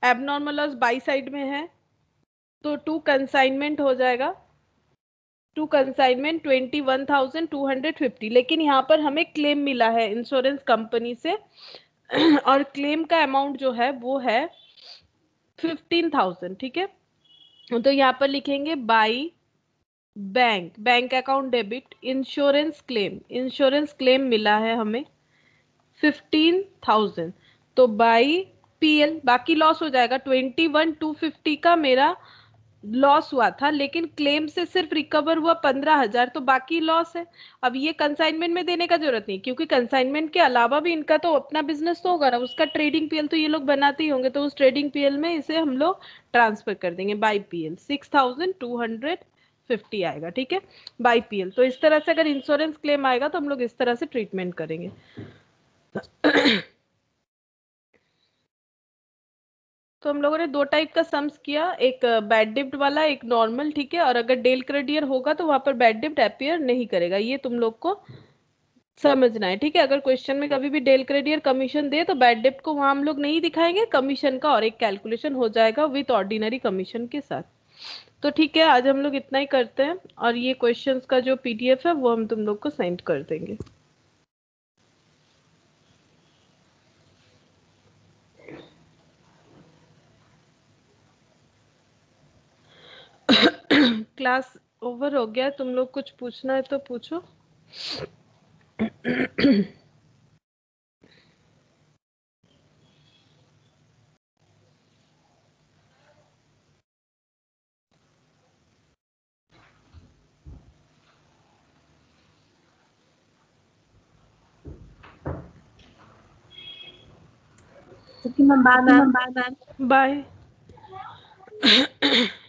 abnormal by side में है तो टू कंसाइनमेंट हो जाएगा to consignment twenty one thousand two hundred fifty लेकिन यहाँ पर हमें क्लेम मिला है इंश्योरेंस कंपनी से [CLEARS THROAT] और क्लेम का अमाउंट जो है वो है फिफ्टीन थाउजेंड ठीक है तो यहाँ पर लिखेंगे by bank bank account debit insurance claim insurance claim मिला है हमें फिफ्टीन थाउजेंड तो बाई पीएल बाकी लॉस हो जाएगा ट्वेंटी वन टू फिफ्टी का मेरा लॉस हुआ था लेकिन क्लेम से सिर्फ रिकवर हुआ पंद्रह हजार तो बाकी लॉस है अब ये कंसाइनमेंट में देने का जरूरत नहीं क्योंकि कंसाइनमेंट के अलावा भी इनका तो अपना बिजनेस तो होगा ना उसका ट्रेडिंग पीएल तो ये लोग बनाते ही होंगे तो उस ट्रेडिंग पीएल में इसे हम लोग ट्रांसफर कर देंगे by PL six thousand two hundred fifty आएगा ठीक है बाई पीएल तो इस तरह से अगर इंश्योरेंस क्लेम आएगा तो हम लोग इस तरह से ट्रीटमेंट करेंगे तो हम लोगों ने दो टाइप का सम्स किया एक बैड डिप्ट वाला एक नॉर्मल ठीक है और अगर डेल क्रेडियर होगा तो वहां पर बैड डिप्ट अपियर नहीं करेगा ये तुम लोग को समझना है ठीक है अगर क्वेश्चन में कभी भी डेल क्रेडियर कमीशन दे तो बैड डिप्ट को वहां हम लोग नहीं दिखाएंगे कमीशन का और एक कैलकुलेशन हो जाएगा विथ ऑर्डिनरी कमीशन के साथ तो ठीक है आज हम लोग इतना ही करते हैं और ये क्वेश्चंस का जो पीडीएफ है वो हम तुम लोग को सेंड कर देंगे क्लास ओवर हो गया तुम लोग कुछ पूछना है तो पूछो बाय बाय